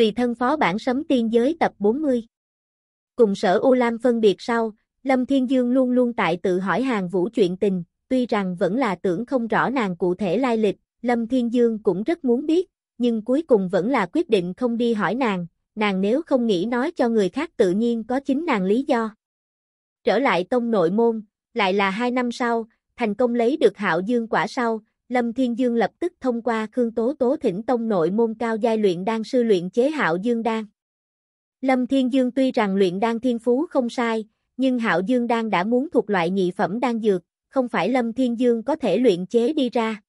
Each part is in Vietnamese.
tùy thân phó bản sấm tiên giới tập 40. Cùng sở U Lam phân biệt sau, Lâm Thiên Dương luôn luôn tại tự hỏi hàng vũ chuyện tình, tuy rằng vẫn là tưởng không rõ nàng cụ thể lai lịch, Lâm Thiên Dương cũng rất muốn biết, nhưng cuối cùng vẫn là quyết định không đi hỏi nàng, nàng nếu không nghĩ nói cho người khác tự nhiên có chính nàng lý do. Trở lại tông nội môn, lại là hai năm sau, thành công lấy được hạo dương quả sau, Lâm Thiên Dương lập tức thông qua Khương Tố Tố thỉnh tông nội môn cao giai luyện đan sư luyện chế Hạo Dương đan. Lâm Thiên Dương tuy rằng luyện đan thiên phú không sai, nhưng Hạo Dương đan đã muốn thuộc loại nhị phẩm đan dược, không phải Lâm Thiên Dương có thể luyện chế đi ra.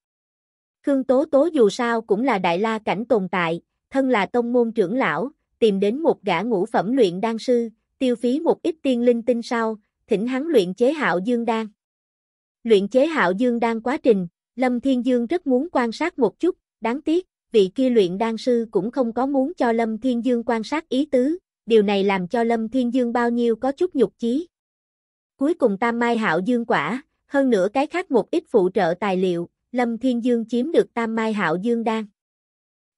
Khương Tố Tố dù sao cũng là đại la cảnh tồn tại, thân là tông môn trưởng lão, tìm đến một gã ngũ phẩm luyện đan sư, tiêu phí một ít tiên linh tinh sau, thỉnh hắn luyện chế Hạo Dương đan. Luyện chế Hạo Dương đan quá trình, Lâm Thiên Dương rất muốn quan sát một chút, đáng tiếc, vị kia luyện đan sư cũng không có muốn cho Lâm Thiên Dương quan sát ý tứ, điều này làm cho Lâm Thiên Dương bao nhiêu có chút nhục chí. Cuối cùng Tam Mai Hạo Dương quả, hơn nữa cái khác một ít phụ trợ tài liệu, Lâm Thiên Dương chiếm được Tam Mai Hạo Dương đan.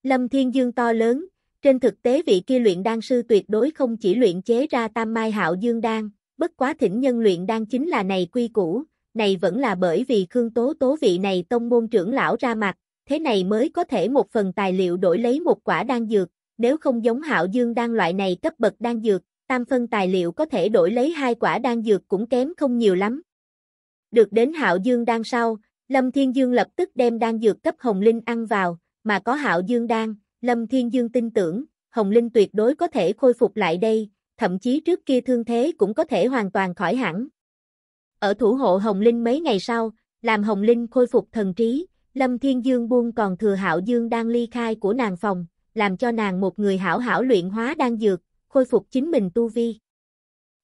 Lâm Thiên Dương to lớn, trên thực tế vị kia luyện đan sư tuyệt đối không chỉ luyện chế ra Tam Mai Hạo Dương đan, bất quá thỉnh nhân luyện đan chính là này quy củ, này vẫn là bởi vì Khương Tố Tố vị này tông môn trưởng lão ra mặt, thế này mới có thể một phần tài liệu đổi lấy một quả đan dược, nếu không giống hạo dương đan loại này cấp bậc đan dược, tam phân tài liệu có thể đổi lấy hai quả đan dược cũng kém không nhiều lắm. Được đến hạo dương đan sau, Lâm Thiên Dương lập tức đem đan dược cấp Hồng Linh ăn vào, mà có hạo dương đan, Lâm Thiên Dương tin tưởng, Hồng Linh tuyệt đối có thể khôi phục lại đây, thậm chí trước kia thương thế cũng có thể hoàn toàn khỏi hẳn, ở thủ hộ Hồng Linh mấy ngày sau, làm Hồng Linh khôi phục thần trí, Lâm Thiên Dương buông còn thừa Hạo Dương đang ly khai của nàng phòng, làm cho nàng một người hảo hảo luyện hóa đang dược, khôi phục chính mình tu vi.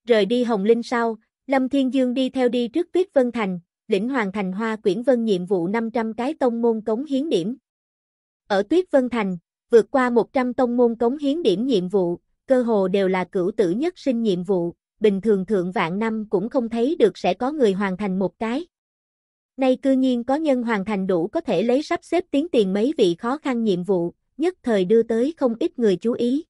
Rời đi Hồng Linh sau, Lâm Thiên Dương đi theo đi trước Tuyết Vân Thành, lĩnh hoàn thành hoa quyển vân nhiệm vụ 500 cái tông môn cống hiến điểm. Ở Tuyết Vân Thành, vượt qua 100 tông môn cống hiến điểm nhiệm vụ, cơ hồ đều là cửu tử nhất sinh nhiệm vụ, bình thường thượng vạn năm cũng không thấy được sẽ có người hoàn thành một cái. Nay cư nhiên có nhân hoàn thành đủ có thể lấy sắp xếp tiến tiền mấy vị khó khăn nhiệm vụ, nhất thời đưa tới không ít người chú ý.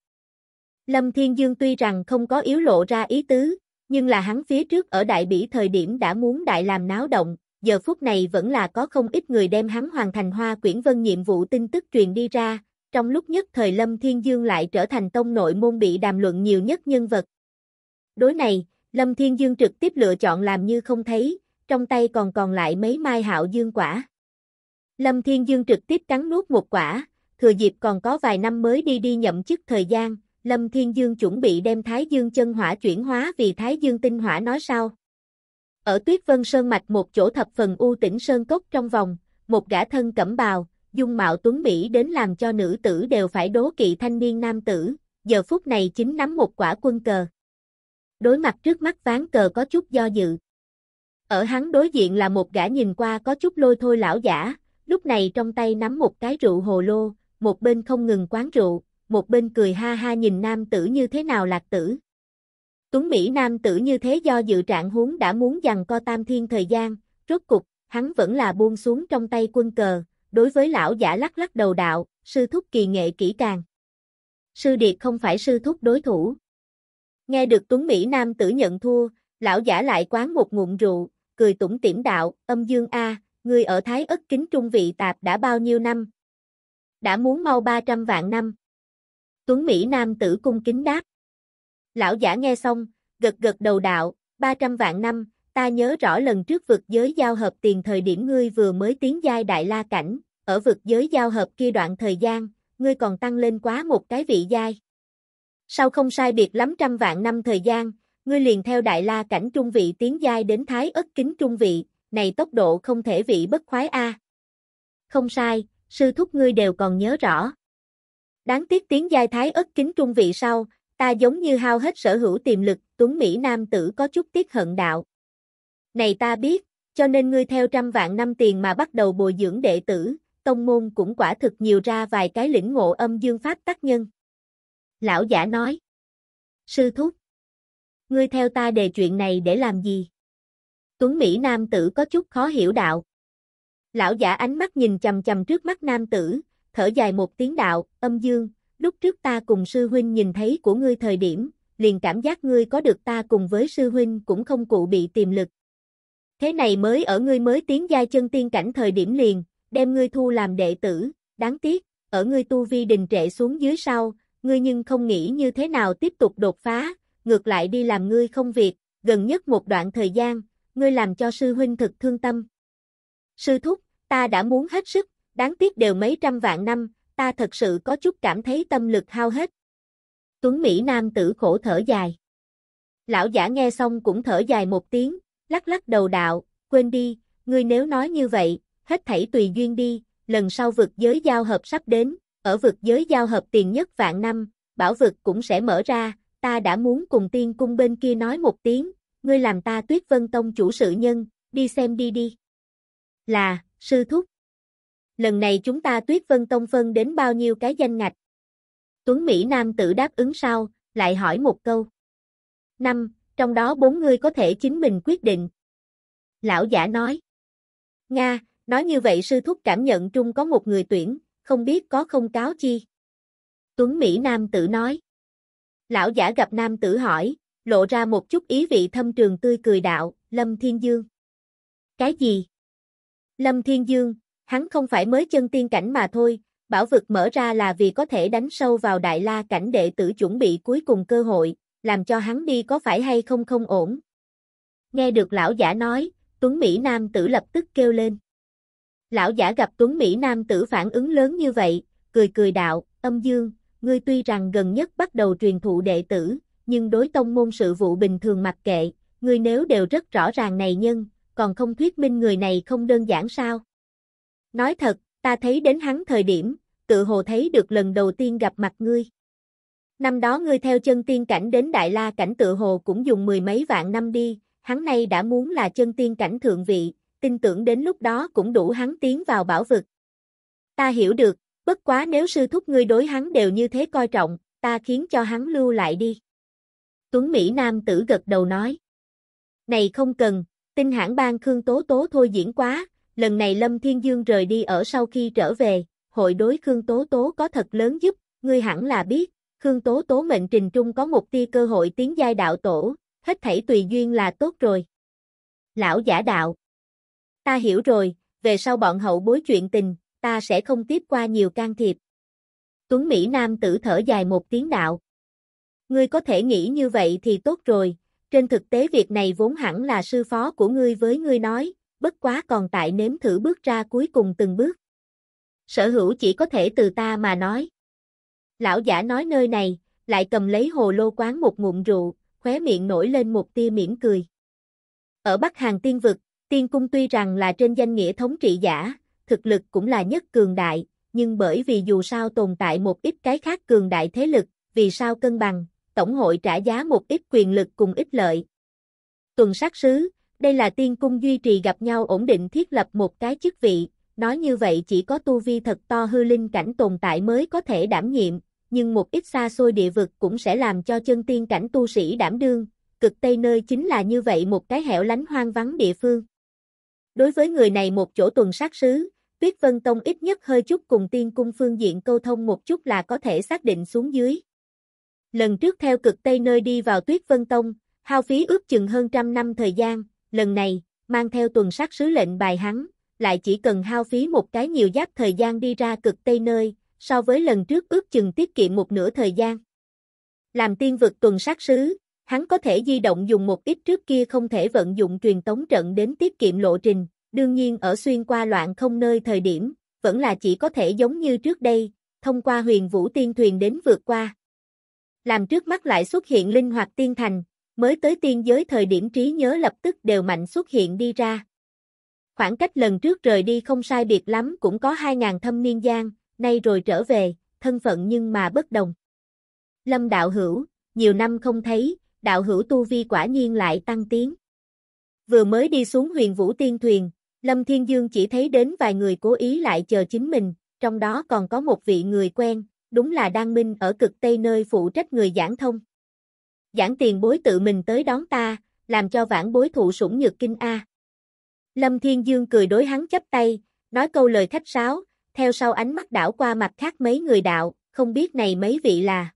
Lâm Thiên Dương tuy rằng không có yếu lộ ra ý tứ, nhưng là hắn phía trước ở Đại Bỉ thời điểm đã muốn đại làm náo động, giờ phút này vẫn là có không ít người đem hắn hoàn thành hoa quyển vân nhiệm vụ tin tức truyền đi ra, trong lúc nhất thời Lâm Thiên Dương lại trở thành tông nội môn bị đàm luận nhiều nhất nhân vật, Đối này, Lâm Thiên Dương trực tiếp lựa chọn làm như không thấy, trong tay còn còn lại mấy mai hạo dương quả. Lâm Thiên Dương trực tiếp cắn nuốt một quả, thừa dịp còn có vài năm mới đi đi nhậm chức thời gian, Lâm Thiên Dương chuẩn bị đem Thái Dương chân hỏa chuyển hóa vì Thái Dương tinh hỏa nói sao. Ở Tuyết Vân Sơn Mạch một chỗ thập phần u tỉnh Sơn Cốc trong vòng, một gã thân cẩm bào, dung mạo tuấn Mỹ đến làm cho nữ tử đều phải đố kỵ thanh niên nam tử, giờ phút này chính nắm một quả quân cờ đối mặt trước mắt ván cờ có chút do dự. Ở hắn đối diện là một gã nhìn qua có chút lôi thôi lão giả, lúc này trong tay nắm một cái rượu hồ lô, một bên không ngừng quán rượu, một bên cười ha ha nhìn nam tử như thế nào lạc tử. Tuấn Mỹ nam tử như thế do dự trạng huống đã muốn dằn co tam thiên thời gian, rốt cục, hắn vẫn là buông xuống trong tay quân cờ, đối với lão giả lắc lắc đầu đạo, sư thúc kỳ nghệ kỹ càng. Sư điệt không phải sư thúc đối thủ. Nghe được Tuấn Mỹ Nam tử nhận thua, lão giả lại quán một ngụm rượu, cười tủm tỉm đạo, âm dương A, người ở Thái ất kính trung vị tạp đã bao nhiêu năm? Đã muốn mau 300 vạn năm. Tuấn Mỹ Nam tử cung kính đáp. Lão giả nghe xong, gật gật đầu đạo, 300 vạn năm, ta nhớ rõ lần trước vực giới giao hợp tiền thời điểm ngươi vừa mới tiến giai đại la cảnh, ở vực giới giao hợp kia đoạn thời gian, ngươi còn tăng lên quá một cái vị giai. Sau không sai biệt lắm trăm vạn năm thời gian, ngươi liền theo đại la cảnh trung vị tiến giai đến thái ất kính trung vị, này tốc độ không thể vị bất khoái a. Không sai, sư thúc ngươi đều còn nhớ rõ. Đáng tiếc tiến giai thái ất kính trung vị sau, ta giống như hao hết sở hữu tiềm lực, tuấn Mỹ nam tử có chút tiếc hận đạo. Này ta biết, cho nên ngươi theo trăm vạn năm tiền mà bắt đầu bồi dưỡng đệ tử, tông môn cũng quả thực nhiều ra vài cái lĩnh ngộ âm dương pháp tác nhân. Lão giả nói. Sư thúc. Ngươi theo ta đề chuyện này để làm gì? Tuấn Mỹ nam tử có chút khó hiểu đạo. Lão giả ánh mắt nhìn chầm chầm trước mắt nam tử, thở dài một tiếng đạo, âm dương, lúc trước ta cùng sư huynh nhìn thấy của ngươi thời điểm, liền cảm giác ngươi có được ta cùng với sư huynh cũng không cụ bị tiềm lực. Thế này mới ở ngươi mới tiến giai chân tiên cảnh thời điểm liền, đem ngươi thu làm đệ tử, đáng tiếc, ở ngươi tu vi đình trệ xuống dưới sau, ngươi nhưng không nghĩ như thế nào tiếp tục đột phá, ngược lại đi làm ngươi không việc, gần nhất một đoạn thời gian, ngươi làm cho sư huynh thực thương tâm. Sư thúc, ta đã muốn hết sức, đáng tiếc đều mấy trăm vạn năm, ta thật sự có chút cảm thấy tâm lực hao hết. Tuấn Mỹ Nam tử khổ thở dài. Lão giả nghe xong cũng thở dài một tiếng, lắc lắc đầu đạo, quên đi, ngươi nếu nói như vậy, hết thảy tùy duyên đi, lần sau vực giới giao hợp sắp đến, ở vực giới giao hợp tiền nhất vạn năm, bảo vực cũng sẽ mở ra, ta đã muốn cùng tiên cung bên kia nói một tiếng, ngươi làm ta tuyết vân tông chủ sự nhân, đi xem đi đi. Là, sư thúc. Lần này chúng ta tuyết vân tông phân đến bao nhiêu cái danh ngạch? Tuấn Mỹ Nam tự đáp ứng sau, lại hỏi một câu. Năm, trong đó bốn người có thể chính mình quyết định. Lão giả nói. Nga, nói như vậy sư thúc cảm nhận trung có một người tuyển, không biết có không cáo chi. Tuấn Mỹ Nam tử nói. Lão giả gặp Nam tử hỏi, lộ ra một chút ý vị thâm trường tươi cười đạo, Lâm Thiên Dương. Cái gì? Lâm Thiên Dương, hắn không phải mới chân tiên cảnh mà thôi, bảo vực mở ra là vì có thể đánh sâu vào đại la cảnh đệ tử chuẩn bị cuối cùng cơ hội, làm cho hắn đi có phải hay không không ổn. Nghe được lão giả nói, Tuấn Mỹ Nam tử lập tức kêu lên. Lão giả gặp Tuấn Mỹ Nam tử phản ứng lớn như vậy, cười cười đạo, âm dương, ngươi tuy rằng gần nhất bắt đầu truyền thụ đệ tử, nhưng đối tông môn sự vụ bình thường mặc kệ, ngươi nếu đều rất rõ ràng này nhân, còn không thuyết minh người này không đơn giản sao. Nói thật, ta thấy đến hắn thời điểm, tự hồ thấy được lần đầu tiên gặp mặt ngươi. Năm đó ngươi theo chân tiên cảnh đến Đại La cảnh tự hồ cũng dùng mười mấy vạn năm đi, hắn nay đã muốn là chân tiên cảnh thượng vị, tin tưởng đến lúc đó cũng đủ hắn tiến vào bảo vực. Ta hiểu được, bất quá nếu sư thúc ngươi đối hắn đều như thế coi trọng, ta khiến cho hắn lưu lại đi. Tuấn Mỹ Nam tử gật đầu nói. Này không cần, tin hãng ban Khương Tố Tố thôi diễn quá, lần này Lâm Thiên Dương rời đi ở sau khi trở về, hội đối Khương Tố Tố có thật lớn giúp, ngươi hẳn là biết, Khương Tố Tố mệnh trình trung có một tia cơ hội tiến giai đạo tổ, hết thảy tùy duyên là tốt rồi. Lão giả đạo Ta hiểu rồi, về sau bọn hậu bối chuyện tình, ta sẽ không tiếp qua nhiều can thiệp. Tuấn Mỹ Nam tử thở dài một tiếng đạo. Ngươi có thể nghĩ như vậy thì tốt rồi, trên thực tế việc này vốn hẳn là sư phó của ngươi với ngươi nói, bất quá còn tại nếm thử bước ra cuối cùng từng bước. Sở hữu chỉ có thể từ ta mà nói. Lão giả nói nơi này, lại cầm lấy hồ lô quán một ngụm rượu, khóe miệng nổi lên một tia mỉm cười. Ở Bắc Hàng Tiên Vực, Tiên cung tuy rằng là trên danh nghĩa thống trị giả, thực lực cũng là nhất cường đại, nhưng bởi vì dù sao tồn tại một ít cái khác cường đại thế lực, vì sao cân bằng, tổng hội trả giá một ít quyền lực cùng ít lợi. Tuần sát sứ, đây là tiên cung duy trì gặp nhau ổn định thiết lập một cái chức vị, nói như vậy chỉ có tu vi thật to hư linh cảnh tồn tại mới có thể đảm nhiệm, nhưng một ít xa xôi địa vực cũng sẽ làm cho chân tiên cảnh tu sĩ đảm đương, cực Tây nơi chính là như vậy một cái hẻo lánh hoang vắng địa phương. Đối với người này một chỗ tuần sát sứ, Tuyết Vân Tông ít nhất hơi chút cùng tiên cung phương diện câu thông một chút là có thể xác định xuống dưới. Lần trước theo cực Tây nơi đi vào Tuyết Vân Tông, hao phí ước chừng hơn trăm năm thời gian, lần này, mang theo tuần sát sứ lệnh bài hắn, lại chỉ cần hao phí một cái nhiều giáp thời gian đi ra cực Tây nơi, so với lần trước ước chừng tiết kiệm một nửa thời gian. Làm tiên vực tuần sát sứ, hắn có thể di động dùng một ít trước kia không thể vận dụng truyền tống trận đến tiết kiệm lộ trình, đương nhiên ở xuyên qua loạn không nơi thời điểm, vẫn là chỉ có thể giống như trước đây, thông qua huyền vũ tiên thuyền đến vượt qua. Làm trước mắt lại xuất hiện linh hoạt tiên thành, mới tới tiên giới thời điểm trí nhớ lập tức đều mạnh xuất hiện đi ra. Khoảng cách lần trước rời đi không sai biệt lắm cũng có 2.000 thâm niên gian, nay rồi trở về, thân phận nhưng mà bất đồng. Lâm Đạo Hữu, nhiều năm không thấy, đạo hữu tu vi quả nhiên lại tăng tiến. Vừa mới đi xuống huyền vũ tiên thuyền, Lâm Thiên Dương chỉ thấy đến vài người cố ý lại chờ chính mình, trong đó còn có một vị người quen, đúng là Đan Minh ở cực Tây nơi phụ trách người giảng thông. Giảng tiền bối tự mình tới đón ta, làm cho vãn bối thụ sủng nhược kinh A. Lâm Thiên Dương cười đối hắn chấp tay, nói câu lời khách sáo, theo sau ánh mắt đảo qua mặt khác mấy người đạo, không biết này mấy vị là.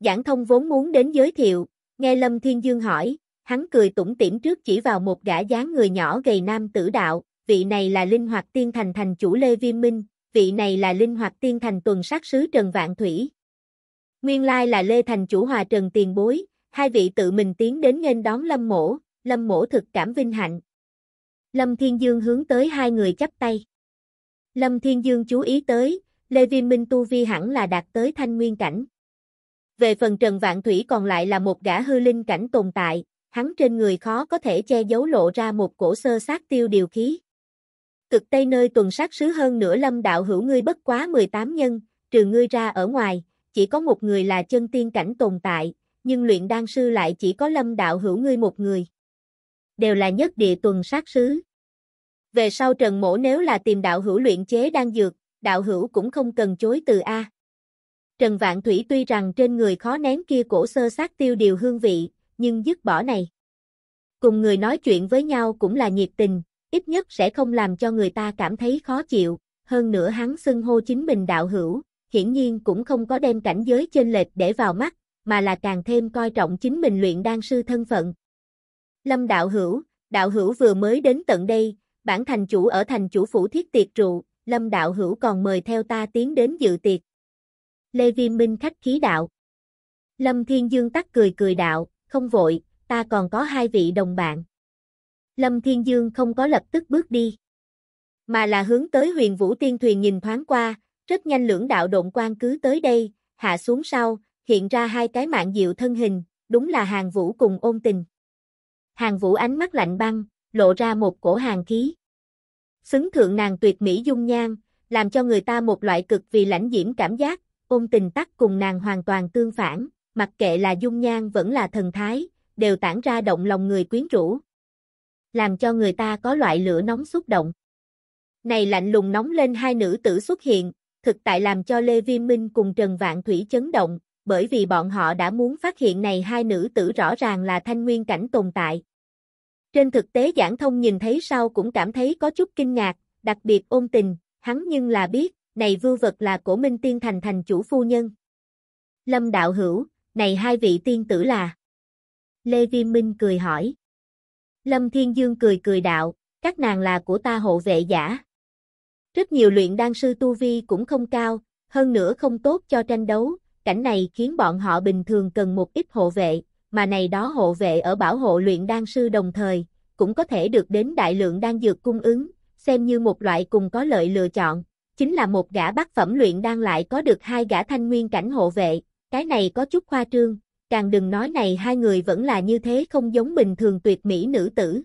Giảng thông vốn muốn đến giới thiệu, Nghe Lâm Thiên Dương hỏi, hắn cười tủm tỉm trước chỉ vào một gã dáng người nhỏ gầy nam tử đạo, vị này là linh hoạt tiên thành thành chủ Lê Viêm Minh, vị này là linh hoạt tiên thành tuần sát sứ Trần Vạn Thủy. Nguyên lai là Lê Thành chủ hòa Trần Tiền Bối, hai vị tự mình tiến đến nghênh đón Lâm Mổ, Lâm Mổ thực cảm vinh hạnh. Lâm Thiên Dương hướng tới hai người chắp tay. Lâm Thiên Dương chú ý tới, Lê Viêm Minh Tu Vi hẳn là đạt tới thanh nguyên cảnh. Về phần Trần Vạn Thủy còn lại là một gã hư linh cảnh tồn tại, hắn trên người khó có thể che giấu lộ ra một cổ sơ sát tiêu điều khí. Cực Tây nơi tuần sát sứ hơn nửa lâm đạo hữu ngươi bất quá 18 nhân, trừ ngươi ra ở ngoài, chỉ có một người là chân tiên cảnh tồn tại, nhưng luyện đan sư lại chỉ có lâm đạo hữu ngươi một người. Đều là nhất địa tuần sát sứ. Về sau Trần Mổ nếu là tìm đạo hữu luyện chế đan dược, đạo hữu cũng không cần chối từ A. Trần Vạn Thủy tuy rằng trên người khó nén kia cổ sơ sát tiêu điều hương vị, nhưng dứt bỏ này. Cùng người nói chuyện với nhau cũng là nhiệt tình, ít nhất sẽ không làm cho người ta cảm thấy khó chịu, hơn nữa hắn xưng hô chính mình đạo hữu, hiển nhiên cũng không có đem cảnh giới trên lệch để vào mắt, mà là càng thêm coi trọng chính mình luyện đan sư thân phận. Lâm đạo hữu, đạo hữu vừa mới đến tận đây, bản thành chủ ở thành chủ phủ thiết tiệc rượu, Lâm đạo hữu còn mời theo ta tiến đến dự tiệc. Lê Viêm Minh khách khí đạo. Lâm Thiên Dương tắt cười cười đạo, không vội, ta còn có hai vị đồng bạn. Lâm Thiên Dương không có lập tức bước đi, mà là hướng tới huyền vũ tiên thuyền nhìn thoáng qua, rất nhanh lưỡng đạo độn quan cứ tới đây, hạ xuống sau, hiện ra hai cái mạng diệu thân hình, đúng là hàng vũ cùng ôn tình. Hàng vũ ánh mắt lạnh băng, lộ ra một cổ hàng khí. Xứng thượng nàng tuyệt mỹ dung nhan, làm cho người ta một loại cực vì lãnh diễm cảm giác, ôn tình tắc cùng nàng hoàn toàn tương phản, mặc kệ là dung nhan vẫn là thần thái, đều tản ra động lòng người quyến rũ. Làm cho người ta có loại lửa nóng xúc động. Này lạnh lùng nóng lên hai nữ tử xuất hiện, thực tại làm cho Lê Vi Minh cùng Trần Vạn Thủy chấn động, bởi vì bọn họ đã muốn phát hiện này hai nữ tử rõ ràng là thanh nguyên cảnh tồn tại. Trên thực tế giảng thông nhìn thấy sau cũng cảm thấy có chút kinh ngạc, đặc biệt ôn tình, hắn nhưng là biết, này vưu vật là cổ minh tiên thành thành chủ phu nhân. Lâm đạo hữu, này hai vị tiên tử là. Lê vi Minh cười hỏi. Lâm Thiên Dương cười cười đạo, các nàng là của ta hộ vệ giả. Rất nhiều luyện đan sư tu vi cũng không cao, hơn nữa không tốt cho tranh đấu, cảnh này khiến bọn họ bình thường cần một ít hộ vệ, mà này đó hộ vệ ở bảo hộ luyện đan sư đồng thời, cũng có thể được đến đại lượng đan dược cung ứng, xem như một loại cùng có lợi lựa chọn chính là một gã bát phẩm luyện đang lại có được hai gã thanh nguyên cảnh hộ vệ, cái này có chút khoa trương, càng đừng nói này hai người vẫn là như thế không giống bình thường tuyệt mỹ nữ tử.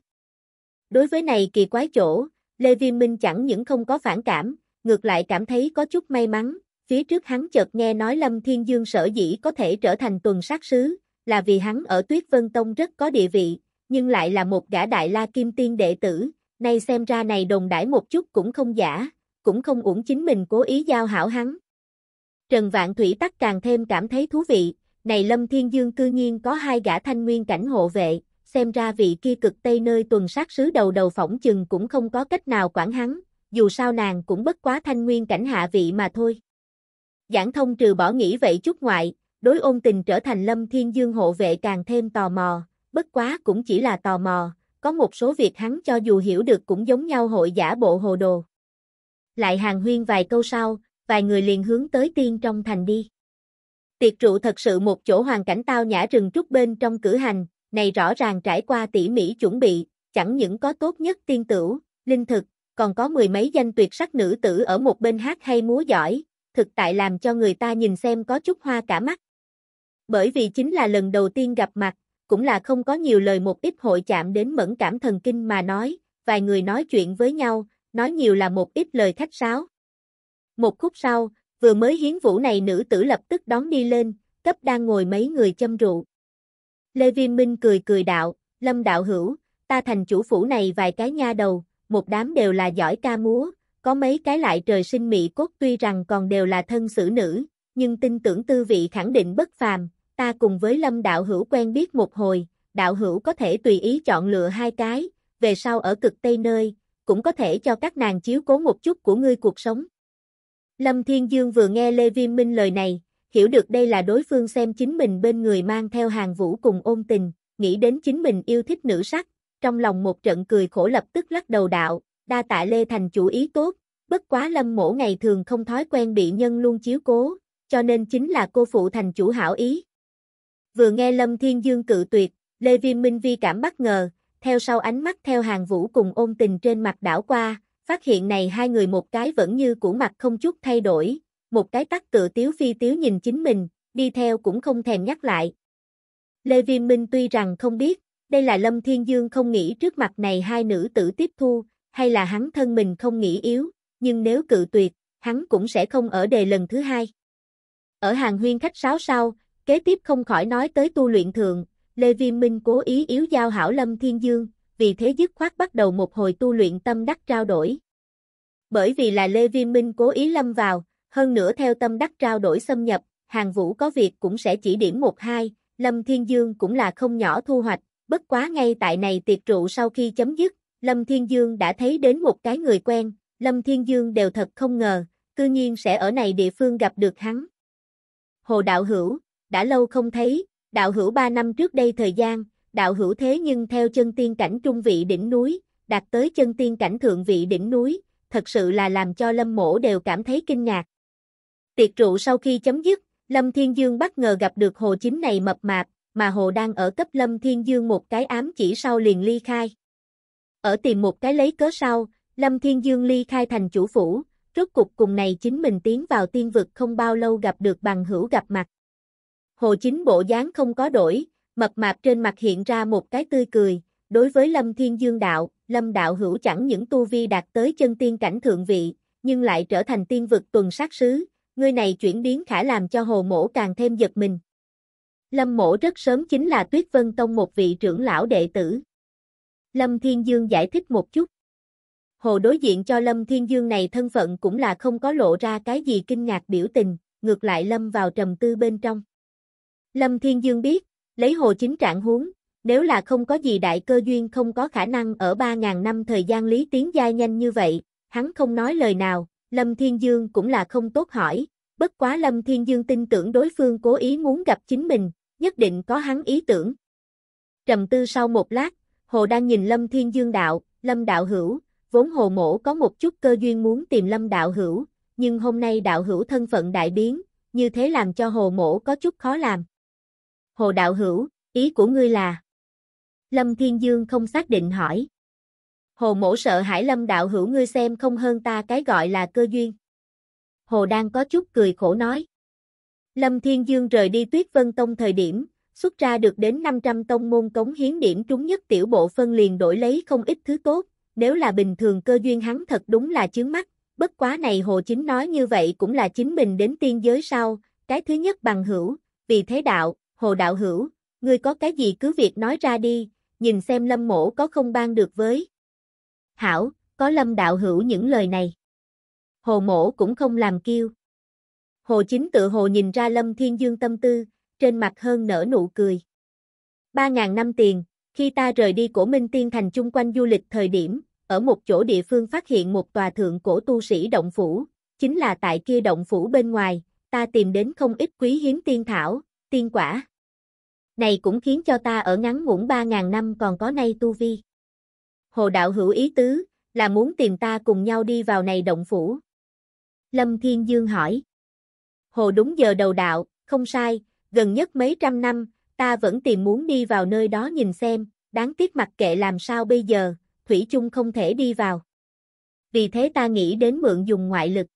Đối với này kỳ quái chỗ, Lê Viêm Minh chẳng những không có phản cảm, ngược lại cảm thấy có chút may mắn, phía trước hắn chợt nghe nói Lâm Thiên Dương sở dĩ có thể trở thành tuần sát sứ, là vì hắn ở Tuyết Vân Tông rất có địa vị, nhưng lại là một gã đại la kim tiên đệ tử, nay xem ra này đồng đãi một chút cũng không giả, cũng không uổng chính mình cố ý giao hảo hắn. Trần Vạn Thủy tắc càng thêm cảm thấy thú vị, này Lâm Thiên Dương cư nhiên có hai gã thanh nguyên cảnh hộ vệ, xem ra vị kia cực tây nơi tuần sát sứ đầu đầu phỏng chừng cũng không có cách nào quản hắn, dù sao nàng cũng bất quá thanh nguyên cảnh hạ vị mà thôi. Giảng thông trừ bỏ nghĩ vậy chút ngoại, đối ôn tình trở thành Lâm Thiên Dương hộ vệ càng thêm tò mò, bất quá cũng chỉ là tò mò, có một số việc hắn cho dù hiểu được cũng giống nhau hội giả bộ hồ đồ lại hàng huyên vài câu sau, vài người liền hướng tới tiên trong thành đi. Tiệc trụ thật sự một chỗ hoàn cảnh tao nhã rừng trúc bên trong cửa hành, này rõ ràng trải qua tỉ mỉ chuẩn bị, chẳng những có tốt nhất tiên tử, linh thực, còn có mười mấy danh tuyệt sắc nữ tử ở một bên hát hay múa giỏi, thực tại làm cho người ta nhìn xem có chút hoa cả mắt. Bởi vì chính là lần đầu tiên gặp mặt, cũng là không có nhiều lời một ít hội chạm đến mẫn cảm thần kinh mà nói, vài người nói chuyện với nhau, nói nhiều là một ít lời khách sáo. Một khúc sau, vừa mới hiến vũ này nữ tử lập tức đón đi lên, cấp đang ngồi mấy người châm rượu. Lê Viêm Minh cười cười đạo, Lâm đạo hữu, ta thành chủ phủ này vài cái nha đầu, một đám đều là giỏi ca múa, có mấy cái lại trời sinh mỹ cốt tuy rằng còn đều là thân xử nữ, nhưng tin tưởng tư vị khẳng định bất phàm, ta cùng với Lâm đạo hữu quen biết một hồi, đạo hữu có thể tùy ý chọn lựa hai cái, về sau ở cực Tây nơi, cũng có thể cho các nàng chiếu cố một chút của ngươi cuộc sống. Lâm Thiên Dương vừa nghe Lê Viêm Minh lời này, hiểu được đây là đối phương xem chính mình bên người mang theo hàng vũ cùng ôn tình, nghĩ đến chính mình yêu thích nữ sắc, trong lòng một trận cười khổ lập tức lắc đầu đạo, đa tạ Lê Thành chủ ý tốt, bất quá lâm mổ ngày thường không thói quen bị nhân luôn chiếu cố, cho nên chính là cô phụ thành chủ hảo ý. Vừa nghe Lâm Thiên Dương cự tuyệt, Lê Viêm Minh Vi cảm bất ngờ, theo sau ánh mắt theo hàng vũ cùng ôn tình trên mặt đảo qua, phát hiện này hai người một cái vẫn như cũ mặt không chút thay đổi, một cái tắc cự tiếu phi tiếu nhìn chính mình, đi theo cũng không thèm nhắc lại. Lê Viêm Minh tuy rằng không biết, đây là Lâm Thiên Dương không nghĩ trước mặt này hai nữ tử tiếp thu, hay là hắn thân mình không nghĩ yếu, nhưng nếu cự tuyệt, hắn cũng sẽ không ở đề lần thứ hai. Ở hàng huyên khách sáo sau, kế tiếp không khỏi nói tới tu luyện thường, Lê Viêm Minh cố ý yếu giao hảo Lâm Thiên Dương, vì thế dứt khoát bắt đầu một hồi tu luyện tâm đắc trao đổi. Bởi vì là Lê Viêm Minh cố ý lâm vào, hơn nữa theo tâm đắc trao đổi xâm nhập, hàng vũ có việc cũng sẽ chỉ điểm một hai, Lâm Thiên Dương cũng là không nhỏ thu hoạch, bất quá ngay tại này tiệc rượu sau khi chấm dứt, Lâm Thiên Dương đã thấy đến một cái người quen, Lâm Thiên Dương đều thật không ngờ, cư nhiên sẽ ở này địa phương gặp được hắn. Hồ Đạo Hữu, đã lâu không thấy, đạo hữu ba năm trước đây thời gian, đạo hữu thế nhưng theo chân tiên cảnh trung vị đỉnh núi, đạt tới chân tiên cảnh thượng vị đỉnh núi, thật sự là làm cho lâm mỗ đều cảm thấy kinh ngạc. Tiệc rượu sau khi chấm dứt, Lâm Thiên Dương bất ngờ gặp được hồ chính này mập mạp, mà hồ đang ở cấp Lâm Thiên Dương một cái ám chỉ sau liền ly khai. Ở tìm một cái lấy cớ sau, Lâm Thiên Dương ly khai thành chủ phủ, rốt cục cùng này chính mình tiến vào tiên vực không bao lâu gặp được bằng hữu gặp mặt. Hồ Chính bộ dáng không có đổi, mập mạp trên mặt hiện ra một cái tươi cười, đối với Lâm Thiên Dương Đạo, Lâm Đạo Hữu chẳng những tu vi đạt tới chân tiên cảnh thượng vị, nhưng lại trở thành tiên vực tuần sát sứ, Người này chuyển biến khả làm cho hồ mổ càng thêm giật mình. Lâm mổ rất sớm chính là Tuyết Vân Tông một vị trưởng lão đệ tử. Lâm Thiên Dương giải thích một chút. Hồ đối diện cho Lâm Thiên Dương này thân phận cũng là không có lộ ra cái gì kinh ngạc biểu tình, ngược lại Lâm vào trầm tư bên trong. Lâm Thiên Dương biết, lấy Hồ Chính Trạng huống, nếu là không có gì đại cơ duyên không có khả năng ở 3.000 năm thời gian Lý Tiến Giai nhanh như vậy, hắn không nói lời nào, Lâm Thiên Dương cũng là không tốt hỏi, bất quá Lâm Thiên Dương tin tưởng đối phương cố ý muốn gặp chính mình, nhất định có hắn ý tưởng. Trầm tư sau một lát, Hồ đang nhìn Lâm Thiên Dương đạo, Lâm đạo hữu, vốn Hồ mổ có một chút cơ duyên muốn tìm Lâm đạo hữu, nhưng hôm nay đạo hữu thân phận đại biến, như thế làm cho Hồ mổ có chút khó làm. Hồ Đạo Hữu, ý của ngươi là? Lâm Thiên Dương không xác định hỏi. Hồ mổ sợ Hải Lâm Đạo Hữu ngươi xem không hơn ta cái gọi là cơ duyên. Hồ đang có chút cười khổ nói. Lâm Thiên Dương rời đi Tuyết Vân Tông thời điểm, xuất ra được đến 500 tông môn cống hiến điểm trúng nhất tiểu bộ phân liền đổi lấy không ít thứ tốt, nếu là bình thường cơ duyên hắn thật đúng là chướng mắt, bất quá này Hồ Chính nói như vậy cũng là chính mình đến tiên giới sau, cái thứ nhất bằng hữu, vì thế đạo, Hồ Đạo Hữu, ngươi có cái gì cứ việc nói ra đi, nhìn xem lâm mổ có không ban được với. Hảo, có lâm đạo hữu những lời này. Hồ mổ cũng không làm kêu. Hồ chính tự hồ nhìn ra lâm thiên dương tâm tư, trên mặt hơn nở nụ cười. Ba ngàn năm tiền, khi ta rời đi cổ minh tiên thành chung quanh du lịch thời điểm, ở một chỗ địa phương phát hiện một tòa thượng cổ tu sĩ động phủ, chính là tại kia động phủ bên ngoài, ta tìm đến không ít quý hiếm tiên thảo, tiên quả này cũng khiến cho ta ở ngắn ngủn 3.000 năm còn có nay tu vi. Hồ đạo hữu ý tứ, là muốn tìm ta cùng nhau đi vào này động phủ. Lâm Thiên Dương hỏi. Hồ đúng giờ đầu đạo, không sai, gần nhất mấy trăm năm, ta vẫn tìm muốn đi vào nơi đó nhìn xem, đáng tiếc mặc kệ làm sao bây giờ, Thủy chung không thể đi vào. Vì thế ta nghĩ đến mượn dùng ngoại lực.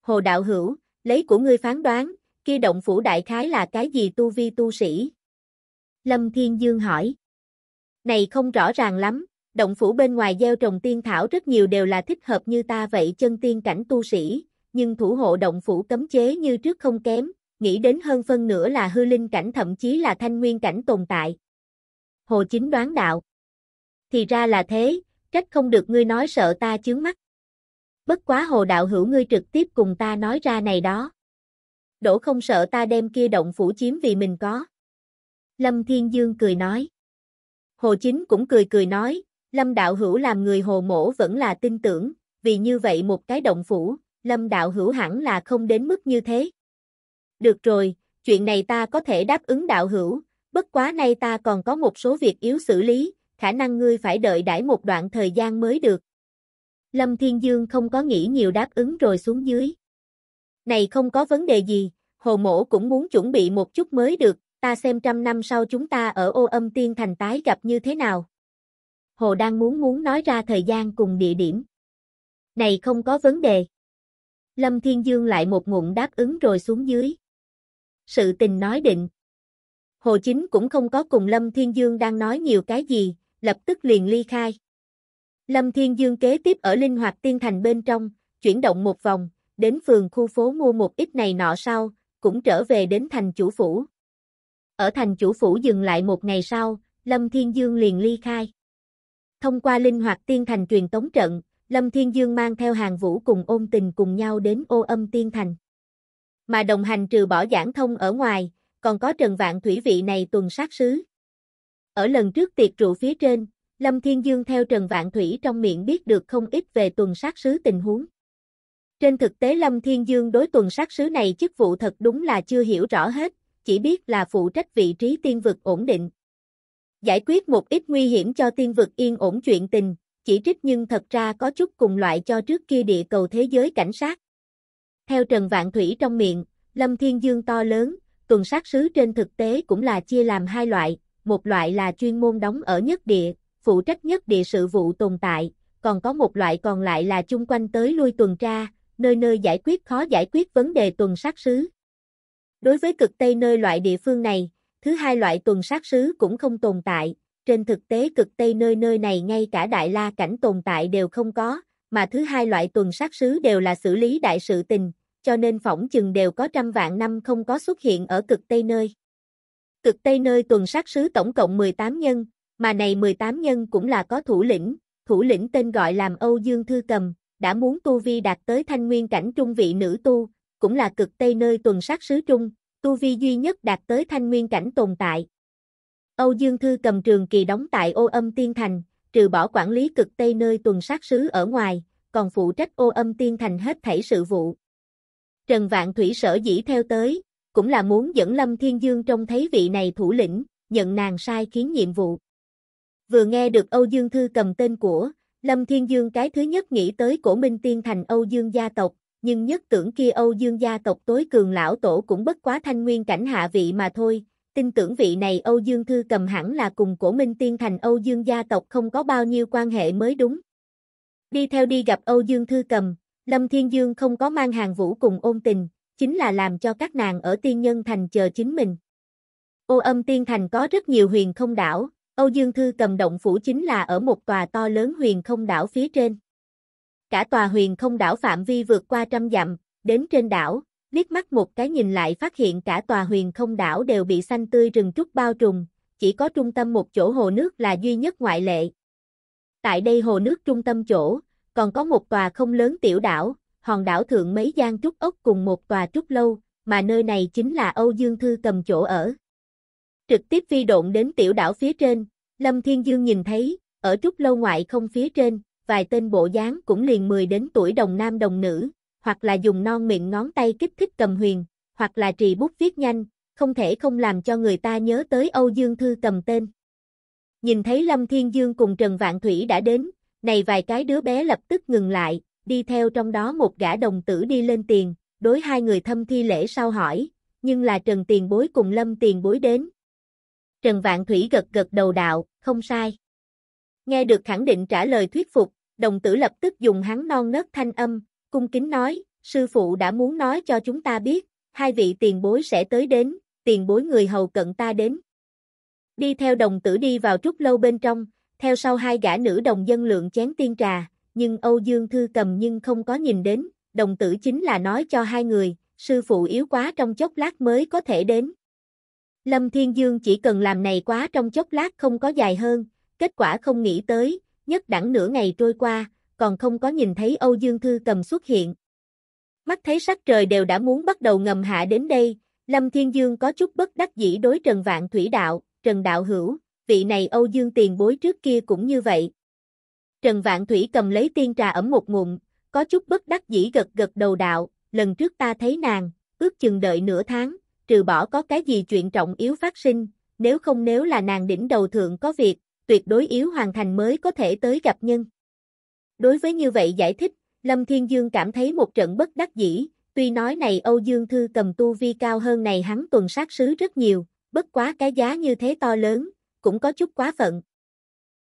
Hồ đạo hữu, lấy của ngươi phán đoán, kia động phủ đại khái là cái gì tu vi tu sĩ, Lâm Thiên Dương hỏi. Này không rõ ràng lắm, động phủ bên ngoài gieo trồng tiên thảo rất nhiều đều là thích hợp như ta vậy chân tiên cảnh tu sĩ, nhưng thủ hộ động phủ cấm chế như trước không kém, nghĩ đến hơn phân nửa là hư linh cảnh thậm chí là thanh nguyên cảnh tồn tại. Hồ Chính đoán đạo. Thì ra là thế, trách không được ngươi nói sợ ta chướng mắt. Bất quá hồ đạo hữu ngươi trực tiếp cùng ta nói ra này đó. Đỗ không sợ ta đem kia động phủ chiếm vì mình có. Lâm Thiên Dương cười nói. Hồ Chính cũng cười cười nói, Lâm Đạo Hữu làm người hồ mổ vẫn là tin tưởng, vì như vậy một cái động phủ, Lâm Đạo Hữu hẳn là không đến mức như thế. Được rồi, chuyện này ta có thể đáp ứng Đạo Hữu, bất quá nay ta còn có một số việc yếu xử lý, khả năng ngươi phải đợi đãi một đoạn thời gian mới được. Lâm Thiên Dương không có nghĩ nhiều đáp ứng rồi xuống dưới. Này không có vấn đề gì, hồ mổ cũng muốn chuẩn bị một chút mới được, ta xem trăm năm sau chúng ta ở ô âm tiên thành tái gặp như thế nào. Hồ đang muốn muốn nói ra thời gian cùng địa điểm. Này không có vấn đề. Lâm Thiên Dương lại một ngụm đáp ứng rồi xuống dưới. Sự tình nói định. Hồ Chính cũng không có cùng Lâm Thiên Dương đang nói nhiều cái gì, lập tức liền ly khai. Lâm Thiên Dương kế tiếp ở Linh Hoạt Tiên Thành bên trong, chuyển động một vòng, đến phường khu phố mua một ít này nọ sau, cũng trở về đến thành chủ phủ. Ở thành chủ phủ dừng lại một ngày sau, Lâm Thiên Dương liền ly khai. Thông qua linh hoạt tiên thành truyền tống trận, Lâm Thiên Dương mang theo hàng vũ cùng ôn tình cùng nhau đến ô âm tiên thành. Mà đồng hành trừ bỏ giảng thông ở ngoài, còn có Trần Vạn Thủy vị này tuần sát sứ. Ở lần trước tiệc rượu phía trên, Lâm Thiên Dương theo Trần Vạn Thủy trong miệng biết được không ít về tuần sát sứ tình huống. Trên thực tế Lâm Thiên Dương đối tuần sát sứ này chức vụ thật đúng là chưa hiểu rõ hết, chỉ biết là phụ trách vị trí tiên vực ổn định. Giải quyết một ít nguy hiểm cho tiên vực yên ổn chuyện tình, chỉ trích nhưng thật ra có chút cùng loại cho trước kia địa cầu thế giới cảnh sát. Theo Trần Vạn Thủy trong miệng, Lâm Thiên Dương to lớn, tuần sát sứ trên thực tế cũng là chia làm hai loại, một loại là chuyên môn đóng ở nhất địa, phụ trách nhất địa sự vụ tồn tại, còn có một loại còn lại là chung quanh tới lui tuần tra, nơi nơi giải quyết khó giải quyết vấn đề tuần sát sứ. Đối với cực Tây nơi loại địa phương này, thứ hai loại tuần sát sứ cũng không tồn tại, trên thực tế cực Tây nơi nơi này ngay cả đại la cảnh tồn tại đều không có, mà thứ hai loại tuần sát sứ đều là xử lý đại sự tình, cho nên phỏng chừng đều có trăm vạn năm không có xuất hiện ở cực Tây nơi. Cực Tây nơi tuần sát sứ tổng cộng 18 nhân, mà này 18 nhân cũng là có thủ lĩnh, thủ lĩnh tên gọi làm Âu Dương Thư Cầm, đã muốn tu vi đạt tới thanh nguyên cảnh trung vị nữ tu, cũng là cực Tây nơi tuần sát sứ trung, tu vi duy nhất đạt tới thanh nguyên cảnh tồn tại. Âu Dương Thư cầm trường kỳ đóng tại ô âm tiên thành, trừ bỏ quản lý cực Tây nơi tuần sát sứ ở ngoài, còn phụ trách ô âm tiên thành hết thảy sự vụ. Trần Vạn Thủy sở dĩ theo tới, cũng là muốn dẫn Lâm Thiên Dương trông thấy vị này thủ lĩnh, nhận nàng sai khiến nhiệm vụ. Vừa nghe được Âu Dương Thư cầm tên của, Lâm Thiên Dương cái thứ nhất nghĩ tới cổ minh tiên thành Âu Dương gia tộc, nhưng nhất tưởng kia Âu Dương gia tộc tối cường lão tổ cũng bất quá thanh nguyên cảnh hạ vị mà thôi, tin tưởng vị này Âu Dương Thư cầm hẳn là cùng cổ minh tiên thành Âu Dương gia tộc không có bao nhiêu quan hệ mới đúng. Đi theo đi gặp Âu Dương Thư cầm, Lâm Thiên Dương không có mang hàng vũ cùng ôn tình, chính là làm cho các nàng ở tiên nhân thành chờ chính mình. Ô âm tiên thành có rất nhiều huyền không đảo, Âu Dương Thư cầm động phủ chính là ở một tòa to lớn huyền không đảo phía trên. Cả tòa huyền không đảo phạm vi vượt qua trăm dặm, đến trên đảo, liếc mắt một cái nhìn lại phát hiện cả tòa huyền không đảo đều bị xanh tươi rừng trúc bao trùm, chỉ có trung tâm một chỗ hồ nước là duy nhất ngoại lệ. Tại đây hồ nước trung tâm chỗ, còn có một tòa không lớn tiểu đảo, hòn đảo thượng mấy gian trúc ốc cùng một tòa trúc lâu, mà nơi này chính là Âu Dương Thư cầm chỗ ở. Trực tiếp phi độn đến tiểu đảo phía trên, Lâm Thiên Dương nhìn thấy, ở trúc lâu ngoại không phía trên, vài tên bộ dáng cũng liền 10 đến tuổi đồng nam đồng nữ, hoặc là dùng non miệng ngón tay kích thích cầm huyền, hoặc là trì bút viết nhanh, không thể không làm cho người ta nhớ tới Âu Dương Thư cầm tên. Nhìn thấy Lâm Thiên Dương cùng Trần Vạn Thủy đã đến, này vài cái đứa bé lập tức ngừng lại, đi theo trong đó một gã đồng tử đi lên tiền, đối hai người thâm thi lễ sau hỏi, nhưng là Trần Tiền Bối cùng Lâm Tiền Bối đến. Trần Vạn Thủy gật gật đầu đạo, không sai. Nghe được khẳng định trả lời thuyết phục, đồng tử lập tức dùng hắn non nớt thanh âm, cung kính nói, sư phụ đã muốn nói cho chúng ta biết, hai vị tiền bối sẽ tới đến, tiền bối người hầu cận ta đến. Đi theo đồng tử đi vào trúc lâu bên trong, theo sau hai gã nữ đồng dân lượng chén tiên trà, nhưng Âu Dương Thư cầm nhưng không có nhìn đến, đồng tử chính là nói cho hai người, sư phụ yếu quá trong chốc lát mới có thể đến. Lâm Thiên Dương chỉ cần làm này quá trong chốc lát không có dài hơn, kết quả không nghĩ tới, nhất đẳng nửa ngày trôi qua, còn không có nhìn thấy Âu Dương Thư cầm xuất hiện. Mắt thấy sắc trời đều đã muốn bắt đầu ngầm hạ đến đây, Lâm Thiên Dương có chút bất đắc dĩ đối Trần Vạn Thủy Đạo, Trần Đạo Hữu, vị này Âu Dương tiền bối trước kia cũng như vậy. Trần Vạn Thủy cầm lấy tiên trà ẩm một ngụm, có chút bất đắc dĩ gật gật đầu đạo, lần trước ta thấy nàng, ước chừng đợi nửa tháng, trừ bỏ có cái gì chuyện trọng yếu phát sinh, nếu không nếu là nàng đỉnh đầu thượng có việc, tuyệt đối yếu hoàn thành mới có thể tới gặp nhân. Đối với như vậy giải thích, Lâm Thiên Dương cảm thấy một trận bất đắc dĩ, tuy nói này Âu Dương Thư cầm tu vi cao hơn này hắn tuần sát sứ rất nhiều, bất quá cái giá như thế to lớn, cũng có chút quá phận.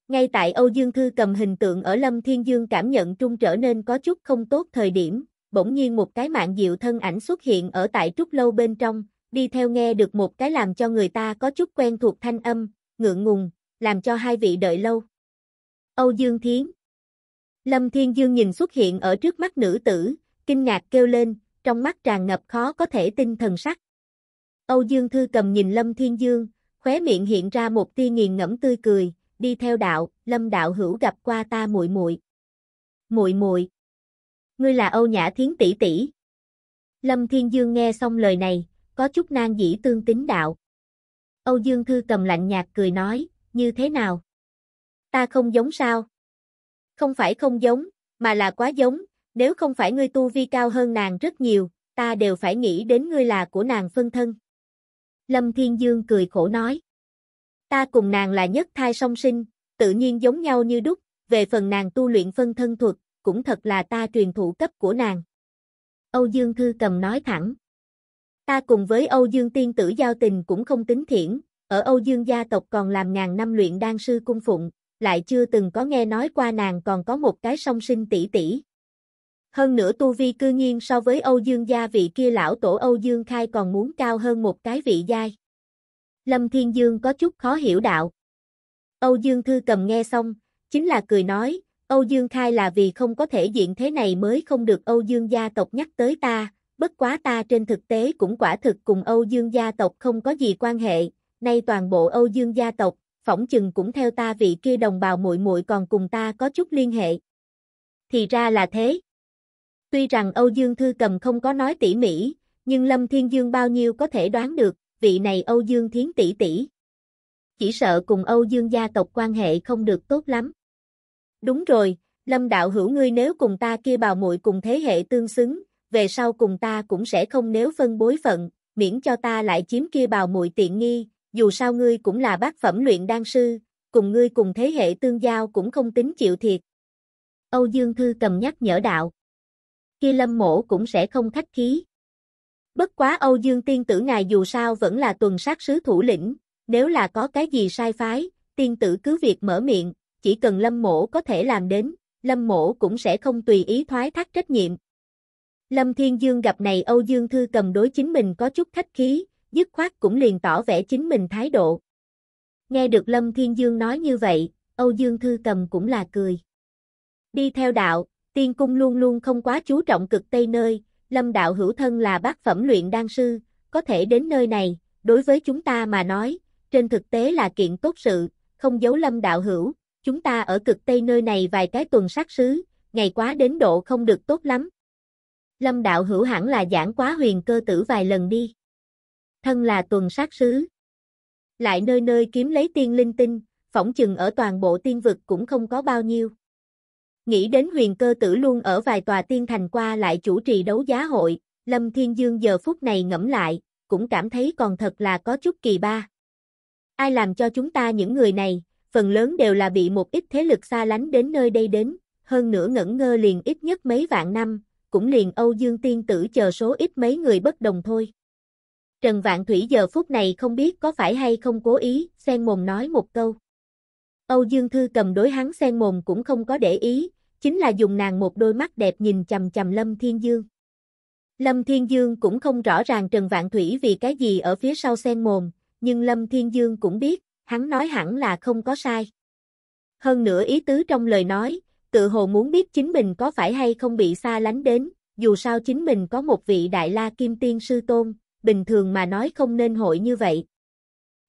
Ngay tại Âu Dương Thư cầm hình tượng ở Lâm Thiên Dương cảm nhận trung trở nên có chút không tốt thời điểm, bỗng nhiên một cái mạng diệu thân ảnh xuất hiện ở tại trúc lâu bên trong, đi theo nghe được một cái làm cho người ta có chút quen thuộc thanh âm, ngượng ngùng, làm cho hai vị đợi lâu. Âu Dương Thiến Lâm Thiên Dương nhìn xuất hiện ở trước mắt nữ tử, kinh ngạc kêu lên, trong mắt tràn ngập khó có thể tin thần sắc. Âu Dương Thư cầm nhìn Lâm Thiên Dương, khóe miệng hiện ra một tia nghiền ngẫm tươi cười, đi theo đạo, Lâm đạo hữu gặp qua ta muội muội. Muội muội. Ngươi là Âu Nhã Thiến tỷ tỷ. Lâm Thiên Dương nghe xong lời này, có chút nan dĩ tương tính đạo. Âu Dương Thư cầm lạnh nhạt cười nói, như thế nào? Ta không giống sao? Không phải không giống, mà là quá giống, nếu không phải ngươi tu vi cao hơn nàng rất nhiều, ta đều phải nghĩ đến ngươi là của nàng phân thân. Lâm Thiên Dương cười khổ nói. Ta cùng nàng là nhất thai song sinh, tự nhiên giống nhau như đúc, về phần nàng tu luyện phân thân thuật, cũng thật là ta truyền thụ cấp của nàng. Âu Dương Thư Cầm nói thẳng. Ta cùng với Âu Dương Tiên Tử giao tình cũng không tính thiện, ở Âu Dương gia tộc còn làm ngàn năm luyện đan sư cung phụng, lại chưa từng có nghe nói qua nàng còn có một cái song sinh tỷ tỷ. Hơn nữa tu vi cư nhiên so với Âu Dương gia vị kia lão tổ Âu Dương Khai còn muốn cao hơn một cái vị giai. Lâm Thiên Dương có chút khó hiểu đạo. Âu Dương Thư cầm nghe xong, chính là cười nói, Âu Dương Khai là vì không có thể diện thế này mới không được Âu Dương gia tộc nhắc tới ta, bất quá ta trên thực tế cũng quả thực cùng Âu Dương gia tộc không có gì quan hệ, nay toàn bộ Âu Dương gia tộc, phỏng chừng cũng theo ta vị kia đồng bào muội muội còn cùng ta có chút liên hệ. Thì ra là thế. Tuy rằng Âu Dương Thư Cầm không có nói tỉ mỉ, nhưng Lâm Thiên Dương bao nhiêu có thể đoán được, vị này Âu Dương Thiến tỷ tỷ. Chỉ sợ cùng Âu Dương gia tộc quan hệ không được tốt lắm. Đúng rồi, Lâm đạo hữu ngươi nếu cùng ta kia bào muội cùng thế hệ tương xứng, về sau cùng ta cũng sẽ không nếu phân bối phận, miễn cho ta lại chiếm kia bào muội tiện nghi, dù sao ngươi cũng là bác phẩm luyện đan sư, cùng ngươi cùng thế hệ tương giao cũng không tính chịu thiệt. Âu Dương Thư cầm nhắc nhở đạo. Kia lâm mổ cũng sẽ không khách khí. Bất quá Âu Dương tiên tử ngài dù sao vẫn là tuần sát sứ thủ lĩnh, nếu là có cái gì sai phái, tiên tử cứ việc mở miệng, chỉ cần lâm mổ có thể làm đến, lâm mổ cũng sẽ không tùy ý thoái thác trách nhiệm. Lâm Thiên Dương gặp này Âu Dương Thư cầm đối chính mình có chút khách khí, dứt khoát cũng liền tỏ vẻ chính mình thái độ. Nghe được Lâm Thiên Dương nói như vậy, Âu Dương Thư Cầm cũng là cười. Đi theo đạo, tiên cung luôn luôn không quá chú trọng cực Tây nơi, Lâm đạo hữu thân là bác phẩm luyện đan sư, có thể đến nơi này, đối với chúng ta mà nói, trên thực tế là kiện tốt sự, không giấu Lâm đạo hữu, chúng ta ở cực Tây nơi này vài cái tuần sát sứ, ngày quá đến độ không được tốt lắm. Lâm đạo hữu hẳn là giảng quá huyền cơ tử vài lần đi thân là tuần sát sứ. Lại nơi nơi kiếm lấy tiên linh tinh, phỏng chừng ở toàn bộ tiên vực cũng không có bao nhiêu. Nghĩ đến huyền cơ tử luôn ở vài tòa tiên thành qua lại chủ trì đấu giá hội, Lâm Thiên Dương giờ phút này ngẫm lại, cũng cảm thấy còn thật là có chút kỳ ba. Ai làm cho chúng ta những người này, phần lớn đều là bị một ít thế lực xa lánh đến nơi đây đến, hơn nữa ngẩn ngơ liền ít nhất mấy vạn năm, cũng liền Âu Dương Tiên Tử chờ số ít mấy người bất đồng thôi. Trần Vạn Thủy giờ phút này không biết có phải hay không cố ý, sen mồm nói một câu. Âu Dương Thư cầm đối hắn sen mồm cũng không có để ý, chính là dùng nàng một đôi mắt đẹp nhìn chầm chầm Lâm Thiên Dương. Lâm Thiên Dương cũng không rõ ràng Trần Vạn Thủy vì cái gì ở phía sau sen mồm, nhưng Lâm Thiên Dương cũng biết, hắn nói hẳn là không có sai. Hơn nữa ý tứ trong lời nói, tự hồ muốn biết chính mình có phải hay không bị xa lánh đến, dù sao chính mình có một vị đại la kim tiên sư tôn, bình thường mà nói không nên hội như vậy.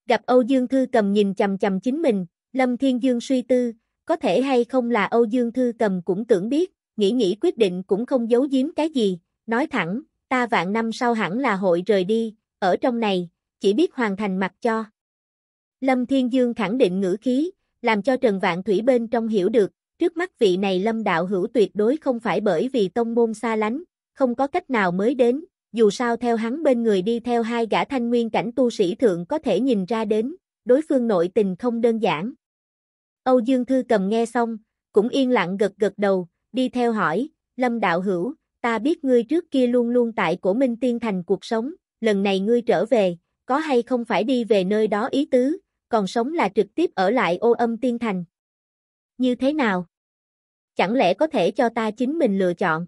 Gặp Âu Dương Thư Cầm nhìn chầm chầm chính mình, Lâm Thiên Dương suy tư, có thể hay không là Âu Dương Thư Cầm cũng tưởng biết, nghĩ nghĩ quyết định cũng không giấu giếm cái gì, nói thẳng, ta vạn năm sau hẳn là hội rời đi, ở trong này, chỉ biết hoàn thành mặt cho. Lâm Thiên Dương khẳng định ngữ khí, làm cho Trần Vạn Thủy bên trong hiểu được, trước mắt vị này Lâm Đạo Hữu tuyệt đối không phải bởi vì tông môn xa lánh, không có cách nào mới đến, dù sao theo hắn bên người đi theo hai gã thanh nguyên cảnh tu sĩ thượng có thể nhìn ra đến, đối phương nội tình không đơn giản. Âu Dương Thư cầm nghe xong, cũng yên lặng gật gật đầu, đi theo hỏi, Lâm Đạo Hữu, ta biết ngươi trước kia luôn luôn tại cổ minh tiên thành cuộc sống, lần này ngươi trở về, có hay không phải đi về nơi đó ý tứ, còn sống là trực tiếp ở lại ô âm tiên thành. Như thế nào? Chẳng lẽ có thể cho ta chính mình lựa chọn?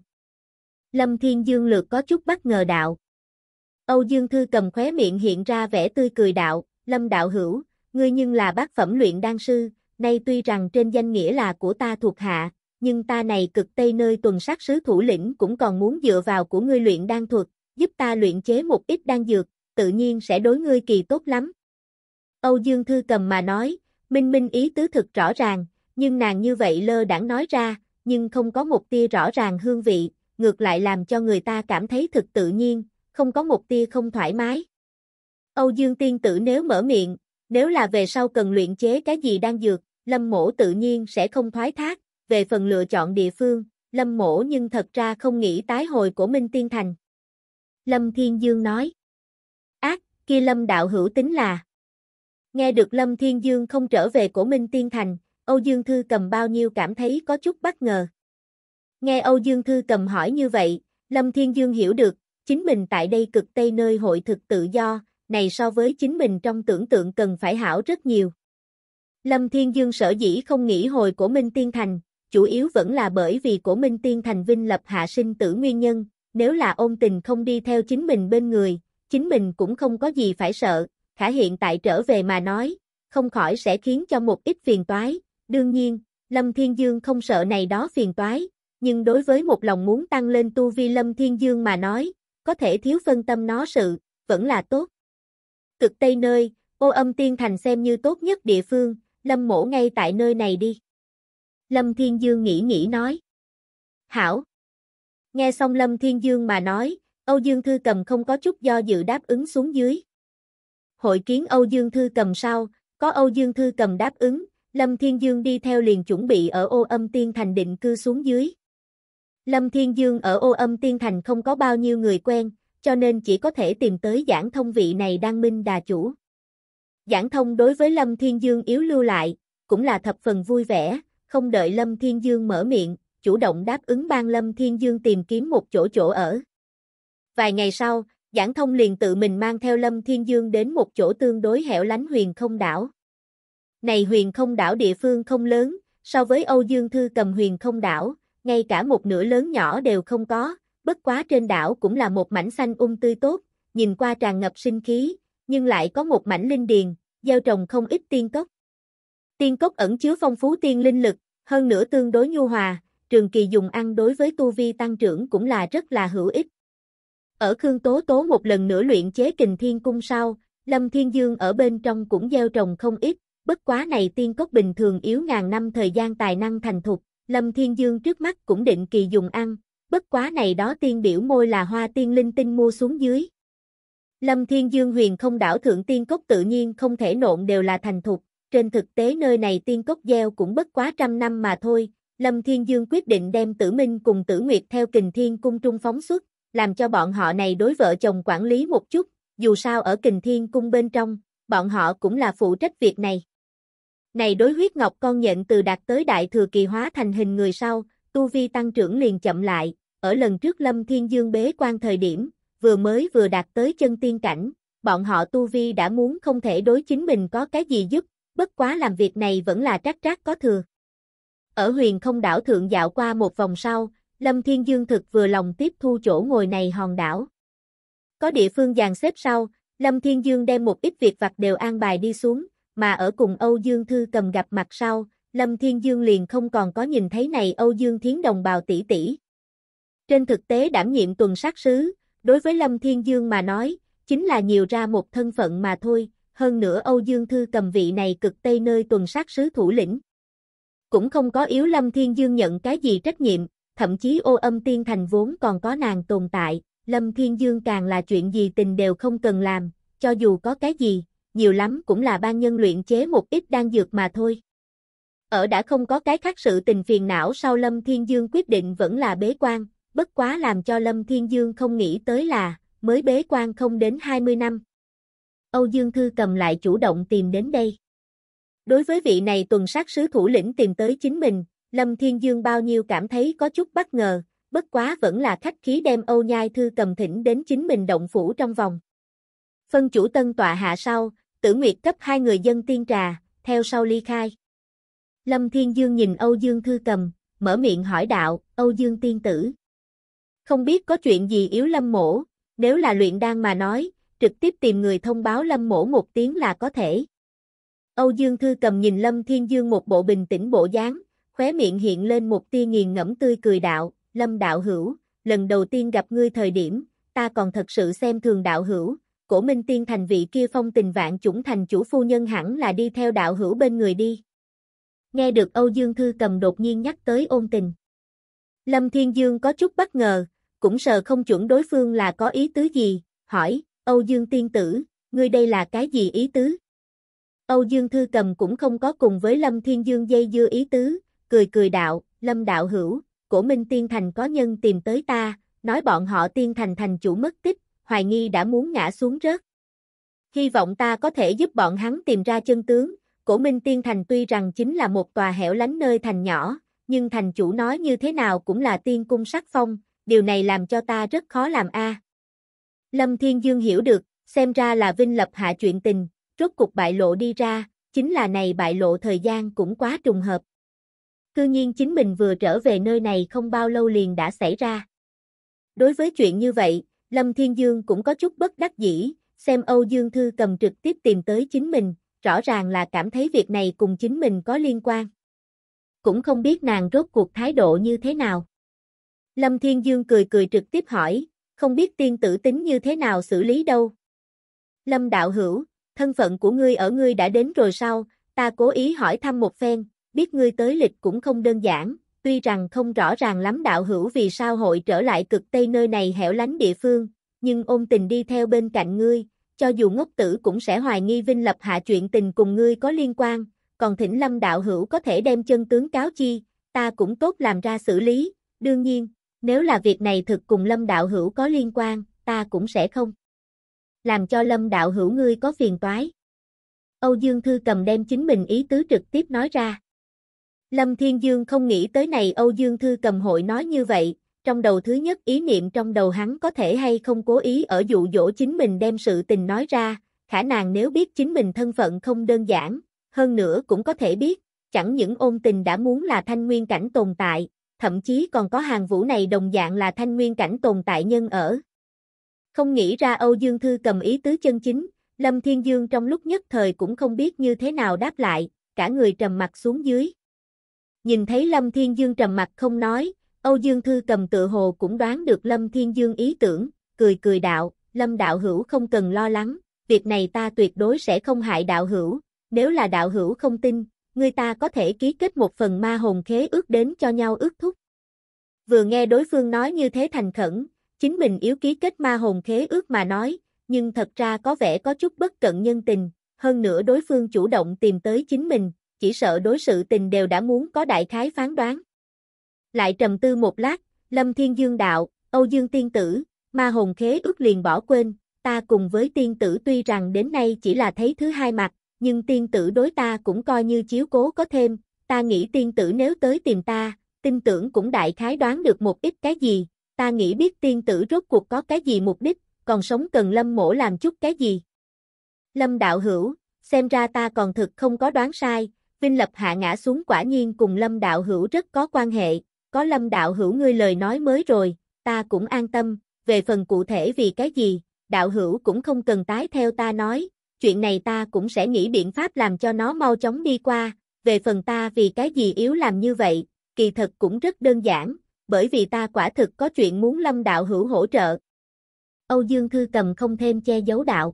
Lâm Thiên Dương lược có chút bất ngờ đạo. Âu Dương Thư cầm khóe miệng hiện ra vẻ tươi cười đạo, Lâm đạo hữu, ngươi nhưng là bác phẩm luyện đan sư, nay tuy rằng trên danh nghĩa là của ta thuộc hạ, nhưng ta này cực tây nơi tuần sát sứ thủ lĩnh cũng còn muốn dựa vào của ngươi luyện đan thuật, giúp ta luyện chế một ít đan dược, tự nhiên sẽ đối ngươi kỳ tốt lắm. Âu Dương Thư cầm mà nói, minh minh ý tứ thực rõ ràng, nhưng nàng như vậy lơ đãng nói ra, nhưng không có một tia rõ ràng hương vị, ngược lại làm cho người ta cảm thấy thực tự nhiên, không có một tia không thoải mái. Âu Dương tiên tử nếu mở miệng, nếu là về sau cần luyện chế cái gì đang dược, Lâm Mỗ tự nhiên sẽ không thoái thác, về phần lựa chọn địa phương, Lâm Mỗ nhưng thật ra không nghĩ tái hồi của Minh Tiên Thành. Lâm Thiên Dương nói, ác, kia Lâm đạo hữu tính là. Nghe được Lâm Thiên Dương không trở về của Minh Tiên Thành, Âu Dương Thư cầm bao nhiêu cảm thấy có chút bất ngờ. Nghe Âu Dương Thư cầm hỏi như vậy, Lâm Thiên Dương hiểu được, chính mình tại đây cực Tây nơi hội thực tự do, này so với chính mình trong tưởng tượng cần phải hảo rất nhiều. Lâm Thiên Dương sở dĩ không nghĩ hồi của Minh Tiên Thành, chủ yếu vẫn là bởi vì của Minh Tiên Thành vinh lập hạ sinh tử nguyên nhân, nếu là ôn tình không đi theo chính mình bên người, chính mình cũng không có gì phải sợ, khả hiện tại trở về mà nói, không khỏi sẽ khiến cho một ít phiền toái, đương nhiên, Lâm Thiên Dương không sợ này đó phiền toái, nhưng đối với một lòng muốn tăng lên tu vi Lâm Thiên Dương mà nói, có thể thiếu phân tâm nó sự, vẫn là tốt. Cực Tây nơi, ô âm tiên thành xem như tốt nhất địa phương, Lâm mổ ngay tại nơi này đi. Lâm Thiên Dương nghĩ nghĩ nói. Hảo. Nghe xong Lâm Thiên Dương mà nói, Âu Dương Thư Cầm không có chút do dự đáp ứng xuống dưới. Hội kiến Âu Dương Thư Cầm sau, có Âu Dương Thư Cầm đáp ứng, Lâm Thiên Dương đi theo liền chuẩn bị ở ô âm tiên thành định cư xuống dưới. Lâm Thiên Dương ở ô âm tiên thành không có bao nhiêu người quen, cho nên chỉ có thể tìm tới giảng thông vị này đang minh đà chủ. Giảng thông đối với Lâm Thiên Dương yếu lưu lại, cũng là thập phần vui vẻ, không đợi Lâm Thiên Dương mở miệng, chủ động đáp ứng ban Lâm Thiên Dương tìm kiếm một chỗ chỗ ở. Vài ngày sau, giảng thông liền tự mình mang theo Lâm Thiên Dương đến một chỗ tương đối hẻo lánh huyền không đảo. Này huyền không đảo địa phương không lớn, so với Âu Dương Thư cầm huyền không đảo, ngay cả một nửa lớn nhỏ đều không có, bất quá trên đảo cũng là một mảnh xanh um tươi tốt, nhìn qua tràn ngập sinh khí, nhưng lại có một mảnh linh điền, gieo trồng không ít tiên cốc. Tiên cốc ẩn chứa phong phú tiên linh lực, hơn nữa tương đối nhu hòa, trường kỳ dùng ăn đối với tu vi tăng trưởng cũng là rất là hữu ích. Ở Khương Tố Tố một lần nữa luyện chế kình thiên cung sau, Lâm Thiên Dương ở bên trong cũng gieo trồng không ít, bất quá này tiên cốc bình thường yếu ngàn năm thời gian tài năng thành thục, Lâm Thiên Dương trước mắt cũng định kỳ dùng ăn, bất quá này đó tiên biểu môi là hoa tiên linh tinh mua xuống dưới. Lâm Thiên Dương huyền không đảo thượng tiên cốc tự nhiên không thể nộn đều là thành thục, trên thực tế nơi này tiên cốc gieo cũng bất quá trăm năm mà thôi. Lâm Thiên Dương quyết định đem Tử Minh cùng Tử Nguyệt theo kình thiên cung trung phóng xuất, làm cho bọn họ này đối vợ chồng quản lý một chút, dù sao ở kình thiên cung bên trong, bọn họ cũng là phụ trách việc này. Này đối huyết ngọc con nhận từ đạt tới đại thừa kỳ hóa thành hình người sau, tu vi tăng trưởng liền chậm lại, ở lần trước Lâm Thiên Dương bế quan thời điểm, vừa mới vừa đạt tới chân tiên cảnh, bọn họ tu vi đã muốn không thể đối chính mình có cái gì giúp, bất quá làm việc này vẫn là trắc trắc có thừa. Ở huyền không đảo thượng dạo qua một vòng sau, Lâm Thiên Dương thực vừa lòng tiếp thu chỗ ngồi này hòn đảo. Có địa phương dàn xếp sau, Lâm Thiên Dương đem một ít việc vặt đều an bài đi xuống, mà ở cùng Âu Dương Thư cầm gặp mặt sau, Lâm Thiên Dương liền không còn có nhìn thấy này Âu Dương Thiến đồng bào tỷ tỷ. Trên thực tế đảm nhiệm tuần sát sứ, đối với Lâm Thiên Dương mà nói, chính là nhiều ra một thân phận mà thôi, hơn nữa Âu Dương Thư cầm vị này cực tây nơi tuần sát sứ thủ lĩnh. Cũng không có yếu Lâm Thiên Dương nhận cái gì trách nhiệm, thậm chí ô âm tiên thành vốn còn có nàng tồn tại, Lâm Thiên Dương càng là chuyện gì tình đều không cần làm, cho dù có cái gì, nhiều lắm cũng là ban nhân luyện chế một ít đan dược mà thôi. Ở đã không có cái khác sự tình phiền não sau Lâm Thiên Dương quyết định vẫn là bế quan, bất quá làm cho Lâm Thiên Dương không nghĩ tới là, mới bế quan không đến 20 năm. Âu Dương Thư cầm lại chủ động tìm đến đây. Đối với vị này tuần sát sứ thủ lĩnh tìm tới chính mình, Lâm Thiên Dương bao nhiêu cảm thấy có chút bất ngờ, bất quá vẫn là khách khí đem Âu Nhai Thư cầm thỉnh đến chính mình động phủ trong vòng. Phân chủ tân tọa hạ sau, Tử Nguyệt cấp hai người dân tiên trà, theo sau ly khai. Lâm Thiên Dương nhìn Âu Dương Thư cầm, mở miệng hỏi đạo, Âu Dương tiên tử. Không biết có chuyện gì yếu Lâm mổ, nếu là luyện đan mà nói, trực tiếp tìm người thông báo Lâm mổ một tiếng là có thể. Âu Dương Thư cầm nhìn Lâm Thiên Dương một bộ bình tĩnh bộ dáng, khóe miệng hiện lên một tia nghiền ngẫm tươi cười đạo, Lâm đạo hữu, lần đầu tiên gặp ngươi thời điểm, ta còn thật sự xem thường đạo hữu, cổ minh tiên thành vị kia phong tình vạn chủng thành chủ phu nhân hẳn là đi theo đạo hữu bên người đi. Nghe được Âu Dương Thư cầm đột nhiên nhắc tới ôn tình. Lâm Thiên Dương có chút bất ngờ, cũng sợ không chuẩn đối phương là có ý tứ gì, hỏi, Âu Dương tiên tử, ngươi đây là cái gì ý tứ? Âu Dương Thư cầm cũng không có cùng với Lâm Thiên Dương dây dưa ý tứ, cười cười đạo, Lâm đạo hữu, cổ minh tiên thành có nhân tìm tới ta, nói bọn họ tiên thành thành chủ mất tích, hoài nghi đã muốn ngã xuống rớt. Hy vọng ta có thể giúp bọn hắn tìm ra chân tướng, cổ Minh Tiên Thành tuy rằng chính là một tòa hẻo lánh nơi thành nhỏ, nhưng thành chủ nói như thế nào cũng là tiên cung sắc phong, điều này làm cho ta rất khó làm a. Lâm Thiên Dương hiểu được, xem ra là Vinh Lập hạ chuyện tình, rốt cục bại lộ đi ra, chính là này bại lộ thời gian cũng quá trùng hợp. Cư nhiên chính mình vừa trở về nơi này không bao lâu liền đã xảy ra. Đối với chuyện như vậy, Lâm Thiên Dương cũng có chút bất đắc dĩ, xem Âu Dương Thư cầm trực tiếp tìm tới chính mình, rõ ràng là cảm thấy việc này cùng chính mình có liên quan. Cũng không biết nàng rốt cuộc thái độ như thế nào. Lâm Thiên Dương cười cười trực tiếp hỏi, không biết tiên tử tính như thế nào xử lý đâu. Lâm Đạo Hữu, thân phận của ngươi ở ngươi đã đến rồi sao, ta cố ý hỏi thăm một phen, biết ngươi tới lịch cũng không đơn giản, tuy rằng không rõ ràng lắm đạo hữu vì sao hội trở lại cực Tây nơi này hẻo lánh địa phương, nhưng ôn tình đi theo bên cạnh ngươi, cho dù ngốc tử cũng sẽ hoài nghi Vinh Lập hạ chuyện tình cùng ngươi có liên quan, còn thỉnh lâm đạo hữu có thể đem chân tướng cáo chi, ta cũng tốt làm ra xử lý, đương nhiên, nếu là việc này thực cùng lâm đạo hữu có liên quan, ta cũng sẽ không. Làm cho lâm đạo hữu ngươi có phiền toái. Âu Dương Thư cầm đem chính mình ý tứ trực tiếp nói ra. Lâm Thiên Dương không nghĩ tới này Âu Dương Thư cầm hội nói như vậy, trong đầu thứ nhất ý niệm trong đầu hắn có thể hay không cố ý ở dụ dỗ chính mình đem sự tình nói ra, khả nàng nếu biết chính mình thân phận không đơn giản, hơn nữa cũng có thể biết, chẳng những ôn tình đã muốn là thanh nguyên cảnh tồn tại, thậm chí còn có hàng vũ này đồng dạng là thanh nguyên cảnh tồn tại nhân ở. Không nghĩ ra Âu Dương Thư cầm ý tứ chân chính, Lâm Thiên Dương trong lúc nhất thời cũng không biết như thế nào đáp lại, cả người trầm mặt xuống dưới. Nhìn thấy Lâm Thiên Dương trầm mặt không nói, Âu Dương Thư cầm tự hồ cũng đoán được Lâm Thiên Dương ý tưởng, cười cười đạo, Lâm đạo hữu không cần lo lắng, việc này ta tuyệt đối sẽ không hại đạo hữu, nếu là đạo hữu không tin, người ta có thể ký kết một phần ma hồn khế ước đến cho nhau ước thúc. Vừa nghe đối phương nói như thế thành khẩn, chính mình yếu ký kết ma hồn khế ước mà nói, nhưng thật ra có vẻ có chút bất cận nhân tình, hơn nữa đối phương chủ động tìm tới chính mình, chỉ sợ đối sự tình đều đã muốn có đại khái phán đoán. Lại trầm tư một lát, Lâm Thiên Dương đạo, Âu Dương Tiên Tử, ma hồn khế ước liền bỏ quên, ta cùng với Tiên Tử tuy rằng đến nay chỉ là thấy thứ hai mặt, nhưng Tiên Tử đối ta cũng coi như chiếu cố có thêm, ta nghĩ Tiên Tử nếu tới tìm ta, tin tưởng cũng đại khái đoán được một ít cái gì, ta nghĩ biết Tiên Tử rốt cuộc có cái gì mục đích, còn sống cần Lâm mổ làm chút cái gì. Lâm Đạo Hữu, xem ra ta còn thực không có đoán sai, Vinh Lập hạ ngã xuống quả nhiên cùng Lâm Đạo Hữu rất có quan hệ, có Lâm Đạo Hữu ngươi lời nói mới rồi, ta cũng an tâm, về phần cụ thể vì cái gì, Đạo Hữu cũng không cần tái theo ta nói, chuyện này ta cũng sẽ nghĩ biện pháp làm cho nó mau chóng đi qua, về phần ta vì cái gì yếu làm như vậy, kỳ thật cũng rất đơn giản, bởi vì ta quả thực có chuyện muốn Lâm Đạo Hữu hỗ trợ. Âu Dương Thư Cầm không thêm che giấu đạo.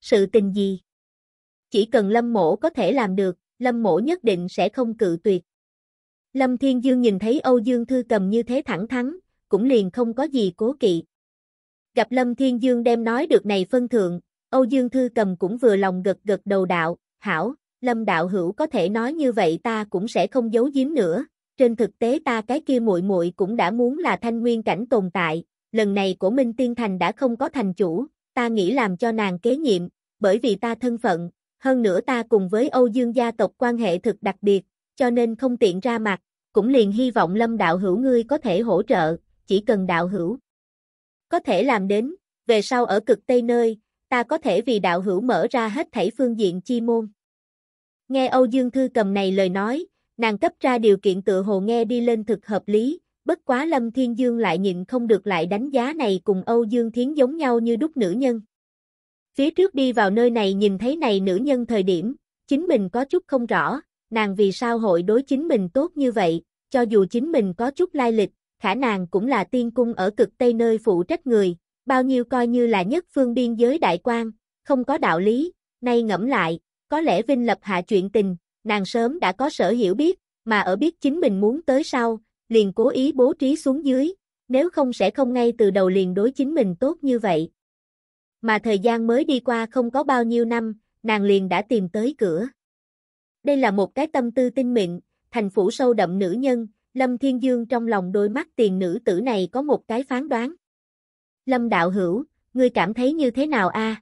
Sự tình gì? Chỉ cần Lâm Mỗ có thể làm được, Lâm Mộ nhất định sẽ không cự tuyệt. Lâm Thiên Dương nhìn thấy Âu Dương Thư Cầm như thế thẳng thắn, cũng liền không có gì cố kỵ. Gặp Lâm Thiên Dương đem nói được này phân thượng, Âu Dương Thư Cầm cũng vừa lòng gật gật đầu đạo, hảo, Lâm Đạo Hữu có thể nói như vậy ta cũng sẽ không giấu giếm nữa, trên thực tế ta cái kia muội muội cũng đã muốn là thanh nguyên cảnh tồn tại, lần này của Minh Tiên Thành đã không có thành chủ, ta nghĩ làm cho nàng kế nhiệm, bởi vì ta thân phận, hơn nữa ta cùng với Âu Dương gia tộc quan hệ thực đặc biệt, cho nên không tiện ra mặt, cũng liền hy vọng lâm đạo hữu ngươi có thể hỗ trợ, chỉ cần đạo hữu. Có thể làm đến, về sau ở cực Tây nơi, ta có thể vì đạo hữu mở ra hết thảy phương diện chi môn. Nghe Âu Dương Thư cầm này lời nói, nàng cấp ra điều kiện tự hồ nghe đi lên thực hợp lý, bất quá Lâm Thiên Dương lại nhịn không được lại đánh giá này cùng Âu Dương Thiến giống nhau như đúc nữ nhân. Phía trước đi vào nơi này nhìn thấy này nữ nhân thời điểm, chính mình có chút không rõ, nàng vì sao hội đối chính mình tốt như vậy, cho dù chính mình có chút lai lịch, khả nàng cũng là tiên cung ở cực Tây nơi phụ trách người, bao nhiêu coi như là nhất phương biên giới đại quan, không có đạo lý, nay ngẫm lại, có lẽ Vinh Lập hạ chuyện tình, nàng sớm đã có sở hiểu biết, mà ở biết chính mình muốn tới sau, liền cố ý bố trí xuống dưới, nếu không sẽ không ngay từ đầu liền đối chính mình tốt như vậy mà thời gian mới đi qua không có bao nhiêu năm, nàng liền đã tìm tới cửa. Đây là một cái tâm tư tinh mịn, thành phủ sâu đậm nữ nhân, Lâm Thiên Dương trong lòng đôi mắt tiền nữ tử này có một cái phán đoán. Lâm Đạo Hữu, ngươi cảm thấy như thế nào a?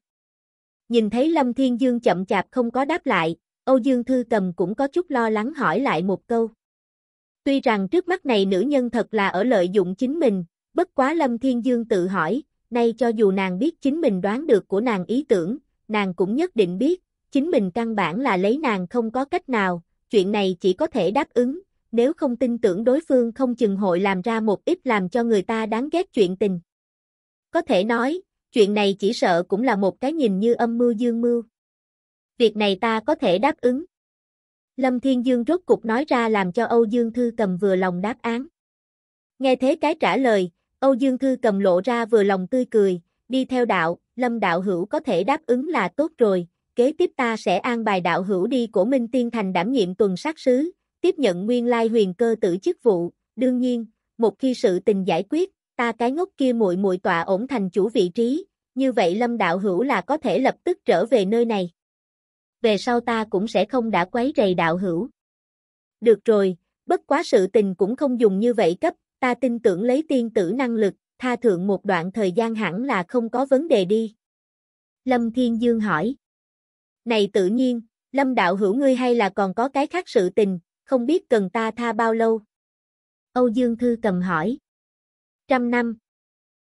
Nhìn thấy Lâm Thiên Dương chậm chạp không có đáp lại, Âu Dương Thư Cầm cũng có chút lo lắng hỏi lại một câu. Tuy rằng trước mắt này nữ nhân thật là ở lợi dụng chính mình, bất quá Lâm Thiên Dương tự hỏi, nay cho dù nàng biết chính mình đoán được của nàng ý tưởng, nàng cũng nhất định biết, chính mình căn bản là lấy nàng không có cách nào, chuyện này chỉ có thể đáp ứng, nếu không tin tưởng đối phương không chừng hội làm ra một ít làm cho người ta đáng ghét chuyện tình. Có thể nói, chuyện này chỉ sợ cũng là một cái nhìn như âm mưu dương mưu. Việc này ta có thể đáp ứng. Lâm Thiên Dương rốt cục nói ra làm cho Âu Dương Thư cầm vừa lòng đáp án. Nghe thế cái trả lời, Âu Dương Thư cầm lộ ra vừa lòng tươi cười, đi theo đạo, lâm đạo hữu có thể đáp ứng là tốt rồi, kế tiếp ta sẽ an bài đạo hữu đi của Minh Tiên Thành đảm nhiệm tuần sát sứ, tiếp nhận nguyên lai huyền cơ tử chức vụ, đương nhiên, một khi sự tình giải quyết, ta cái ngốc kia muội muội tọa ổn thành chủ vị trí, như vậy lâm đạo hữu là có thể lập tức trở về nơi này. Về sau ta cũng sẽ không đã quấy rầy đạo hữu. Được rồi, bất quá sự tình cũng không dùng như vậy cấp, ta tin tưởng lấy tiên tử năng lực, tha thượng một đoạn thời gian hẳn là không có vấn đề đi. Lâm Thiên Dương hỏi. Này tự nhiên, Lâm đạo hữu ngươi hay là còn có cái khác sự tình, không biết cần ta tha bao lâu? Âu Dương Thư cầm hỏi. Trăm năm.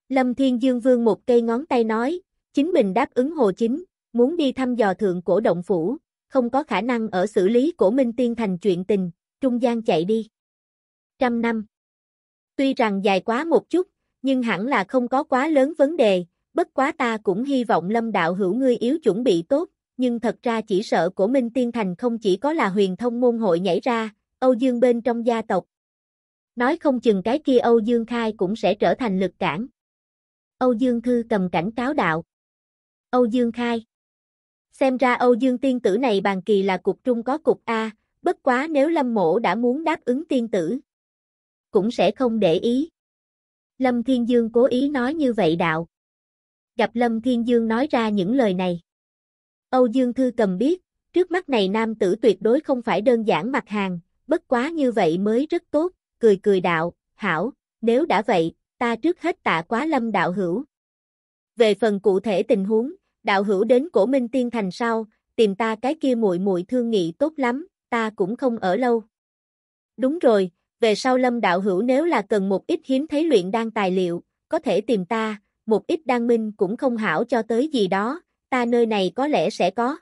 Lâm Thiên Dương vương một cây ngón tay nói, chính mình đáp ứng Hồ Chính, muốn đi thăm dò thượng cổ động phủ, không có khả năng ở xử lý cổ minh tiên thành chuyện tình, trung gian chạy đi. Trăm năm. Tuy rằng dài quá một chút, nhưng hẳn là không có quá lớn vấn đề, bất quá ta cũng hy vọng lâm đạo hữu ngươi yếu chuẩn bị tốt, nhưng thật ra chỉ sợ của Minh Tiên Thành không chỉ có là huyền thông môn hội nhảy ra, Âu Dương bên trong gia tộc. Nói không chừng cái kia Âu Dương Khai cũng sẽ trở thành lực cản. Âu Dương Thư cầm cảnh cáo đạo. Âu Dương Khai. Xem ra Âu Dương tiên tử này bàn kỳ là cục trung có cục A, bất quá nếu Lâm Mộ đã muốn đáp ứng tiên tử, cũng sẽ không để ý. Lâm Thiên Dương cố ý nói như vậy đạo. Gặp Lâm Thiên Dương nói ra những lời này. Âu Dương Thư cầm biết, trước mắt này nam tử tuyệt đối không phải đơn giản mặt hàng, bất quá như vậy mới rất tốt, cười cười đạo, hảo, nếu đã vậy, ta trước hết tạ quá lâm đạo hữu. Về phần cụ thể tình huống, đạo hữu đến cổ minh tiên thành sau, tìm ta cái kia muội muội thương nghị tốt lắm, ta cũng không ở lâu. Đúng rồi, về sau lâm đạo hữu nếu là cần một ít hiếm thấy luyện đan tài liệu, có thể tìm ta, một ít đan minh cũng không hảo cho tới gì đó, ta nơi này có lẽ sẽ có.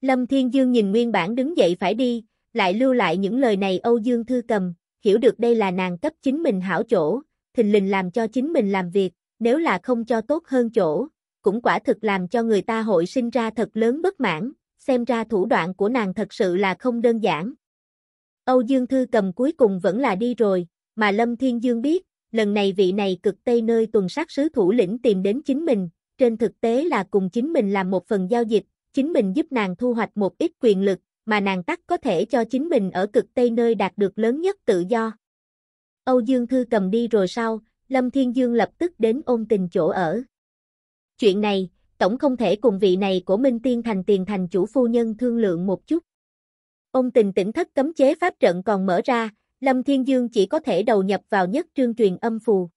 Lâm Thiên Dương nhìn nguyên bản đứng dậy phải đi, lại lưu lại những lời này Âu Dương Thư cầm, hiểu được đây là nàng cấp chính mình hảo chỗ, thình lình làm cho chính mình làm việc, nếu là không cho tốt hơn chỗ, cũng quả thực làm cho người ta hội sinh ra thật lớn bất mãn, xem ra thủ đoạn của nàng thật sự là không đơn giản. Âu Dương Thư cầm cuối cùng vẫn là đi rồi, mà Lâm Thiên Dương biết, lần này vị này cực Tây nơi tuần sát sứ thủ lĩnh tìm đến chính mình, trên thực tế là cùng chính mình làm một phần giao dịch, chính mình giúp nàng thu hoạch một ít quyền lực, mà nàng tắc có thể cho chính mình ở cực Tây nơi đạt được lớn nhất tự do. Âu Dương Thư cầm đi rồi sau, Lâm Thiên Dương lập tức đến ôn tình chỗ ở. Chuyện này, tổng không thể cùng vị này của Minh Tiên Thành tiền thành chủ phu nhân thương lượng một chút. Ông tình tỉnh thất cấm chế pháp trận còn mở ra, Lâm Thiên Dương chỉ có thể đầu nhập vào nhất trương truyền âm phù.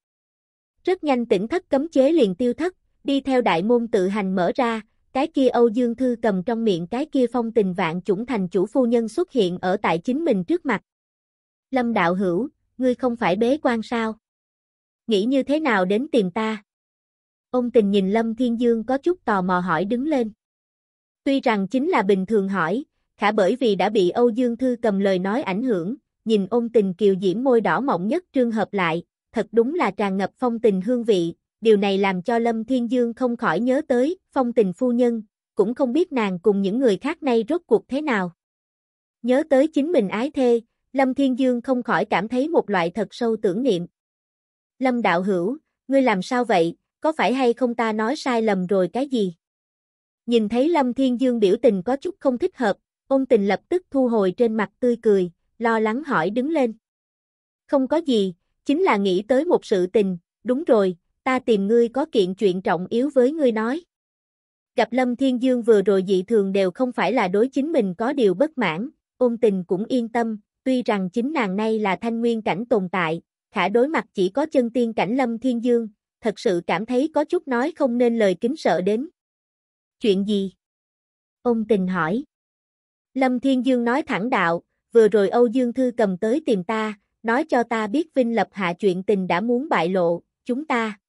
Rất nhanh tỉnh thất cấm chế liền tiêu thất, đi theo đại môn tự hành mở ra, cái kia Âu Dương Thư cầm trong miệng cái kia phong tình vạn chủng thành chủ phu nhân xuất hiện ở tại chính mình trước mặt. Lâm Đạo Hữu, ngươi không phải bế quan sao? Nghĩ như thế nào đến tìm ta? Ông tình nhìn Lâm Thiên Dương có chút tò mò hỏi đứng lên. Tuy rằng chính là bình thường hỏi, khả bởi vì đã bị Âu Dương Thư cầm lời nói ảnh hưởng, nhìn ôn tình kiều diễm môi đỏ mỏng nhất trương hợp lại, thật đúng là tràn ngập phong tình hương vị, điều này làm cho Lâm Thiên Dương không khỏi nhớ tới, phong tình phu nhân, cũng không biết nàng cùng những người khác nay rốt cuộc thế nào. Nhớ tới chính mình ái thê, Lâm Thiên Dương không khỏi cảm thấy một loại thật sâu tưởng niệm. Lâm Đạo Hữu, ngươi làm sao vậy, có phải hay không ta nói sai lầm rồi cái gì? Nhìn thấy Lâm Thiên Dương biểu tình có chút không thích hợp, Ôn tình lập tức thu hồi trên mặt tươi cười, lo lắng hỏi đứng lên. Không có gì, chính là nghĩ tới một sự tình, đúng rồi, ta tìm ngươi có kiện chuyện trọng yếu với ngươi nói. Gặp Lâm Thiên Dương vừa rồi dị thường đều không phải là đối chính mình có điều bất mãn, ôn tình cũng yên tâm, tuy rằng chính nàng nay là thanh nguyên cảnh tồn tại, khả đối mặt chỉ có chân tiên cảnh Lâm Thiên Dương, thật sự cảm thấy có chút nói không nên lời kính sợ đến. Chuyện gì? Ôn tình hỏi. Lâm Thiên Dương nói thẳng đạo, vừa rồi Âu Dương Thư cầm tới tìm ta, nói cho ta biết Vinh Lập Hạ chuyện tình đã muốn bại lộ, chúng ta.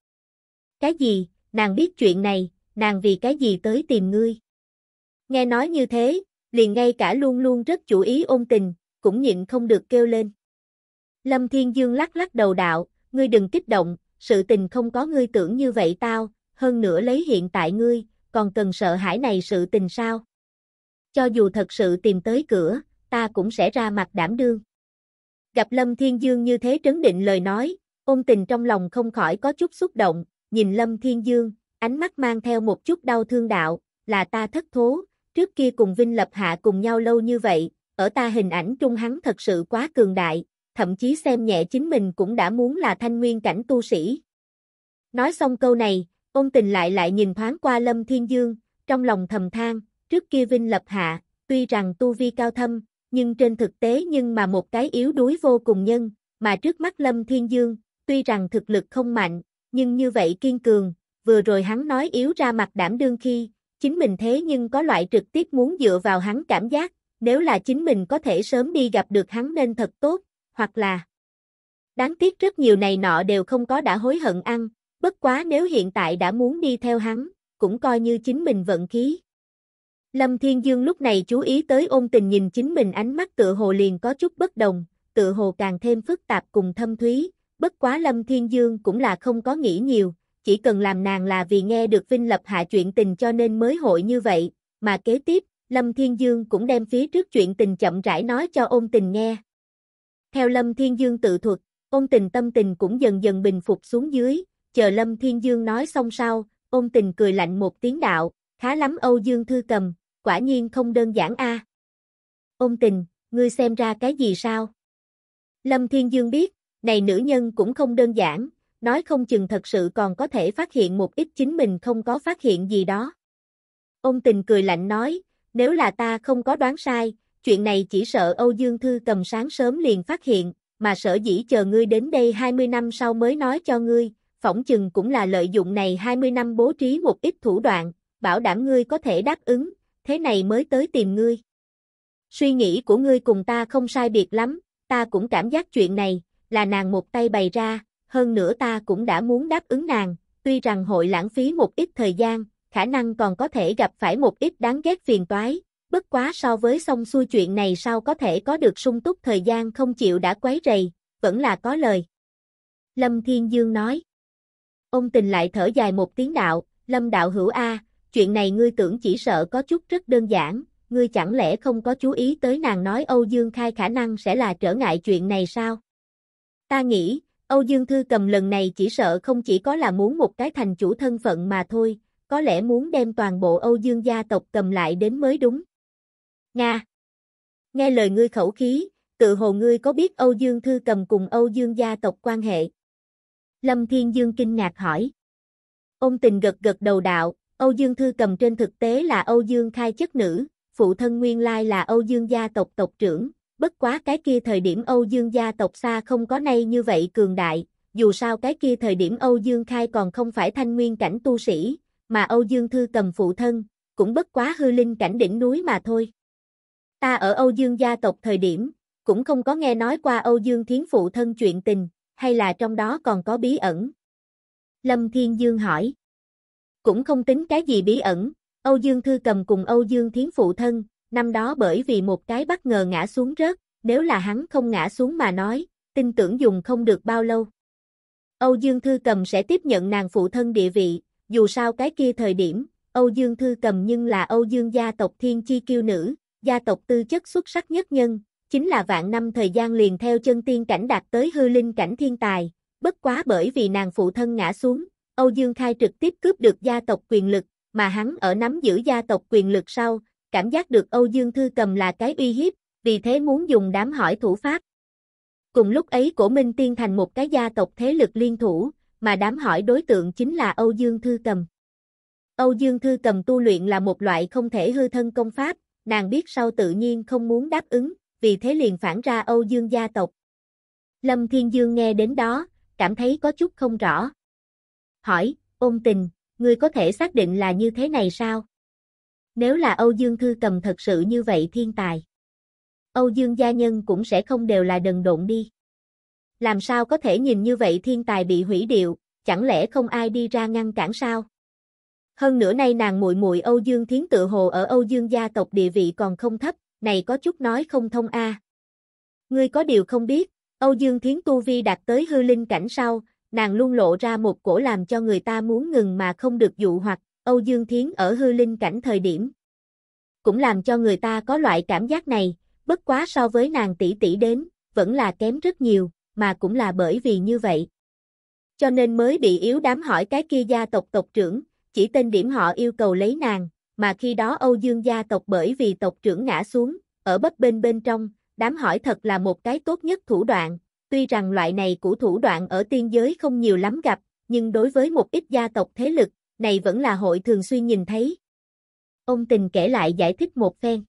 Cái gì, nàng biết chuyện này, nàng vì cái gì tới tìm ngươi? Nghe nói như thế, liền ngay cả luôn luôn rất chú ý ôn tình, cũng nhịn không được kêu lên. Lâm Thiên Dương lắc lắc đầu đạo, ngươi đừng kích động, sự tình không có ngươi tưởng như vậy tao, hơn nữa lấy hiện tại ngươi, còn cần sợ hãi này sự tình sao? cho dù thật sự tìm tới cửa, ta cũng sẽ ra mặt đảm đương. Gặp Lâm Thiên Dương như thế trấn định lời nói, ôn tình trong lòng không khỏi có chút xúc động, nhìn Lâm Thiên Dương, ánh mắt mang theo một chút đau thương đạo, là ta thất thố, trước kia cùng Vinh Lập Hạ cùng nhau lâu như vậy, ở ta hình ảnh trung hắn thật sự quá cường đại, thậm chí xem nhẹ chính mình cũng đã muốn là thanh nguyên cảnh tu sĩ. Nói xong câu này, ôn tình lại lại nhìn thoáng qua Lâm Thiên Dương, trong lòng thầm than, trước kia Vinh Lập Hạ, tuy rằng tu vi cao thâm, nhưng trên thực tế nhưng mà một cái yếu đuối vô cùng nhân, mà trước mắt Lâm Thiên Dương, tuy rằng thực lực không mạnh, nhưng như vậy kiên cường, vừa rồi hắn nói yếu ra mặt đảm đương khi, chính mình thế nhưng có loại trực tiếp muốn dựa vào hắn cảm giác, nếu là chính mình có thể sớm đi gặp được hắn nên thật tốt, hoặc là đáng tiếc rất nhiều này nọ đều không có đã hối hận ăn, bất quá nếu hiện tại đã muốn đi theo hắn, cũng coi như chính mình vận khí. Lâm Thiên Dương lúc này chú ý tới ôn tình nhìn chính mình ánh mắt tựa hồ liền có chút bất đồng, tựa hồ càng thêm phức tạp cùng thâm thúy, bất quá Lâm Thiên Dương cũng là không có nghĩ nhiều, chỉ cần làm nàng là vì nghe được Vinh Lập hạ chuyện tình cho nên mới hội như vậy, mà kế tiếp, Lâm Thiên Dương cũng đem phía trước chuyện tình chậm rãi nói cho ôn tình nghe. Theo Lâm Thiên Dương tự thuật, ôn tình tâm tình cũng dần dần bình phục xuống dưới, chờ Lâm Thiên Dương nói xong sau, ôn tình cười lạnh một tiếng đạo, khá lắm Âu Dương Thư Cầm, quả nhiên không đơn giản a. ôn tình, ngươi xem ra cái gì sao? Lâm Thiên Dương biết, này nữ nhân cũng không đơn giản, nói không chừng thật sự còn có thể phát hiện một ít chính mình không có phát hiện gì đó. ôn tình cười lạnh nói, nếu là ta không có đoán sai, chuyện này chỉ sợ Âu Dương Thư cầm sáng sớm liền phát hiện, mà sợ dĩ chờ ngươi đến đây 20 năm sau mới nói cho ngươi, phỏng chừng cũng là lợi dụng này 20 năm bố trí một ít thủ đoạn, bảo đảm ngươi có thể đáp ứng, thế này mới tới tìm ngươi. Suy nghĩ của ngươi cùng ta không sai biệt lắm, ta cũng cảm giác chuyện này, là nàng một tay bày ra, hơn nữa ta cũng đã muốn đáp ứng nàng, tuy rằng hội lãng phí một ít thời gian, khả năng còn có thể gặp phải một ít đáng ghét phiền toái, bất quá so với xong xuôi chuyện này sao có thể có được sung túc thời gian không chịu đã quấy rầy, vẫn là có lời. Lâm Thiên Dương nói. Ông tình lại thở dài một tiếng đạo, Lâm đạo hữu A, chuyện này ngươi tưởng chỉ sợ có chút rất đơn giản, ngươi chẳng lẽ không có chú ý tới nàng nói Âu Dương Khai khả năng sẽ là trở ngại chuyện này sao? Ta nghĩ, Âu Dương Thư cầm lần này chỉ sợ không chỉ có là muốn một cái thành chủ thân phận mà thôi, có lẽ muốn đem toàn bộ Âu Dương gia tộc cầm lại đến mới đúng. Nga Nghe lời ngươi khẩu khí, tự hồ ngươi có biết Âu Dương Thư cầm cùng Âu Dương gia tộc quan hệ? Lâm Thiên Dương kinh ngạc hỏi. Ông tình gật gật đầu đạo, Âu Dương Thư Cầm trên thực tế là Âu Dương Khai chất nữ, phụ thân nguyên lai là Âu Dương gia tộc tộc trưởng, bất quá cái kia thời điểm Âu Dương gia tộc xa không có nay như vậy cường đại, dù sao cái kia thời điểm Âu Dương Khai còn không phải thanh nguyên cảnh tu sĩ, mà Âu Dương Thư Cầm phụ thân, cũng bất quá hư linh cảnh đỉnh núi mà thôi. Ta ở Âu Dương gia tộc thời điểm, cũng không có nghe nói qua Âu Dương Thiến phụ thân chuyện tình, hay là trong đó còn có bí ẩn. Lâm Thiên Dương hỏi. Cũng không tính cái gì bí ẩn, Âu Dương Thư Cầm cùng Âu Dương Thiến phụ thân, năm đó bởi vì một cái bất ngờ ngã xuống rớt, nếu là hắn không ngã xuống mà nói, tin tưởng dùng không được bao lâu. Âu Dương Thư Cầm sẽ tiếp nhận nàng phụ thân địa vị, dù sao cái kia thời điểm, Âu Dương Thư Cầm nhưng là Âu Dương gia tộc thiên chi kiêu nữ, gia tộc tư chất xuất sắc nhất nhân, chính là vạn năm thời gian liền theo chân tiên cảnh đạt tới hư linh cảnh thiên tài, bất quá bởi vì nàng phụ thân ngã xuống, Âu Dương Khai trực tiếp cướp được gia tộc quyền lực, mà hắn ở nắm giữ gia tộc quyền lực sau, cảm giác được Âu Dương Thư Cầm là cái uy hiếp, vì thế muốn dùng đám hỏi thủ pháp. Cùng lúc ấy cổ Minh Tiên thành một cái gia tộc thế lực liên thủ, mà đám hỏi đối tượng chính là Âu Dương Thư Cầm. Âu Dương Thư Cầm tu luyện là một loại không thể hư thân công pháp, nàng biết sau tự nhiên không muốn đáp ứng, vì thế liền phản ra Âu Dương gia tộc. Lâm Thiên Dương nghe đến đó, cảm thấy có chút không rõ, hỏi, ôn tình, ngươi có thể xác định là như thế này sao? Nếu là Âu Dương Thư Cầm thật sự như vậy thiên tài, Âu Dương gia nhân cũng sẽ không đều là đần độn đi. Làm sao có thể nhìn như vậy thiên tài bị hủy điệu, chẳng lẽ không ai đi ra ngăn cản sao? Hơn nữa nay nàng muội muội Âu Dương Thiến tự hồ ở Âu Dương gia tộc địa vị còn không thấp, này có chút nói không thông a. Ngươi có điều không biết, Âu Dương Thiến tu vi đạt tới hư linh cảnh sau, nàng luôn lộ ra một cổ làm cho người ta muốn ngừng mà không được dụ hoặc, Âu Dương Thiến ở hư linh cảnh thời điểm. Cũng làm cho người ta có loại cảm giác này, bất quá so với nàng tỷ tỷ đến, vẫn là kém rất nhiều, mà cũng là bởi vì như vậy. Cho nên mới bị yếu đám hỏi cái kia gia tộc tộc trưởng, chỉ tên điểm họ yêu cầu lấy nàng, mà khi đó Âu Dương gia tộc bởi vì tộc trưởng ngã xuống, ở bấp bên bên trong, đám hỏi thật là một cái tốt nhất thủ đoạn, Tuy rằng loại này của thủ đoạn ở tiên giới không nhiều lắm gặp, nhưng đối với một ít gia tộc thế lực, này vẫn là hội thường xuyên nhìn thấy. Ông tình kể lại giải thích một phen.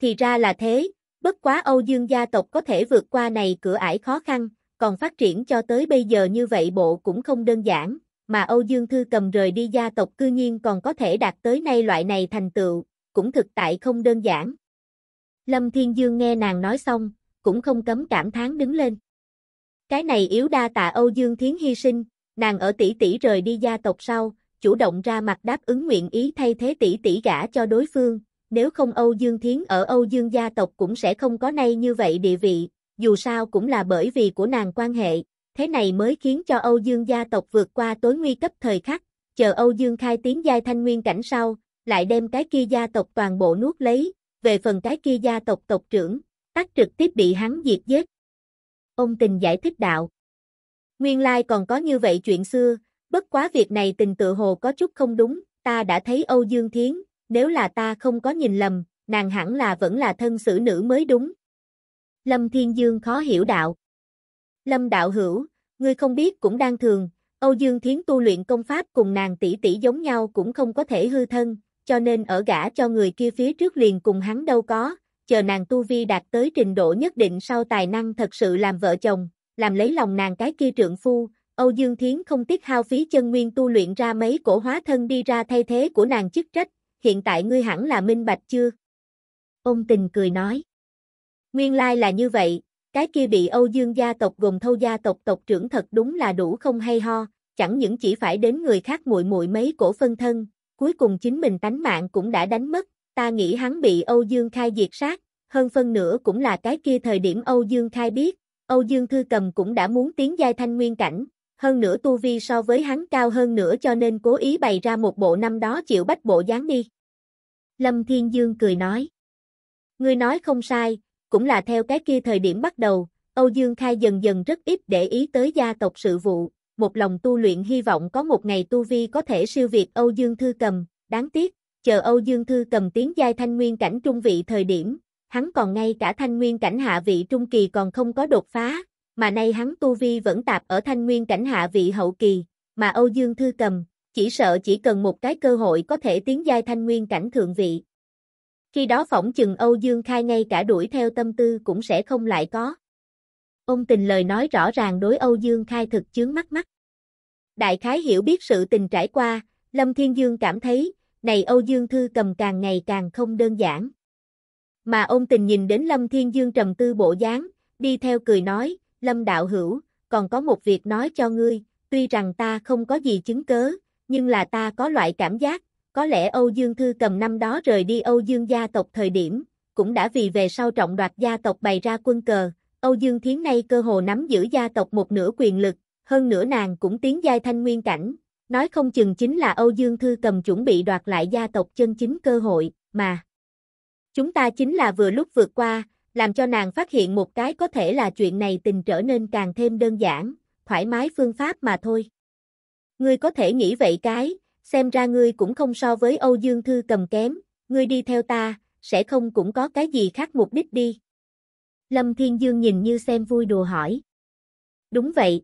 Thì ra là thế, bất quá Âu Dương gia tộc có thể vượt qua này cửa ải khó khăn, còn phát triển cho tới bây giờ như vậy bộ cũng không đơn giản, mà Âu Dương Thư cầm rời đi gia tộc cư nhiên còn có thể đạt tới nay loại này thành tựu, cũng thực tại không đơn giản. Lâm Thiên Dương nghe nàng nói xong, cũng không cấm cảm thán đứng lên. Cái này yếu đa tạ Âu Dương Thiến hy sinh, nàng ở tỷ tỷ rời đi gia tộc sau, chủ động ra mặt đáp ứng nguyện ý thay thế tỷ tỷ gả cho đối phương, nếu không Âu Dương Thiến ở Âu Dương gia tộc cũng sẽ không có nay như vậy địa vị, dù sao cũng là bởi vì của nàng quan hệ, thế này mới khiến cho Âu Dương gia tộc vượt qua tối nguy cấp thời khắc, chờ Âu Dương khai tiến giai thanh nguyên cảnh sau, lại đem cái kia gia tộc toàn bộ nuốt lấy, về phần cái kia gia tộc tộc trưởng, tắc trực tiếp bị hắn diệt giết. Ông tình giải thích đạo. Nguyên lai còn có như vậy chuyện xưa, bất quá việc này tình tự hồ có chút không đúng, ta đã thấy Âu Dương Thiến, nếu là ta không có nhìn lầm, nàng hẳn là vẫn là thân xử nữ mới đúng. Lâm Thiên Dương khó hiểu đạo. Lâm đạo hữu, ngươi không biết cũng đang thường, Âu Dương Thiến tu luyện công pháp cùng nàng tỷ tỷ giống nhau cũng không có thể hư thân, cho nên ở gã cho người kia phía trước liền cùng hắn đâu có, chờ nàng tu vi đạt tới trình độ nhất định sau tài năng thật sự làm vợ chồng, làm lấy lòng nàng cái kia trượng phu, Âu Dương Thiến không tiếc hao phí chân nguyên tu luyện ra mấy cổ hóa thân đi ra thay thế của nàng chức trách, hiện tại ngươi hẳn là minh bạch chưa? Ông tình cười nói. Nguyên lai là như vậy, cái kia bị Âu Dương gia tộc gồm thâu gia tộc tộc trưởng thật đúng là đủ không hay ho, chẳng những chỉ phải đến người khác muội muội mấy cổ phân thân, cuối cùng chính mình tánh mạng cũng đã đánh mất, ta nghĩ hắn bị Âu Dương Khai diệt sát, hơn phân nửa cũng là cái kia thời điểm Âu Dương Khai biết, Âu Dương Thư Cầm cũng đã muốn tiến giai thanh nguyên cảnh, hơn nữa tu vi so với hắn cao hơn nữa cho nên cố ý bày ra một bộ năm đó chịu bách bộ dáng đi. Lâm Thiên Dương cười nói. Ngươi nói không sai, cũng là theo cái kia thời điểm bắt đầu, Âu Dương Khai dần dần rất ít để ý tới gia tộc sự vụ, một lòng tu luyện hy vọng có một ngày tu vi có thể siêu việt Âu Dương Thư Cầm, đáng tiếc, chờ Âu Dương Thư cầm tiến giai thanh nguyên cảnh trung vị thời điểm, hắn còn ngay cả thanh nguyên cảnh hạ vị trung kỳ còn không có đột phá, mà nay hắn tu vi vẫn tạp ở thanh nguyên cảnh hạ vị hậu kỳ, mà Âu Dương Thư cầm, chỉ sợ chỉ cần một cái cơ hội có thể tiến giai thanh nguyên cảnh thượng vị. Khi đó phỏng chừng Âu Dương Khai ngay cả đuổi theo tâm tư cũng sẽ không lại có. Ông tình lời nói rõ ràng đối Âu Dương Khai thực chướng mắt mắt. Đại khái hiểu biết sự tình trải qua, Lâm Thiên Dương cảm thấy, này Âu Dương Thư cầm càng ngày càng không đơn giản. Mà ông tình nhìn đến Lâm Thiên Dương trầm tư bộ dáng, đi theo cười nói, Lâm Đạo Hữu, còn có một việc nói cho ngươi, tuy rằng ta không có gì chứng cớ, nhưng là ta có loại cảm giác, có lẽ Âu Dương Thư cầm năm đó rời đi Âu Dương gia tộc thời điểm, cũng đã vì về sau trọng đoạt gia tộc bày ra quân cờ, Âu Dương Thiến nay cơ hồ nắm giữ gia tộc một nửa quyền lực, hơn nữa nàng cũng tiến giai thanh nguyên cảnh, Nói không chừng chính là Âu Dương Thư Cầm chuẩn bị đoạt lại gia tộc chân chính cơ hội, mà. Chúng ta chính là vừa lúc vượt qua, làm cho nàng phát hiện một cái có thể là chuyện này tình trở nên càng thêm đơn giản, thoải mái phương pháp mà thôi. Ngươi có thể nghĩ vậy cái, xem ra ngươi cũng không so với Âu Dương Thư Cầm kém, ngươi đi theo ta, sẽ không cũng có cái gì khác mục đích đi. Lâm Thiên Dương nhìn như xem vui đùa hỏi. Đúng vậy.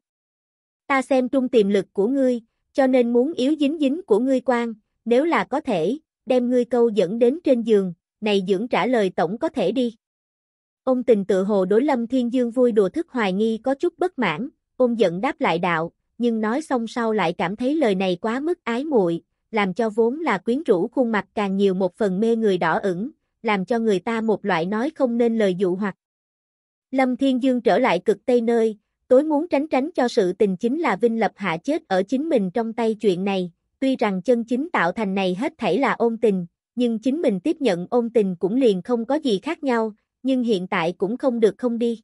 Ta xem trung tiềm lực của ngươi, cho nên muốn yếu dính dính của ngươi quan, nếu là có thể, đem ngươi câu dẫn đến trên giường, này dưỡng trả lời tổng có thể đi. Ông tình tự hồ đối Lâm Thiên Dương vui đùa thức hoài nghi có chút bất mãn, ông giận đáp lại đạo, nhưng nói xong sau lại cảm thấy lời này quá mức ái muội, làm cho vốn là quyến rũ khuôn mặt càng nhiều một phần mê người đỏ ửng, làm cho người ta một loại nói không nên lời dụ hoặc. Lâm Thiên Dương trở lại cực Tây nơi, tối muốn tránh tránh cho sự tình chính là Vinh Lập Hạ chết ở chính mình trong tay chuyện này, tuy rằng chân chính tạo thành này hết thảy là ôn tình, nhưng chính mình tiếp nhận ôn tình cũng liền không có gì khác nhau, nhưng hiện tại cũng không được không đi.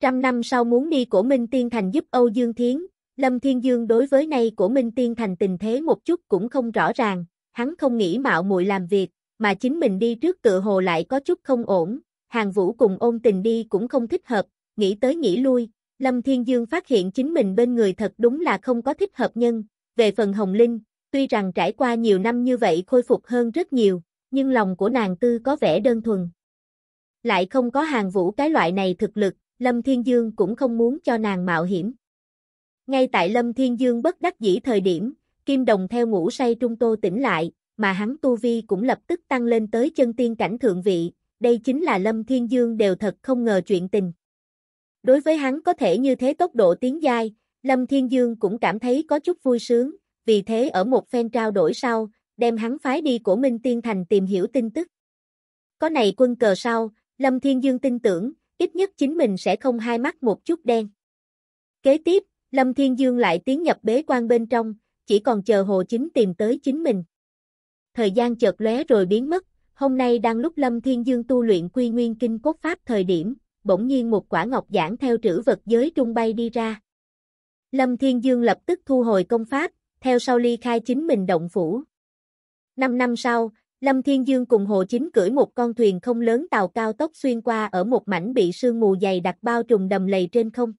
Trăm năm sau muốn đi cổ Minh Tiên Thành giúp Âu Dương Thiến, Lâm Thiên Dương đối với nay cổ Minh Tiên Thành tình thế một chút cũng không rõ ràng, hắn không nghĩ mạo muội làm việc, mà chính mình đi trước tự hồ lại có chút không ổn, hàng vũ cùng ôn tình đi cũng không thích hợp, nghĩ tới nghĩ lui, Lâm Thiên Dương phát hiện chính mình bên người thật đúng là không có thích hợp nhân, về phần Hồng Linh, tuy rằng trải qua nhiều năm như vậy khôi phục hơn rất nhiều, nhưng lòng của nàng tư có vẻ đơn thuần. Lại không có hàng vũ cái loại này thực lực, Lâm Thiên Dương cũng không muốn cho nàng mạo hiểm. Ngay tại Lâm Thiên Dương bất đắc dĩ thời điểm, Kim Đồng theo ngủ say trung tô tỉnh lại, mà hắn tu vi cũng lập tức tăng lên tới chân tiên cảnh thượng vị, đây chính là Lâm Thiên Dương đều thật không ngờ chuyện tình. Đối với hắn có thể như thế tốc độ tiến giai, Lâm Thiên Dương cũng cảm thấy có chút vui sướng, vì thế ở một phen trao đổi sau, đem hắn phái đi của Minh Tiên Thành tìm hiểu tin tức. Có này quân cờ sau, Lâm Thiên Dương tin tưởng, ít nhất chính mình sẽ không hai mắt một chút đen. Kế tiếp, Lâm Thiên Dương lại tiến nhập bế quan bên trong, chỉ còn chờ Hồ Chính tìm tới chính mình. Thời gian chợt lóe rồi biến mất, hôm nay đang lúc Lâm Thiên Dương tu luyện quy nguyên kinh cốt pháp thời điểm, bỗng nhiên một quả ngọc giản theo trữ vật giới trung bay đi ra. Lâm Thiên Dương lập tức thu hồi công pháp, theo sau ly khai chính mình động phủ. Năm năm sau, Lâm Thiên Dương cùng Hồ Chính cưỡi một con thuyền không lớn tàu cao tốc xuyên qua ở một mảnh bị sương mù dày đặc bao trùm đầm lầy trên không.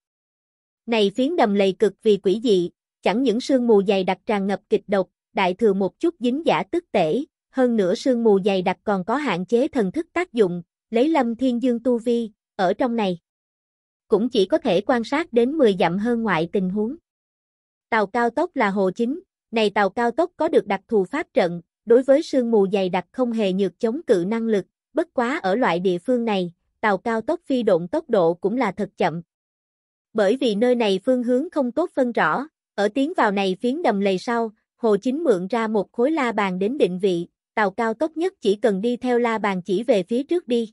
Này phiến đầm lầy cực vì quỷ dị, chẳng những sương mù dày đặc tràn ngập kịch độc, đại thừa một chút dính giả tức tể, hơn nữa sương mù dày đặc còn có hạn chế thần thức tác dụng, lấy Lâm Thiên Dương tu vi, ở trong này. Cũng chỉ có thể quan sát đến 10 dặm hơn ngoại tình huống. Tàu cao tốc là hồ chính, này tàu cao tốc có được đặc thù pháp trận, đối với sương mù dày đặc không hề nhược chống cự năng lực, bất quá ở loại địa phương này, tàu cao tốc phi độn tốc độ cũng là thật chậm. Bởi vì nơi này phương hướng không tốt phân rõ, ở tiến vào này phiến đầm lầy sau, Hồ Chính mượn ra một khối la bàn đến định vị, tàu cao tốc nhất chỉ cần đi theo la bàn chỉ về phía trước đi.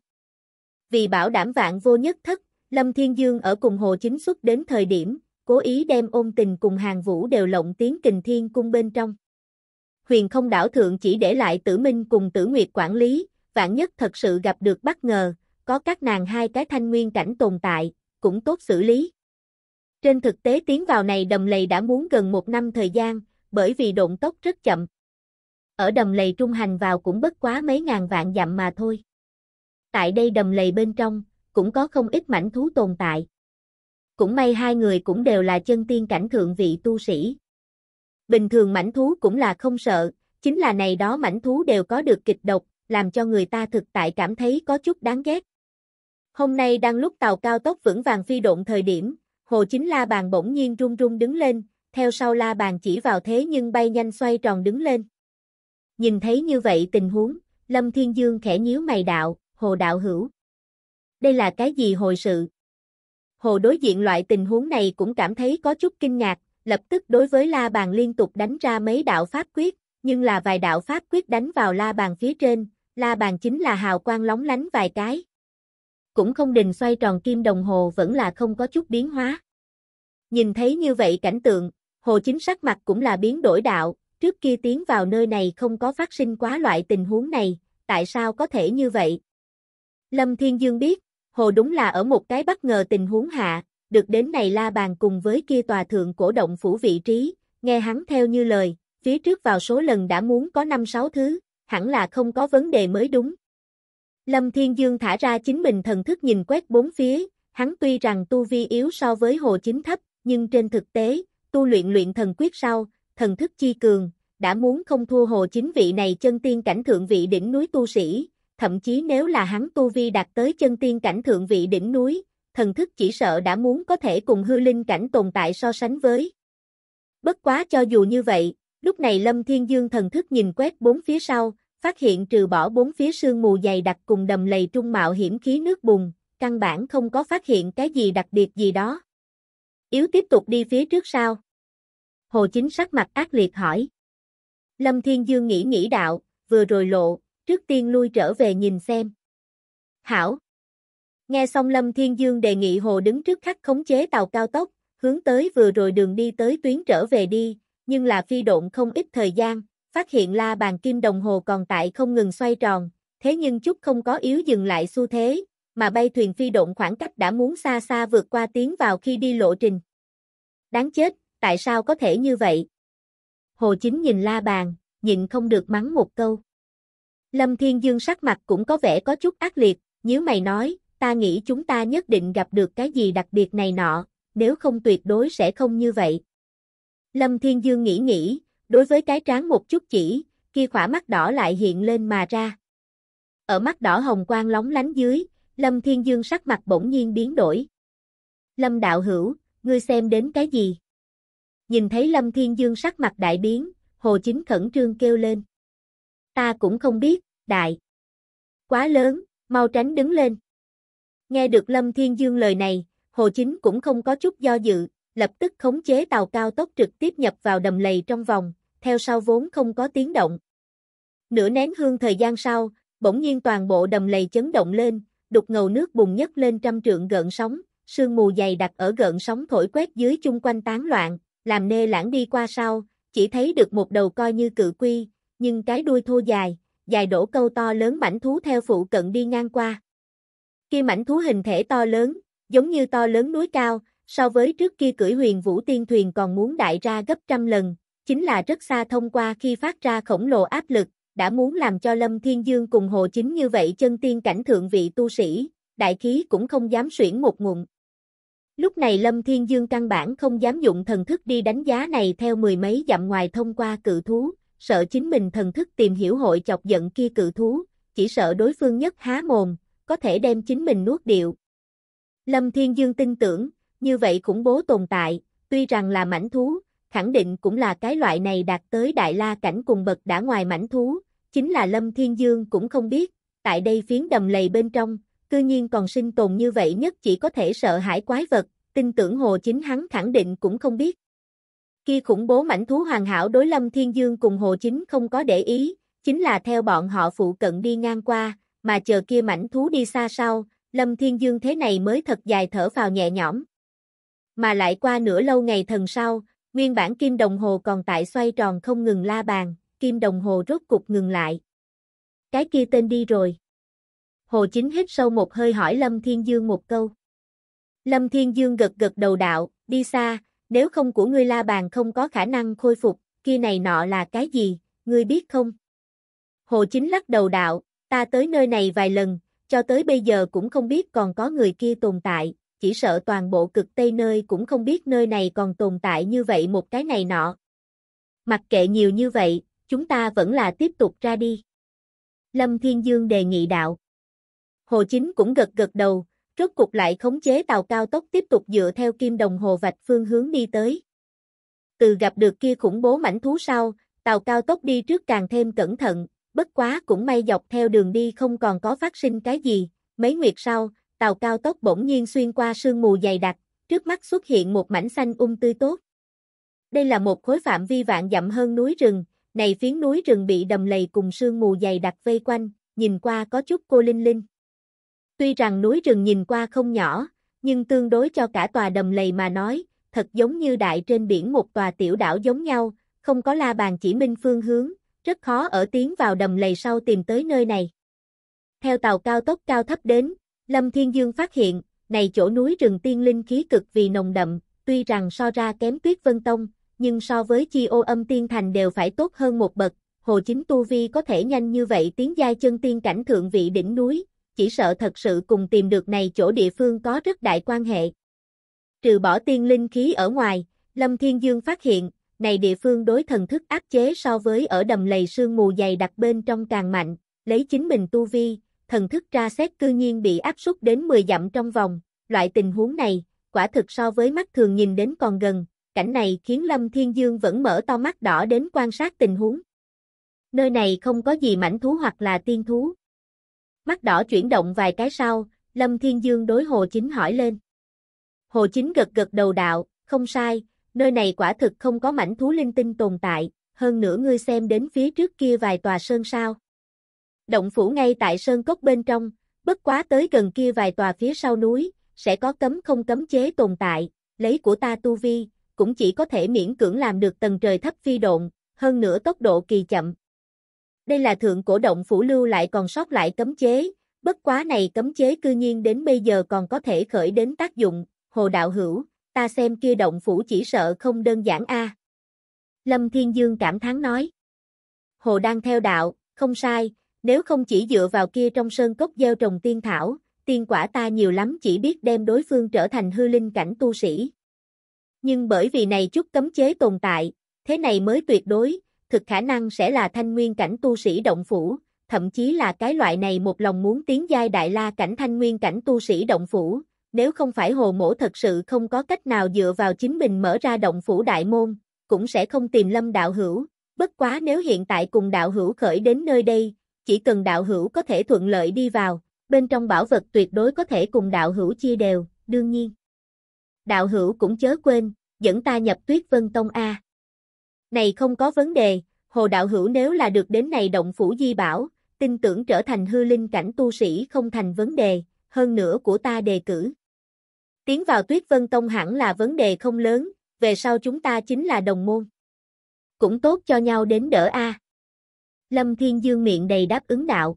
Vì bảo đảm vạn vô nhất thất, Lâm Thiên Dương ở cùng Hồ Chính xuất đến thời điểm, cố ý đem ôn tình cùng hàng vũ đều lộng tiếng kình thiên cung bên trong. Huyền không đảo thượng chỉ để lại tử minh cùng tử nguyệt quản lý, vạn nhất thật sự gặp được bất ngờ, có các nàng hai cái thanh nguyên cảnh tồn tại, cũng tốt xử lý. Trên thực tế tiến vào này đầm lầy đã muốn gần một năm thời gian, bởi vì độn tốc rất chậm. Ở đầm lầy trung hành vào cũng bất quá mấy ngàn vạn dặm mà thôi tại đây đầm lầy bên trong, cũng có không ít mảnh thú tồn tại. Cũng may hai người cũng đều là chân tiên cảnh thượng vị tu sĩ. Bình thường mảnh thú cũng là không sợ, chính là này đó mảnh thú đều có được kịch độc, làm cho người ta thực tại cảm thấy có chút đáng ghét. Hôm nay đang lúc tàu cao tốc vững vàng phi độn thời điểm, Hồ Chính La Bàn bỗng nhiên run run đứng lên, theo sau La Bàn chỉ vào thế nhưng bay nhanh xoay tròn đứng lên. Nhìn thấy như vậy tình huống, Lâm Thiên Dương khẽ nhíu mày đạo, Hồ Đạo Hữu. Đây là cái gì hồi sự? Hồ đối diện loại tình huống này cũng cảm thấy có chút kinh ngạc, lập tức đối với la bàn liên tục đánh ra mấy đạo pháp quyết, nhưng là vài đạo pháp quyết đánh vào la bàn phía trên, la bàn chính là hào quang lóng lánh vài cái. Cũng không đình xoay tròn kim đồng hồ vẫn là không có chút biến hóa. Nhìn thấy như vậy cảnh tượng, hồ chính sắc mặt cũng là biến đổi đạo, trước kia tiến vào nơi này không có phát sinh quá loại tình huống này, tại sao có thể như vậy? Lâm Thiên Dương biết, hồ đúng là ở một cái bất ngờ tình huống hạ, được đến này la bàn cùng với kia tòa thượng cổ động phủ vị trí, nghe hắn theo như lời, phía trước vào số lần đã muốn có 5-6 thứ, hẳn là không có vấn đề mới đúng. Lâm Thiên Dương thả ra chính mình thần thức nhìn quét bốn phía, hắn tuy rằng tu vi yếu so với hồ chính thấp, nhưng trên thực tế, tu luyện luyện thần quyết sau, thần thức chi cường, đã muốn không thua hồ chính vị này chân tiên cảnh thượng vị đỉnh núi tu sĩ, thậm chí nếu là hắn tu vi đạt tới chân tiên cảnh thượng vị đỉnh núi, thần thức chỉ sợ đã muốn có thể cùng hư linh cảnh tồn tại so sánh với. Bất quá cho dù như vậy, lúc này Lâm Thiên Dương thần thức nhìn quét bốn phía sau, phát hiện trừ bỏ bốn phía sương mù dày đặc cùng đầm lầy trung mạo hiểm khí nước bùn căn bản không có phát hiện cái gì đặc biệt gì đó. Yếu tiếp tục đi phía trước sao? Hồ Chính sắc mặt ác liệt hỏi. Lâm Thiên Dương nghĩ nghĩ đạo, vừa rồi lộ, trước tiên lui trở về nhìn xem. Hảo! Nghe xong Lâm Thiên Dương đề nghị Hồ đứng trước khắc khống chế tàu cao tốc, hướng tới vừa rồi đường đi tới tuyến trở về đi, nhưng là phi độn không ít thời gian, phát hiện la bàn kim đồng hồ còn tại không ngừng xoay tròn, thế nhưng chút không có yếu dừng lại xu thế, mà bay thuyền phi độn khoảng cách đã muốn xa xa vượt qua tiến vào khi đi lộ trình. Đáng chết, tại sao có thể như vậy? Hồ Chính nhìn la bàn, nhịn không được mắng một câu. Lâm Thiên Dương sắc mặt cũng có vẻ có chút ác liệt, nhíu mày nói, ta nghĩ chúng ta nhất định gặp được cái gì đặc biệt này nọ, nếu không tuyệt đối sẽ không như vậy. Lâm Thiên Dương nghĩ nghĩ, đối với cái tráng một chút chỉ, kia khỏa mắt đỏ lại hiện lên mà ra. Ở mắt đỏ hồng quang lóng lánh dưới, Lâm Thiên Dương sắc mặt bỗng nhiên biến đổi. Lâm Đạo Hữu, ngươi xem đến cái gì? Nhìn thấy Lâm Thiên Dương sắc mặt đại biến, Hồ Chính khẩn trương kêu lên ta cũng không biết, đại. Quá lớn, mau tránh đứng lên. Nghe được Lâm Thiên Dương lời này, Hồ Chính cũng không có chút do dự, lập tức khống chế tàu cao tốc trực tiếp nhập vào đầm lầy trong vòng, theo sau vốn không có tiếng động. Nửa nén hương thời gian sau, bỗng nhiên toàn bộ đầm lầy chấn động lên, đục ngầu nước bùng nhấc lên trăm trượng gợn sóng, sương mù dày đặc ở gợn sóng thổi quét dưới chung quanh tán loạn, làm nê lãng đi qua sau, chỉ thấy được một đầu coi như cự quy, nhưng cái đuôi thô dài, dài đổ câu to lớn mảnh thú theo phụ cận đi ngang qua. Khi mảnh thú hình thể to lớn, giống như to lớn núi cao, so với trước kia cưỡi huyền vũ tiên thuyền còn muốn đại ra gấp trăm lần, chính là rất xa thông qua khi phát ra khổng lồ áp lực, đã muốn làm cho Lâm Thiên Dương cùng Hồ Chính như vậy chân tiên cảnh thượng vị tu sĩ, đại khí cũng không dám suyễn một ngụm. Lúc này Lâm Thiên Dương căn bản không dám dụng thần thức đi đánh giá này theo mười mấy dặm ngoài thông qua cự thú, sợ chính mình thần thức tìm hiểu hội chọc giận kia cự thú, chỉ sợ đối phương nhất há mồm, có thể đem chính mình nuốt điệu. Lâm Thiên Dương tin tưởng, như vậy khủng bố tồn tại, tuy rằng là mảnh thú, khẳng định cũng là cái loại này đạt tới đại la cảnh cùng bậc đã ngoài mảnh thú, chính là Lâm Thiên Dương cũng không biết, tại đây phiến đầm lầy bên trong, cư nhiên còn sinh tồn như vậy nhất chỉ có thể sợ hãi quái vật, tin tưởng hồ chính hắn khẳng định cũng không biết kia khủng bố mảnh thú hoàn hảo đối Lâm Thiên Dương cùng Hồ Chính không có để ý, chính là theo bọn họ phụ cận đi ngang qua, mà chờ kia mảnh thú đi xa sau, Lâm Thiên Dương thế này mới thật dài thở vào nhẹ nhõm. Mà lại qua nửa lâu ngày thần sau, nguyên bản kim đồng hồ còn tại xoay tròn không ngừng la bàn, kim đồng hồ rốt cục ngừng lại. Cái kia tên đi rồi. Hồ Chính hít sâu một hơi hỏi Lâm Thiên Dương một câu. Lâm Thiên Dương gật gật đầu đạo, đi xa, nếu không của ngươi la bàn không có khả năng khôi phục, kia này nọ là cái gì, ngươi biết không? Hồ Chính lắc đầu đạo, ta tới nơi này vài lần, cho tới bây giờ cũng không biết còn có người kia tồn tại, chỉ sợ toàn bộ cực Tây nơi cũng không biết nơi này còn tồn tại như vậy một cái này nọ. Mặc kệ nhiều như vậy, chúng ta vẫn là tiếp tục ra đi. Lâm Thiên Dương đề nghị đạo. Hồ Chính cũng gật gật đầu, rốt cục lại khống chế tàu cao tốc tiếp tục dựa theo kim đồng hồ vạch phương hướng đi tới. Từ gặp được kia khủng bố mảnh thú sau, tàu cao tốc đi trước càng thêm cẩn thận, bất quá cũng may dọc theo đường đi không còn có phát sinh cái gì, mấy nguyệt sau, tàu cao tốc bỗng nhiên xuyên qua sương mù dày đặc, trước mắt xuất hiện một mảnh xanh um tươi tốt. Đây là một khối phạm vi vạn dặm hơn núi rừng, này phiến núi rừng bị đầm lầy cùng sương mù dày đặc vây quanh, nhìn qua có chút cô linh linh. Tuy rằng núi rừng nhìn qua không nhỏ, nhưng tương đối cho cả tòa đầm lầy mà nói, thật giống như đại trên biển một tòa tiểu đảo giống nhau, không có la bàn chỉ minh phương hướng, rất khó ở tiến vào đầm lầy sau tìm tới nơi này. Theo tàu cao tốc cao thấp đến, Lâm Thiên Dương phát hiện, này chỗ núi rừng tiên linh khí cực vì nồng đậm, tuy rằng so ra kém tuyết vân tông, nhưng so với chi ô âm tiên thành đều phải tốt hơn một bậc, hồ chính tu vi có thể nhanh như vậy tiến giai chân tiên cảnh thượng vị đỉnh núi, chỉ sợ thật sự cùng tìm được này chỗ địa phương có rất đại quan hệ. Trừ bỏ tiên linh khí ở ngoài, Lâm Thiên Dương phát hiện, này địa phương đối thần thức áp chế so với ở đầm lầy sương mù dày đặc bên trong càng mạnh, lấy chính mình tu vi, thần thức tra xét cư nhiên bị áp suất đến 10 dặm trong vòng, loại tình huống này, quả thực so với mắt thường nhìn đến còn gần, cảnh này khiến Lâm Thiên Dương vẫn mở to mắt đỏ đến quan sát tình huống. Nơi này không có gì mảnh thú hoặc là tiên thú, Mắt đỏ chuyển động vài cái sau, Lâm Thiên Dương đối Hồ Chính hỏi lên. Hồ Chính gật gật đầu đạo, không sai, nơi này quả thực không có mảnh thú linh tinh tồn tại, hơn nữa ngươi xem đến phía trước kia vài tòa sơn sao. Động phủ ngay tại sơn cốc bên trong, bất quá tới gần kia vài tòa phía sau núi, sẽ có cấm không cấm chế tồn tại, lấy của ta tu vi, cũng chỉ có thể miễn cưỡng làm được tầng trời thấp phi độn, hơn nữa tốc độ kỳ chậm, đây là thượng cổ động phủ lưu lại còn sót lại cấm chế, bất quá này cấm chế cư nhiên đến bây giờ còn có thể khởi đến tác dụng, hồ đạo hữu, ta xem kia động phủ chỉ sợ không đơn giản a. Lâm Thiên Dương cảm thán nói. Hồ đang theo đạo, không sai, nếu không chỉ dựa vào kia trong sơn cốc gieo trồng tiên thảo, tiên quả ta nhiều lắm chỉ biết đem đối phương trở thành hư linh cảnh tu sĩ. Nhưng bởi vì này chút cấm chế tồn tại, thế này mới tuyệt đối, thực khả năng sẽ là thanh nguyên cảnh tu sĩ động phủ, thậm chí là cái loại này một lòng muốn tiến giai đại la cảnh thanh nguyên cảnh tu sĩ động phủ, nếu không phải hồ mổ thật sự không có cách nào dựa vào chính mình mở ra động phủ đại môn, cũng sẽ không tìm lâm đạo hữu, bất quá nếu hiện tại cùng đạo hữu khởi đến nơi đây, chỉ cần đạo hữu có thể thuận lợi đi vào, bên trong bảo vật tuyệt đối có thể cùng đạo hữu chia đều, đương nhiên. Đạo hữu cũng chớ quên, dẫn ta nhập tuyết vân tông A. Này không có vấn đề, hồ đạo hữu nếu là được đến này động phủ di bảo, tin tưởng trở thành hư linh cảnh tu sĩ không thành vấn đề, hơn nữa của ta đề cử. Tiến vào tuyết vân tông hẳn là vấn đề không lớn, về sau chúng ta chính là đồng môn. Cũng tốt cho nhau đến đỡ A. Lâm Thiên Dương miệng đầy đáp ứng đạo.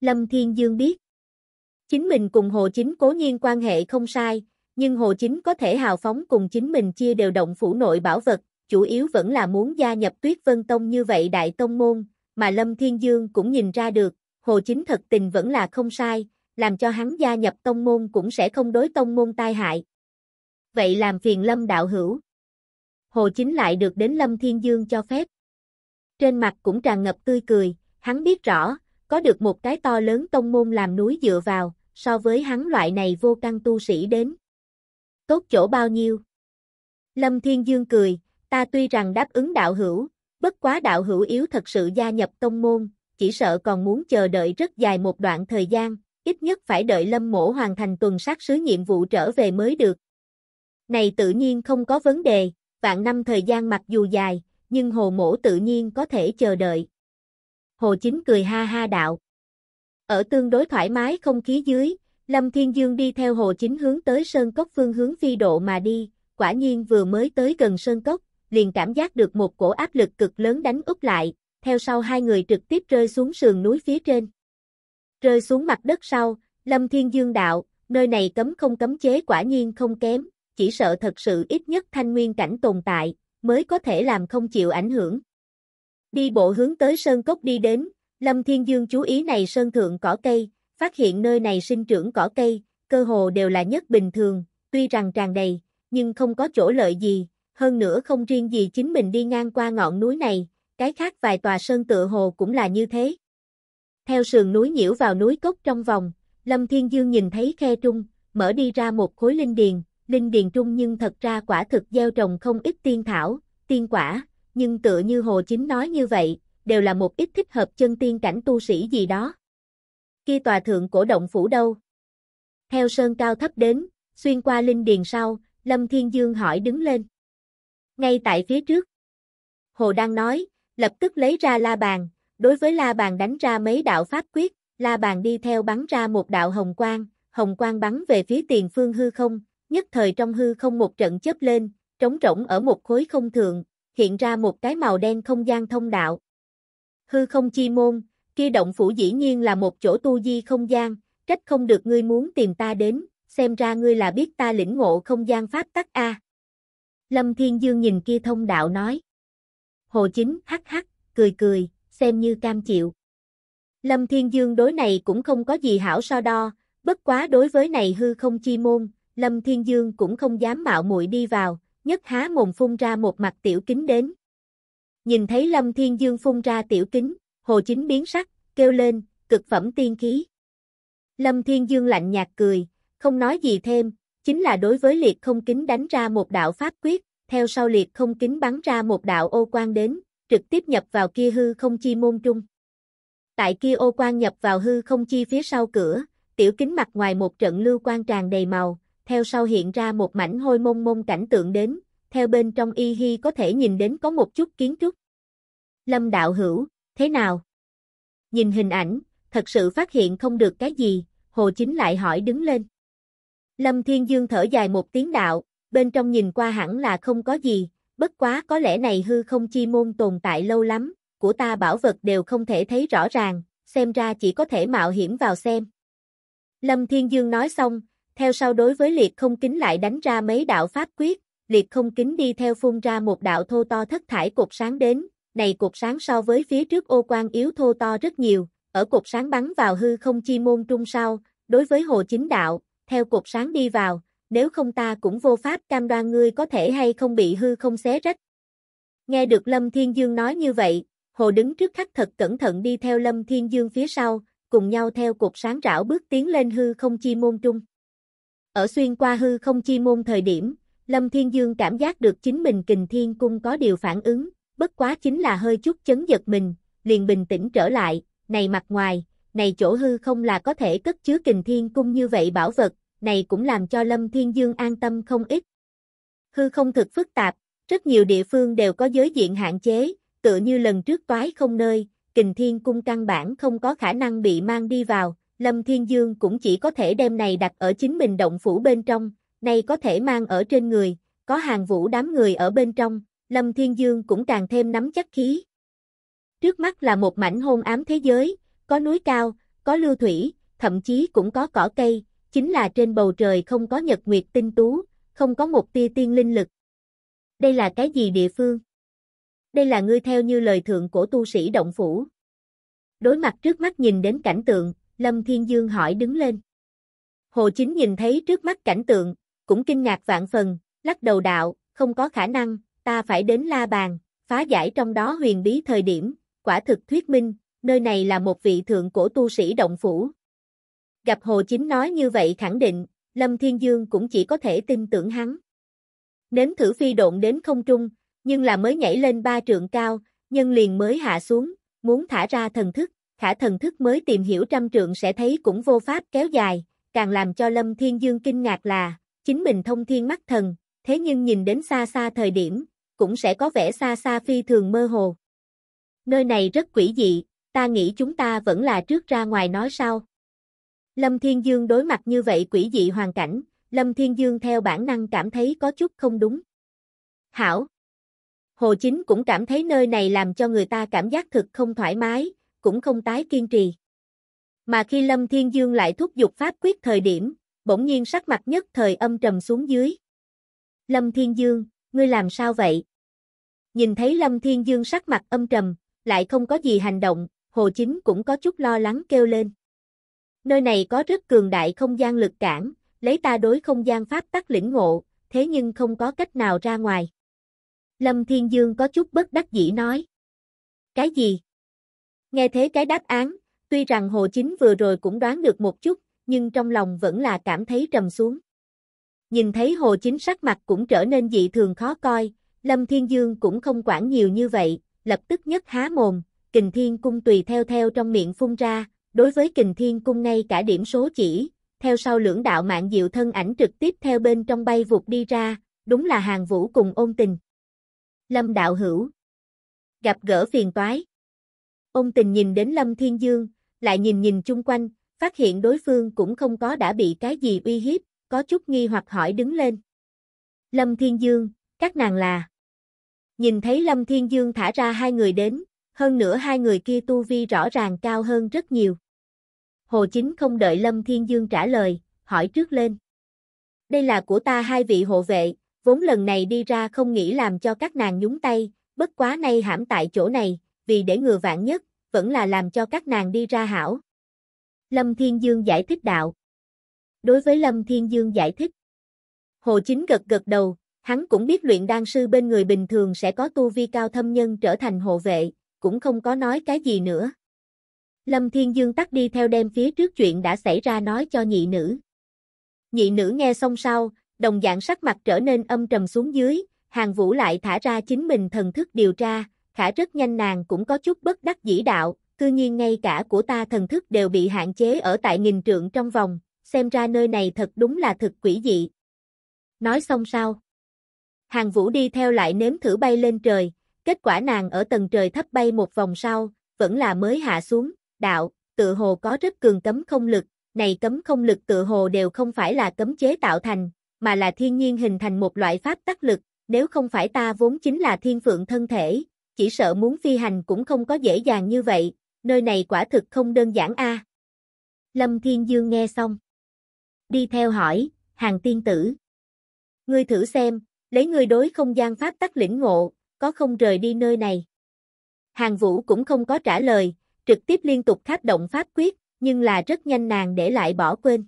Lâm Thiên Dương biết. Chính mình cùng Hồ Chính cố nhiên quan hệ không sai, nhưng Hồ Chính có thể hào phóng cùng chính mình chia đều động phủ nội bảo vật, chủ yếu vẫn là muốn gia nhập tuyết vân tông như vậy đại tông môn, mà Lâm Thiên Dương cũng nhìn ra được, Hồ Chính thật tình vẫn là không sai, làm cho hắn gia nhập tông môn cũng sẽ không đối tông môn tai hại. Vậy làm phiền Lâm đạo hữu. Hồ Chính lại được đến Lâm Thiên Dương cho phép. Trên mặt cũng tràn ngập tươi cười, hắn biết rõ, có được một cái to lớn tông môn làm núi dựa vào, so với hắn loại này vô căn tu sĩ đến. Tốt chỗ bao nhiêu? Lâm Thiên Dương cười, ta tuy rằng đáp ứng đạo hữu, bất quá đạo hữu yếu thật sự gia nhập tông môn, chỉ sợ còn muốn chờ đợi rất dài một đoạn thời gian, ít nhất phải đợi lâm mổ hoàn thành tuần sát sứ nhiệm vụ trở về mới được. Này tự nhiên không có vấn đề, vạn năm thời gian mặc dù dài, nhưng hồ mổ tự nhiên có thể chờ đợi. Hồ Chính cười ha ha đạo. Ở tương đối thoải mái không khí dưới, Lâm Thiên Dương đi theo Hồ Chính hướng tới Sơn Cốc phương hướng phi độ mà đi, quả nhiên vừa mới tới gần Sơn Cốc, liền cảm giác được một cổ áp lực cực lớn đánh úp lại, theo sau hai người trực tiếp rơi xuống sườn núi phía trên. Rơi xuống mặt đất sau, Lâm Thiên Dương đạo, nơi này cấm không cấm chế quả nhiên không kém, chỉ sợ thật sự ít nhất thanh nguyên cảnh tồn tại, mới có thể làm không chịu ảnh hưởng. Đi bộ hướng tới sơn cốc đi đến, Lâm Thiên Dương chú ý này sơn thượng cỏ cây, phát hiện nơi này sinh trưởng cỏ cây, cơ hồ đều là nhất bình thường, tuy rằng tràn đầy, nhưng không có chỗ lợi gì, hơn nữa không riêng gì chính mình đi ngang qua ngọn núi này, cái khác vài tòa sơn tựa hồ cũng là như thế. Theo sườn núi nhiễu vào núi cốc trong vòng, Lâm Thiên Dương nhìn thấy khe trung, mở đi ra một khối linh điền, linh điền trung nhưng thật ra quả thực gieo trồng không ít tiên thảo, tiên quả, nhưng tựa như Hồ Chính nói như vậy, đều là một ít thích hợp chân tiên cảnh tu sĩ gì đó. Kia tòa thượng cổ động phủ đâu? Theo sơn cao thấp đến, xuyên qua linh điền sau, Lâm Thiên Dương hỏi đứng lên ngay tại phía trước. Hồ đang nói, lập tức lấy ra la bàn, đối với la bàn đánh ra mấy đạo pháp quyết, la bàn đi theo bắn ra một đạo hồng quang, hồng quang bắn về phía tiền phương hư không, nhất thời trong hư không một trận chớp lên, trống rỗng ở một khối không thượng, hiện ra một cái màu đen không gian thông đạo. Hư không chi môn, kia động phủ dĩ nhiên là một chỗ tu di không gian, trách không được ngươi muốn tìm ta đến, xem ra ngươi là biết ta lĩnh ngộ không gian pháp tắc a. Lâm Thiên Dương nhìn kia thông đạo nói. Hồ Chính hắc hắc, cười cười, xem như cam chịu. Lâm Thiên Dương đối này cũng không có gì hảo so đo, bất quá đối với này hư không chi môn, Lâm Thiên Dương cũng không dám mạo muội đi vào, nhất há mồm phun ra một mặt tiểu kính đến. Nhìn thấy Lâm Thiên Dương phun ra tiểu kính, Hồ Chính biến sắc, kêu lên, cực phẩm tiên khí. Lâm Thiên Dương lạnh nhạt cười, không nói gì thêm, chính là đối với liệt không kính đánh ra một đạo pháp quyết, theo sau liệt không kính bắn ra một đạo ô quang đến, trực tiếp nhập vào kia hư không chi môn trung. Tại kia ô quang nhập vào hư không chi phía sau cửa, tiểu kính mặt ngoài một trận lưu quang tràn đầy màu, theo sau hiện ra một mảnh hôi mông mông cảnh tượng đến, theo bên trong y hi có thể nhìn đến có một chút kiến trúc. Lâm đạo hữu, thế nào? Nhìn hình ảnh, thật sự phát hiện không được cái gì, Hồ Chính lại hỏi đứng lên. Lâm Thiên Dương thở dài một tiếng đạo, bên trong nhìn qua hẳn là không có gì, bất quá có lẽ này hư không chi môn tồn tại lâu lắm, của ta bảo vật đều không thể thấy rõ ràng, xem ra chỉ có thể mạo hiểm vào xem. Lâm Thiên Dương nói xong, theo sau đối với liệt không kính lại đánh ra mấy đạo pháp quyết, liệt không kính đi theo phun ra một đạo thô to thất thải cục sáng đến, này cục sáng so với phía trước ô quan yếu thô to rất nhiều, ở cục sáng bắn vào hư không chi môn trung sau, đối với hồ chính đạo, theo cột sáng đi vào, nếu không ta cũng vô pháp cam đoan ngươi có thể hay không bị hư không xé rách. Nghe được Lâm Thiên Dương nói như vậy, Hồ đứng trước khắc thật cẩn thận đi theo Lâm Thiên Dương phía sau, cùng nhau theo cột sáng rảo bước tiến lên hư không chi môn trung. Ở xuyên qua hư không chi môn thời điểm, Lâm Thiên Dương cảm giác được chính mình kình thiên cung có điều phản ứng, bất quá chính là hơi chút chấn giật mình, liền bình tĩnh trở lại, này mặt ngoài, này chỗ hư không là có thể cất chứa kình thiên cung như vậy bảo vật, này cũng làm cho Lâm Thiên Dương an tâm không ít. Hư không thực phức tạp, rất nhiều địa phương đều có giới diện hạn chế, tựa như lần trước toái không nơi, kình thiên cung căn bản không có khả năng bị mang đi vào, Lâm Thiên Dương cũng chỉ có thể đem này đặt ở chính mình động phủ bên trong, này có thể mang ở trên người, có hàng vũ đám người ở bên trong, Lâm Thiên Dương cũng càng thêm nắm chắc khí. Trước mắt là một mảnh hôn ám thế giới, có núi cao, có lưu thủy, thậm chí cũng có cỏ cây, chính là trên bầu trời không có nhật nguyệt tinh tú, không có một tia tiên linh lực. Đây là cái gì địa phương? Đây là ngươi theo như lời thượng cổ tu sĩ động phủ. Đối mặt trước mắt nhìn đến cảnh tượng, Lâm Thiên Dương hỏi đứng lên. Hồ Chính nhìn thấy trước mắt cảnh tượng, cũng kinh ngạc vạn phần, lắc đầu đạo, không có khả năng, ta phải đến la bàn, phá giải trong đó huyền bí thời điểm, quả thực thuyết minh, nơi này là một vị thượng cổ tu sĩ động phủ. Gặp Hồ Chính nói như vậy khẳng định, Lâm Thiên Dương cũng chỉ có thể tin tưởng hắn. Nếm thử phi độn đến không trung, nhưng là mới nhảy lên ba trượng cao, nhân liền mới hạ xuống, muốn thả ra thần thức, khả thần thức mới tìm hiểu trăm trượng sẽ thấy cũng vô pháp kéo dài, càng làm cho Lâm Thiên Dương kinh ngạc là, chính mình thông thiên mắt thần, thế nhưng nhìn đến xa xa thời điểm, cũng sẽ có vẻ xa xa phi thường mơ hồ. Nơi này rất quỷ dị, ta nghĩ chúng ta vẫn là trước ra ngoài nói sao. Lâm Thiên Dương đối mặt như vậy quỷ dị hoàn cảnh, Lâm Thiên Dương theo bản năng cảm thấy có chút không đúng. Hảo! Hồ Chính cũng cảm thấy nơi này làm cho người ta cảm giác thực không thoải mái, cũng không tái kiên trì. Mà khi Lâm Thiên Dương lại thúc giục pháp quyết thời điểm, bỗng nhiên sắc mặt nhất thời âm trầm xuống dưới. Lâm Thiên Dương, ngươi làm sao vậy? Nhìn thấy Lâm Thiên Dương sắc mặt âm trầm, lại không có gì hành động, Hồ Chính cũng có chút lo lắng kêu lên. Nơi này có rất cường đại không gian lực cản, lấy ta đối không gian pháp tắc lĩnh ngộ, thế nhưng không có cách nào ra ngoài. Lâm Thiên Dương có chút bất đắc dĩ nói. Cái gì? Nghe thế cái đáp án, tuy rằng Hồ Chính vừa rồi cũng đoán được một chút, nhưng trong lòng vẫn là cảm thấy trầm xuống. Nhìn thấy Hồ Chính sắc mặt cũng trở nên dị thường khó coi, Lâm Thiên Dương cũng không quản nhiều như vậy, lập tức nhất há mồm, kình thiên cung tùy theo theo trong miệng phun ra, đối với kình thiên cung ngay cả điểm số chỉ, theo sau lưỡng đạo mạng diệu thân ảnh trực tiếp theo bên trong bay vụt đi ra, đúng là hàng vũ cùng ôn tình. Lâm đạo hữu Gặp gỡ phiền toái Ôn tình nhìn đến Lâm Thiên Dương, lại nhìn nhìn chung quanh, phát hiện đối phương cũng không có đã bị cái gì uy hiếp, có chút nghi hoặc hỏi đứng lên. Lâm Thiên Dương, các nàng là Nhìn thấy Lâm Thiên Dương thả ra hai người đến, hơn nữa hai người kia tu vi rõ ràng cao hơn rất nhiều. Hồ Chính không đợi Lâm Thiên Dương trả lời, hỏi trước lên. Đây là của ta hai vị hộ vệ, vốn lần này đi ra không nghĩ làm cho các nàng nhúng tay, bất quá nay hãm tại chỗ này, vì để ngừa vạn nhất, vẫn là làm cho các nàng đi ra hảo. Lâm Thiên Dương giải thích đạo. Đối với Lâm Thiên Dương giải thích, Hồ Chính gật gật đầu, hắn cũng biết luyện đan sư bên người bình thường sẽ có tu vi cao thâm nhân trở thành hộ vệ, cũng không có nói cái gì nữa. Lâm Thiên Dương tắt đi theo đem phía trước chuyện đã xảy ra nói cho nhị nữ. Nhị nữ nghe xong sau, đồng dạng sắc mặt trở nên âm trầm xuống dưới, hàng vũ lại thả ra chính mình thần thức điều tra, khả rất nhanh nàng cũng có chút bất đắc dĩ đạo, cư nhiên ngay cả của ta thần thức đều bị hạn chế ở tại nghìn trượng trong vòng, xem ra nơi này thật đúng là thực quỷ dị. Nói xong sau, Hàng vũ đi theo lại nếm thử bay lên trời, Kết quả nàng ở tầng trời thấp bay một vòng sau, vẫn là mới hạ xuống, đạo, tự hồ có rất cường cấm không lực, này cấm không lực tự hồ đều không phải là cấm chế tạo thành, mà là thiên nhiên hình thành một loại pháp tắc lực, nếu không phải ta vốn chính là thiên phượng thân thể, chỉ sợ muốn phi hành cũng không có dễ dàng như vậy, nơi này quả thực không đơn giản a. Lâm Thiên Dương nghe xong, đi theo hỏi, hàng tiên tử. Ngươi thử xem, lấy ngươi đối không gian pháp tắc lĩnh ngộ, có không rời đi nơi này. Hàng Vũ cũng không có trả lời, trực tiếp liên tục khát động pháp quyết, nhưng là rất nhanh nàng để lại bỏ quên.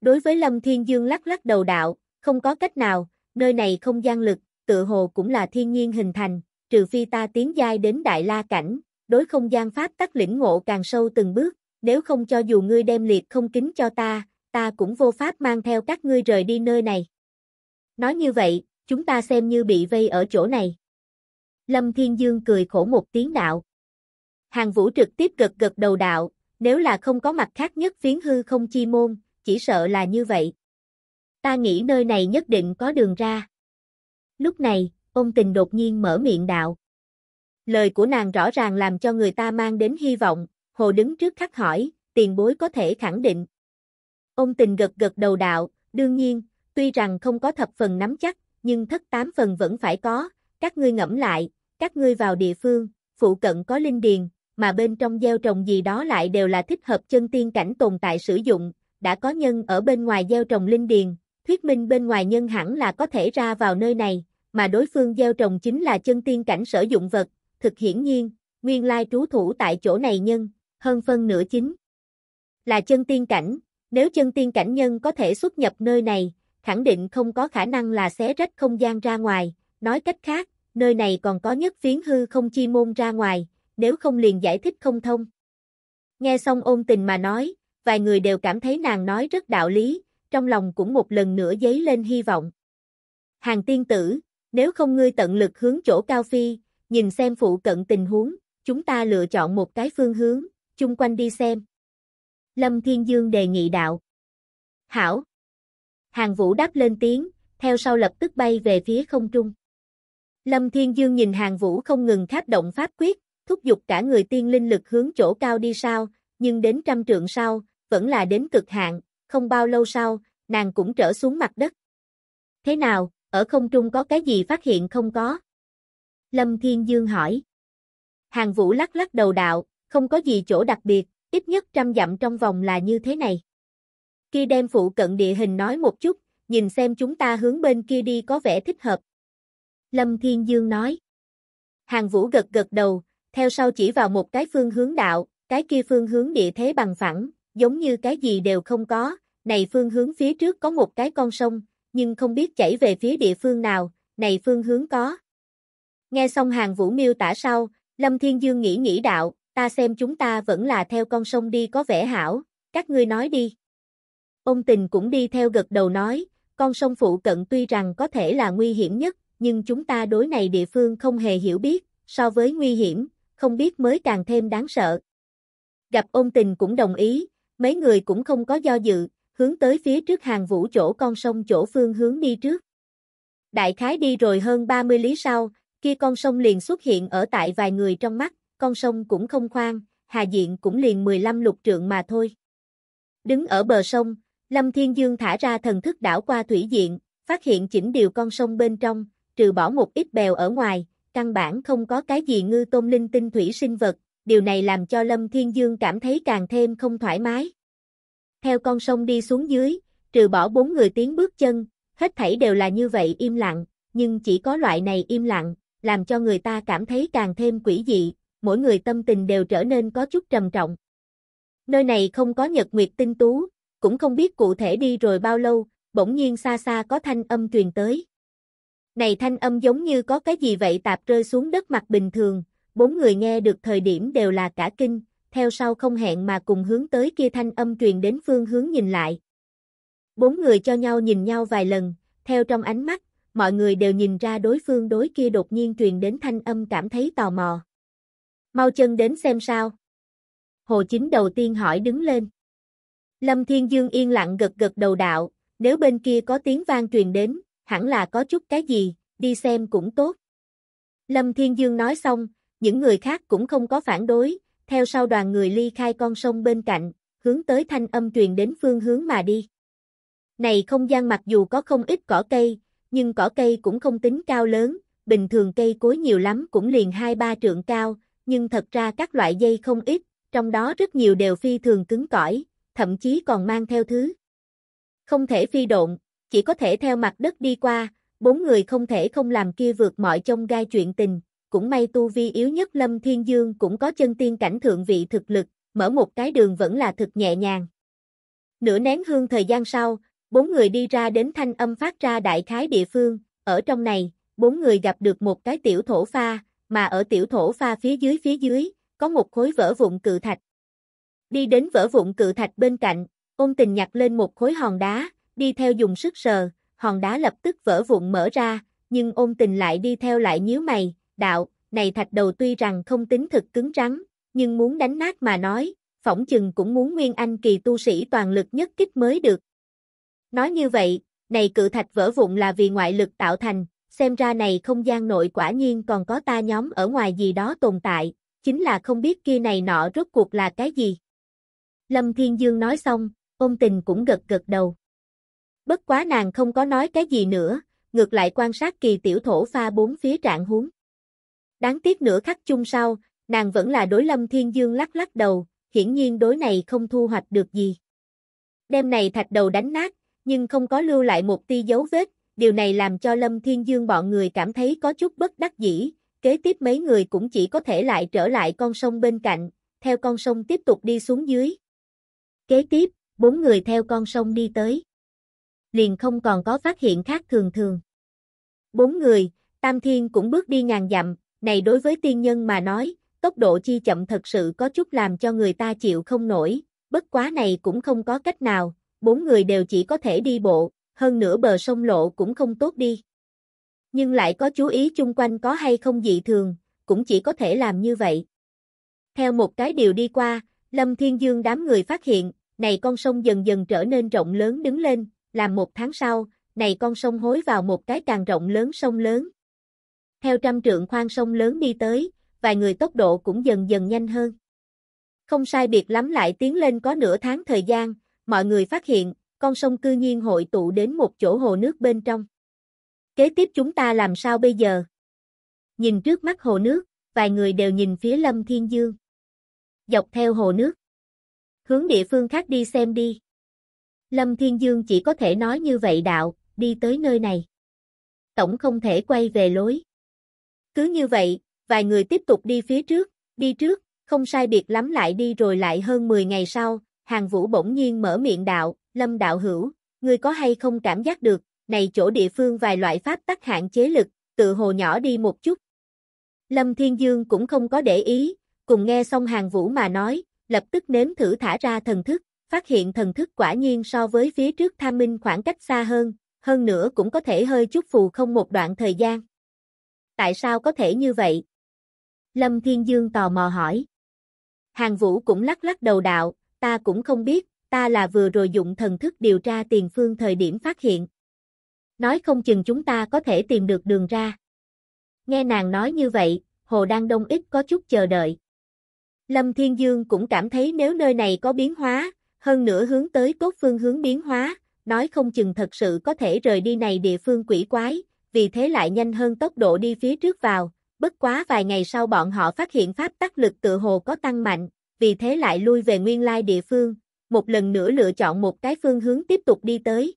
Đối với Lâm Thiên Dương lắc lắc đầu đạo, không có cách nào, nơi này không gian lực, tự hồ cũng là thiên nhiên hình thành, trừ phi ta tiến giai đến Đại La Cảnh, đối không gian pháp tắc lĩnh ngộ càng sâu từng bước, nếu không cho dù ngươi đem liệt không kính cho ta, ta cũng vô pháp mang theo các ngươi rời đi nơi này. Nói như vậy, chúng ta xem như bị vây ở chỗ này. Lâm Thiên Dương cười khổ một tiếng đạo. Hàng Vũ trực tiếp gật gật đầu đạo, nếu là không có mặt khác nhất phiến hư không chi môn, chỉ sợ là như vậy. Ta nghĩ nơi này nhất định có đường ra. Lúc này, ông tình đột nhiên mở miệng đạo. Lời của nàng rõ ràng làm cho người ta mang đến hy vọng, hồ đứng trước khắc hỏi, tiền bối có thể khẳng định. Ông tình gật gật đầu đạo, đương nhiên, tuy rằng không có thập phần nắm chắc, nhưng thất tám phần vẫn phải có, các ngươi ngẫm lại, các ngươi vào địa phương, phụ cận có linh điền, mà bên trong gieo trồng gì đó lại đều là thích hợp chân tiên cảnh tồn tại sử dụng, đã có nhân ở bên ngoài gieo trồng linh điền, thuyết minh bên ngoài nhân hẳn là có thể ra vào nơi này, mà đối phương gieo trồng chính là chân tiên cảnh sử dụng vật, thực hiển nhiên, nguyên lai trú thủ tại chỗ này nhân, hơn phân nửa chính là chân tiên cảnh, nếu chân tiên cảnh nhân có thể xuất nhập nơi này, khẳng định không có khả năng là xé rách không gian ra ngoài, nói cách khác, nơi này còn có nhất phiến hư không chi môn ra ngoài, nếu không liền giải thích không thông. Nghe xong ôn tình mà nói, vài người đều cảm thấy nàng nói rất đạo lý, trong lòng cũng một lần nữa dấy lên hy vọng. Hàng tiên tử, nếu không ngươi tận lực hướng chỗ cao phi, nhìn xem phụ cận tình huống, chúng ta lựa chọn một cái phương hướng, chung quanh đi xem. Lâm Thiên Dương đề nghị đạo. Hảo. Hàng vũ đáp lên tiếng, theo sau lập tức bay về phía không trung. Lâm Thiên Dương nhìn hàng vũ không ngừng kháp động pháp quyết, thúc giục cả người tiên linh lực hướng chỗ cao đi sao, nhưng đến trăm trượng sau, vẫn là đến cực hạn, không bao lâu sau, nàng cũng trở xuống mặt đất. Thế nào, ở không trung có cái gì phát hiện không có? Lâm Thiên Dương hỏi. Hàng vũ lắc lắc đầu đạo, không có gì chỗ đặc biệt, ít nhất trăm dặm trong vòng là như thế này. Khi đem phụ cận địa hình nói một chút, nhìn xem chúng ta hướng bên kia đi có vẻ thích hợp, Lâm Thiên Dương nói. Hàng Vũ gật gật đầu, theo sau chỉ vào một cái phương hướng đạo, cái kia phương hướng địa thế bằng phẳng, giống như cái gì đều không có, này phương hướng phía trước có một cái con sông, nhưng không biết chảy về phía địa phương nào, này phương hướng có. Nghe xong hàng vũ miêu tả sau, Lâm Thiên Dương nghĩ nghĩ đạo, ta xem chúng ta vẫn là theo con sông đi có vẻ hảo, các ngươi nói đi. Ông tình cũng đi theo gật đầu nói, con sông phụ cận tuy rằng có thể là nguy hiểm nhất, nhưng chúng ta đối này địa phương không hề hiểu biết, so với nguy hiểm, không biết mới càng thêm đáng sợ. Gặp ôn tình cũng đồng ý, mấy người cũng không có do dự, hướng tới phía trước hàng vũ chỗ con sông chỗ phương hướng đi trước. Đại khái đi rồi hơn 30 lý sau, kia con sông liền xuất hiện ở tại vài người trong mắt, con sông cũng không khoan, hà diện cũng liền 15 lục trượng mà thôi. Đứng ở bờ sông, Lâm Thiên Dương thả ra thần thức đảo qua thủy diện, phát hiện chỉnh điều con sông bên trong, trừ bỏ một ít bèo ở ngoài, căn bản không có cái gì ngư tôm linh tinh thủy sinh vật, điều này làm cho Lâm Thiên Dương cảm thấy càng thêm không thoải mái. Theo con sông đi xuống dưới, trừ bỏ bốn người tiến bước chân, hết thảy đều là như vậy im lặng, nhưng chỉ có loại này im lặng, làm cho người ta cảm thấy càng thêm quỷ dị, mỗi người tâm tình đều trở nên có chút trầm trọng. Nơi này không có nhật nguyệt tinh tú, cũng không biết cụ thể đi rồi bao lâu, bỗng nhiên xa xa có thanh âm truyền tới. Này thanh âm giống như có cái gì vậy tạp rơi xuống đất mặt bình thường, bốn người nghe được thời điểm đều là cả kinh, theo sau không hẹn mà cùng hướng tới kia thanh âm truyền đến phương hướng nhìn lại. Bốn người cho nhau nhìn nhau vài lần, theo trong ánh mắt, mọi người đều nhìn ra đối phương đối kia đột nhiên truyền đến thanh âm cảm thấy tò mò. Mau chân đến xem sao. Hồ Chính đầu tiên hỏi đứng lên. Lâm Thiên Dương yên lặng gật gật đầu đạo, nếu bên kia có tiếng vang truyền đến, hẳn là có chút cái gì, đi xem cũng tốt. Lâm Thiên Dương nói xong, những người khác cũng không có phản đối, theo sau đoàn người ly khai con sông bên cạnh, hướng tới thanh âm truyền đến phương hướng mà đi. Này không gian mặc dù có không ít cỏ cây, nhưng cỏ cây cũng không tính cao lớn, bình thường cây cối nhiều lắm cũng liền 2-3 trượng cao, nhưng thật ra các loại dây không ít, trong đó rất nhiều đều phi thường cứng cỏi, thậm chí còn mang theo thứ. Không thể phi động chỉ có thể theo mặt đất đi qua, bốn người không thể không làm kia vượt mọi chông gai chuyện tình, cũng may tu vi yếu nhất Lâm Thiên Dương cũng có chân tiên cảnh thượng vị thực lực, mở một cái đường vẫn là thực nhẹ nhàng. Nửa nén hương thời gian sau, bốn người đi ra đến thanh âm phát ra đại khái địa phương, ở trong này, bốn người gặp được một cái tiểu thổ pha, mà ở tiểu thổ pha phía dưới phía dưới, có một khối vỡ vụn cự thạch. Đi đến vỡ vụn cự thạch bên cạnh, ôn tình nhặt lên một khối hòn đá, đi theo dùng sức sờ, hòn đá lập tức vỡ vụn mở ra, nhưng ôn tình lại đi theo lại nhíu mày, đạo, này thạch đầu tuy rằng không tính thực cứng rắn, nhưng muốn đánh nát mà nói, phỏng chừng cũng muốn nguyên anh kỳ tu sĩ toàn lực nhất kích mới được. Nói như vậy, này cự thạch vỡ vụn là vì ngoại lực tạo thành, xem ra này không gian nội quả nhiên còn có ta nhóm ở ngoài gì đó tồn tại, chính là không biết kia này nọ rốt cuộc là cái gì. Lâm Thiên Dương nói xong, ôn tình cũng gật gật đầu. Bất quá nàng không có nói cái gì nữa, ngược lại quan sát kỳ tiểu thổ pha bốn phía trạng huống. Đáng tiếc nửa khắc chung sau, nàng vẫn là đối lâm thiên dương lắc lắc đầu, hiển nhiên đối này không thu hoạch được gì. Đêm này thạch đầu đánh nát, nhưng không có lưu lại một tia dấu vết, điều này làm cho lâm thiên dương bọn người cảm thấy có chút bất đắc dĩ, kế tiếp mấy người cũng chỉ có thể lại trở lại con sông bên cạnh, theo con sông tiếp tục đi xuống dưới. Kế tiếp, bốn người theo con sông đi tới liền không còn có phát hiện khác thường thường. Bốn người, Tam Thiên cũng bước đi ngàn dặm, này đối với tiên nhân mà nói, tốc độ chi chậm thật sự có chút làm cho người ta chịu không nổi, bất quá này cũng không có cách nào, bốn người đều chỉ có thể đi bộ, hơn nữa bờ sông lộ cũng không tốt đi. Nhưng lại có chú ý chung quanh có hay không dị thường, cũng chỉ có thể làm như vậy. Theo một cái điều đi qua, Lâm Thiên Dương đám người phát hiện, này con sông dần dần trở nên rộng lớn đứng lên, làm một tháng sau, này con sông hối vào một cái càng rộng lớn sông lớn. Theo trăm trượng khoan sông lớn đi tới, vài người tốc độ cũng dần dần nhanh hơn. Không sai biệt lắm lại tiến lên có nửa tháng thời gian, mọi người phát hiện, con sông cư nhiên hội tụ đến một chỗ hồ nước bên trong. Kế tiếp chúng ta làm sao bây giờ? Nhìn trước mắt hồ nước, vài người đều nhìn phía Lâm Thiên Dương. Dọc theo hồ nước. Hướng địa phương khác đi xem đi. Lâm Thiên Dương chỉ có thể nói như vậy đạo, đi tới nơi này. Tổng không thể quay về lối. Cứ như vậy, vài người tiếp tục đi phía trước, đi trước, không sai biệt lắm lại đi rồi lại hơn 10 ngày sau, hàng vũ bỗng nhiên mở miệng đạo, Lâm đạo hữu, ngươi có hay không cảm giác được, này chỗ địa phương vài loại pháp tắc hạn chế lực, tự hồ nhỏ đi một chút. Lâm Thiên Dương cũng không có để ý, cùng nghe xong hàng vũ mà nói, lập tức nếm thử thả ra thần thức, phát hiện thần thức quả nhiên so với phía trước tham minh khoảng cách xa hơn, hơn nữa cũng có thể hơi chút phù không một đoạn thời gian. Tại sao có thể như vậy? Lâm Thiên Dương tò mò hỏi. Hàng Vũ cũng lắc lắc đầu đạo, ta cũng không biết, ta là vừa rồi dụng thần thức điều tra tiền phương thời điểm phát hiện. Nói không chừng chúng ta có thể tìm được đường ra. Nghe nàng nói như vậy, Hồ Đan Đông ít có chút chờ đợi. Lâm Thiên Dương cũng cảm thấy nếu nơi này có biến hóa, hơn nữa hướng tới cốt phương hướng biến hóa, nói không chừng thật sự có thể rời đi này địa phương quỷ quái, vì thế lại nhanh hơn tốc độ đi phía trước vào, bất quá vài ngày sau bọn họ phát hiện pháp tắc lực tự hồ có tăng mạnh, vì thế lại lui về nguyên lai địa phương, một lần nữa lựa chọn một cái phương hướng tiếp tục đi tới.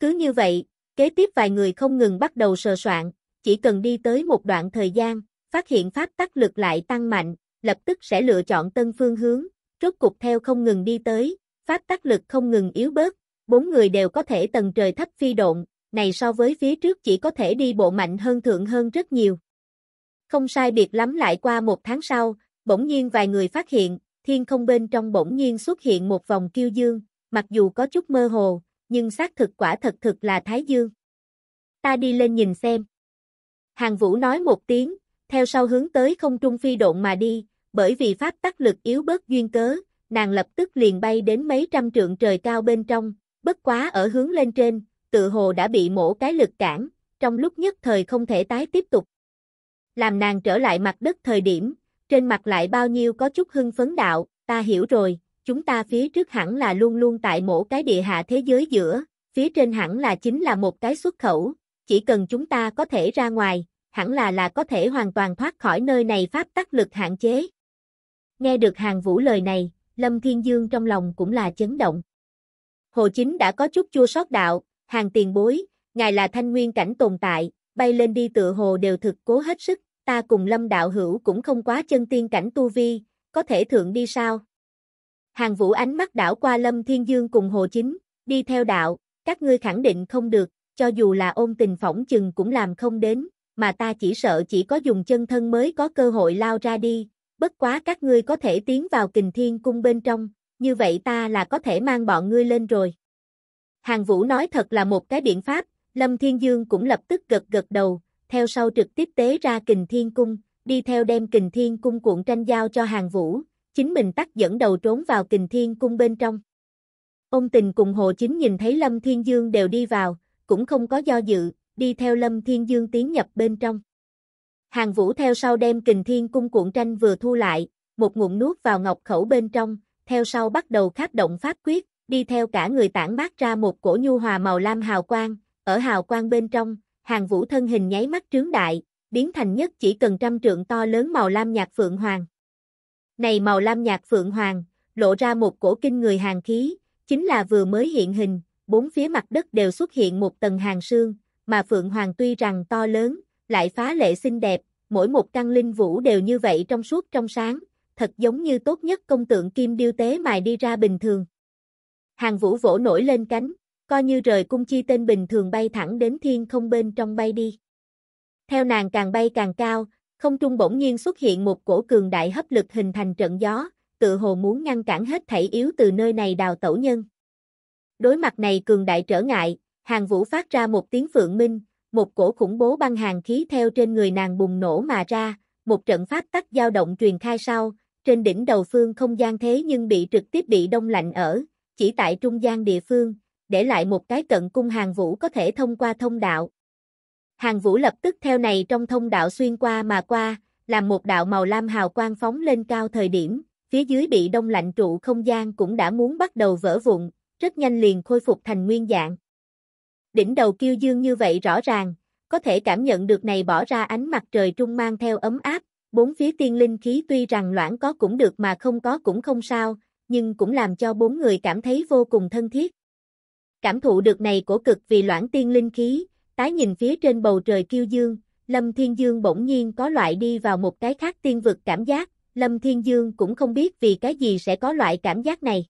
Cứ như vậy, kế tiếp vài người không ngừng bắt đầu sờ soạn, chỉ cần đi tới một đoạn thời gian, phát hiện pháp tắc lực lại tăng mạnh, lập tức sẽ lựa chọn tân phương hướng, rốt cục theo không ngừng đi tới, pháp tác lực không ngừng yếu bớt, bốn người đều có thể tầng trời thấp phi độn, này so với phía trước chỉ có thể đi bộ mạnh hơn thượng hơn rất nhiều. Không sai biệt lắm lại qua một tháng sau, bỗng nhiên vài người phát hiện, thiên không bên trong bỗng nhiên xuất hiện một vòng kiêu dương, mặc dù có chút mơ hồ, nhưng xác thực quả thật thực là Thái Dương. Ta đi lên nhìn xem. Hàng Vũ nói một tiếng, theo sau hướng tới không trung phi độn mà đi, bởi vì pháp tắc lực yếu bớt duyên cớ, nàng lập tức liền bay đến mấy trăm trượng trời cao bên trong, bất quá ở hướng lên trên, tự hồ đã bị mổ cái lực cản, trong lúc nhất thời không thể tái tiếp tục. Làm nàng trở lại mặt đất thời điểm, trên mặt lại bao nhiêu có chút hưng phấn đạo, ta hiểu rồi, chúng ta phía trước hẳn là luôn luôn tại mổ cái địa hạ thế giới giữa, phía trên hẳn là chính là một cái xuất khẩu, chỉ cần chúng ta có thể ra ngoài, hẳn là là có thể hoàn toàn thoát khỏi nơi này pháp tắc lực hạn chế. Nghe được hàng vũ lời này, Lâm Thiên Dương trong lòng cũng là chấn động. Hồ Chính đã có chút chua sót đạo, hàng tiền bối, ngài là thanh nguyên cảnh tồn tại, bay lên đi tựa hồ đều thực cố hết sức, ta cùng Lâm Đạo Hữu cũng không quá chân tiên cảnh tu vi, có thể thượng đi sao? Hàng vũ ánh mắt đảo qua Lâm Thiên Dương cùng Hồ Chính, đi theo đạo, các ngươi khẳng định không được, cho dù là ôn tình phỏng chừng cũng làm không đến, mà ta chỉ sợ chỉ có dùng chân thân mới có cơ hội lao ra đi, bất quá các ngươi có thể tiến vào kình thiên cung bên trong, như vậy ta là có thể mang bọn ngươi lên rồi. Hàng Vũ nói thật là một cái biện pháp, Lâm Thiên Dương cũng lập tức gật gật đầu, theo sau trực tiếp tế ra kình thiên cung, đi theo đem kình thiên cung cuộn tranh giao cho Hàng Vũ, chính mình tắt dẫn đầu trốn vào kình thiên cung bên trong. Ông tình cùng Hồ Chính nhìn thấy Lâm Thiên Dương đều đi vào, cũng không có do dự, đi theo Lâm Thiên Dương tiến nhập bên trong. Hàng Vũ theo sau đem kình thiên cung cuộn tranh vừa thu lại, một ngụm nuốt vào ngọc khẩu bên trong, theo sau bắt đầu khát động phát quyết, đi theo cả người tản mát ra một cổ nhu hòa màu lam hào quang, ở hào quang bên trong, hàng vũ thân hình nháy mắt trướng đại, biến thành nhất chỉ cần trăm trượng to lớn màu lam nhạt phượng hoàng. Này màu lam nhạt phượng hoàng, lộ ra một cổ kinh người hàng khí, chính là vừa mới hiện hình, bốn phía mặt đất đều xuất hiện một tầng hàng sương, mà phượng hoàng tuy rằng to lớn, lại phá lệ xinh đẹp, mỗi một căn linh vũ đều như vậy trong suốt trong sáng, thật giống như tốt nhất công tượng kim điêu tế mài đi ra bình thường. Hàng vũ vỗ nổi lên cánh, coi như rời cung chi tên bình thường bay thẳng đến thiên không bên trong bay đi. Theo nàng càng bay càng cao, không trung bỗng nhiên xuất hiện một cổ cường đại hấp lực hình thành trận gió, tự hồ muốn ngăn cản hết thảy yếu từ nơi này đào tẩu nhân. Đối mặt này cường đại trở ngại, hàng vũ phát ra một tiếng phượng minh, một cổ khủng bố băng hàng khí theo trên người nàng bùng nổ mà ra, một trận pháp tắc dao động truyền khai sau, trên đỉnh đầu phương không gian thế nhưng bị trực tiếp bị đông lạnh ở, chỉ tại trung gian địa phương, để lại một cái cận cung hàng vũ có thể thông qua thông đạo. Hàng vũ lập tức theo này trong thông đạo xuyên qua mà qua, làm một đạo màu lam hào quang phóng lên cao thời điểm, phía dưới bị đông lạnh trụ không gian cũng đã muốn bắt đầu vỡ vụn, rất nhanh liền khôi phục thành nguyên dạng. Đỉnh đầu kiêu dương như vậy rõ ràng, có thể cảm nhận được này bỏ ra ánh mặt trời trung mang theo ấm áp, bốn phía tiên linh khí tuy rằng loãng có cũng được mà không có cũng không sao, nhưng cũng làm cho bốn người cảm thấy vô cùng thân thiết. Cảm thụ được này cổ cực vì loãng tiên linh khí, tái nhìn phía trên bầu trời kiêu dương, Lâm Thiên Dương bỗng nhiên có loại đi vào một cái khác tiên vực cảm giác, Lâm Thiên Dương cũng không biết vì cái gì sẽ có loại cảm giác này.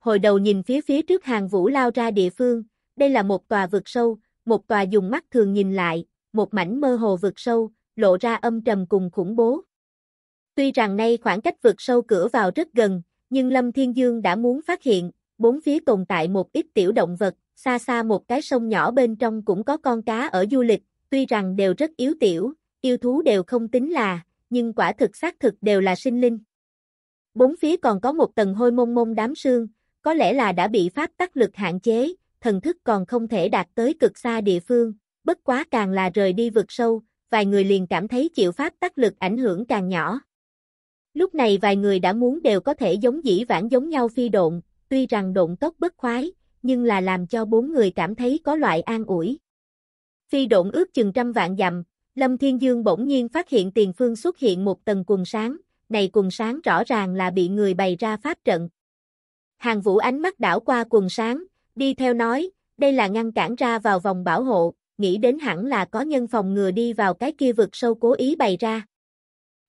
Hồi đầu nhìn phía phía trước hàng vũ lao ra địa phương, đây là một tòa vực sâu, một tòa dùng mắt thường nhìn lại, một mảnh mơ hồ vực sâu, lộ ra âm trầm cùng khủng bố. Tuy rằng nay khoảng cách vực sâu cửa vào rất gần, nhưng Lâm Thiên Dương đã muốn phát hiện, bốn phía tồn tại một ít tiểu động vật, xa xa một cái sông nhỏ bên trong cũng có con cá ở du lịch, tuy rằng đều rất yếu tiểu, yêu thú đều không tính là, nhưng quả thực xác thực đều là sinh linh. Bốn phía còn có một tầng hôi mông mông đám sương, có lẽ là đã bị pháp tắc lực hạn chế, thần thức còn không thể đạt tới cực xa địa phương, bất quá càng là rời đi vực sâu, vài người liền cảm thấy chịu pháp tác lực ảnh hưởng càng nhỏ. Lúc này vài người đã muốn đều có thể giống dĩ vãng giống nhau phi độn, tuy rằng độn tốc bất khoái, nhưng là làm cho bốn người cảm thấy có loại an ủi. Phi độn ước chừng trăm vạn dặm, Lâm Thiên Dương bỗng nhiên phát hiện tiền phương xuất hiện một tầng quần sáng, này quần sáng rõ ràng là bị người bày ra pháp trận. Hàng vũ ánh mắt đảo qua quần sáng, Đi theo nói, đây là ngăn cản ra vào vòng bảo hộ, nghĩ đến hẳn là có nhân phòng ngừa đi vào cái kia vực sâu cố ý bày ra.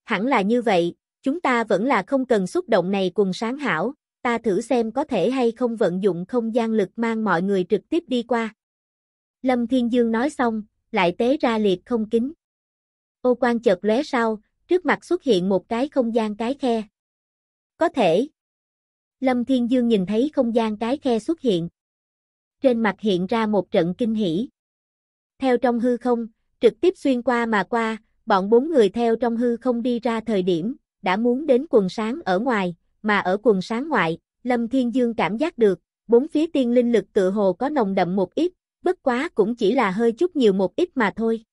Hẳn là như vậy, chúng ta vẫn là không cần xúc động này cùng sáng hảo, ta thử xem có thể hay không vận dụng không gian lực mang mọi người trực tiếp đi qua. Lâm Thiên Dương nói xong, lại tế ra liệt không kính. Ô quan chợt lóe sau, trước mặt xuất hiện một cái không gian cái khe. Có thể. Lâm Thiên Dương nhìn thấy không gian cái khe xuất hiện trên mặt hiện ra một trận kinh hỉ. Theo trong hư không, trực tiếp xuyên qua mà qua, bọn bốn người theo trong hư không đi ra thời điểm, đã muốn đến quần sáng ở ngoài, mà ở quần sáng ngoại, Lâm Thiên Dương cảm giác được, bốn phía tiên linh lực tự hồ có nồng đậm một ít, bất quá cũng chỉ là hơi chút nhiều một ít mà thôi.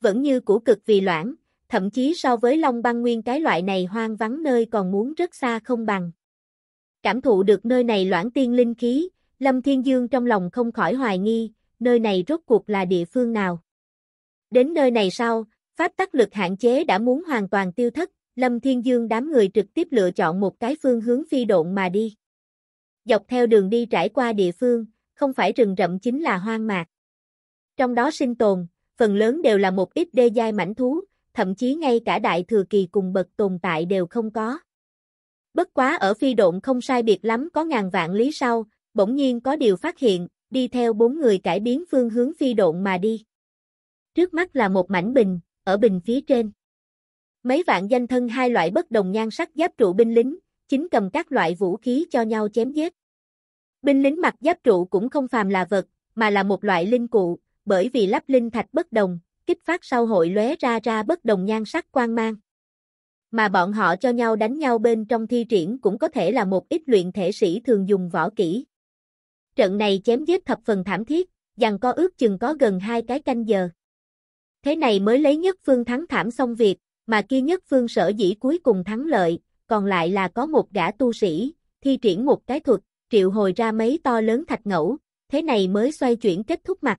Vẫn như củ cực vì loãng, thậm chí so với Long Băng Nguyên cái loại này hoang vắng nơi còn muốn rất xa không bằng. Cảm thụ được nơi này loãng tiên linh khí, Lâm Thiên Dương trong lòng không khỏi hoài nghi, nơi này rốt cuộc là địa phương nào. Đến nơi này sau, pháp tắc lực hạn chế đã muốn hoàn toàn tiêu thất, Lâm Thiên Dương đám người trực tiếp lựa chọn một cái phương hướng phi độn mà đi. Dọc theo đường đi trải qua địa phương, không phải rừng rậm chính là hoang mạc. Trong đó sinh tồn, phần lớn đều là một ít đê giai mảnh thú, thậm chí ngay cả đại thừa kỳ cùng bậc tồn tại đều không có. Bất quá ở phi độn không sai biệt lắm có ngàn vạn lý sau, bỗng nhiên có điều phát hiện, đi theo bốn người cải biến phương hướng phi độn mà đi. Trước mắt là một mảnh bình, ở bình phía trên. Mấy vạn danh thân hai loại bất đồng nhan sắc giáp trụ binh lính, chính cầm các loại vũ khí cho nhau chém giết. Binh lính mặc giáp trụ cũng không phàm là vật, mà là một loại linh cụ, bởi vì lắp linh thạch bất đồng, kích phát sau hội lóe ra ra bất đồng nhan sắc quang mang. Mà bọn họ cho nhau đánh nhau bên trong thi triển cũng có thể là một ít luyện thể sĩ thường dùng võ kỹ. Trận này chém giết thập phần thảm thiết, dằn co ước chừng có gần hai cái canh giờ. Thế này mới lấy nhất phương thắng thảm xong việc, mà kia nhất phương sở dĩ cuối cùng thắng lợi, còn lại là có một gã tu sĩ, thi triển một cái thuật, triệu hồi ra mấy to lớn thạch ngẫu, thế này mới xoay chuyển kết thúc mặt.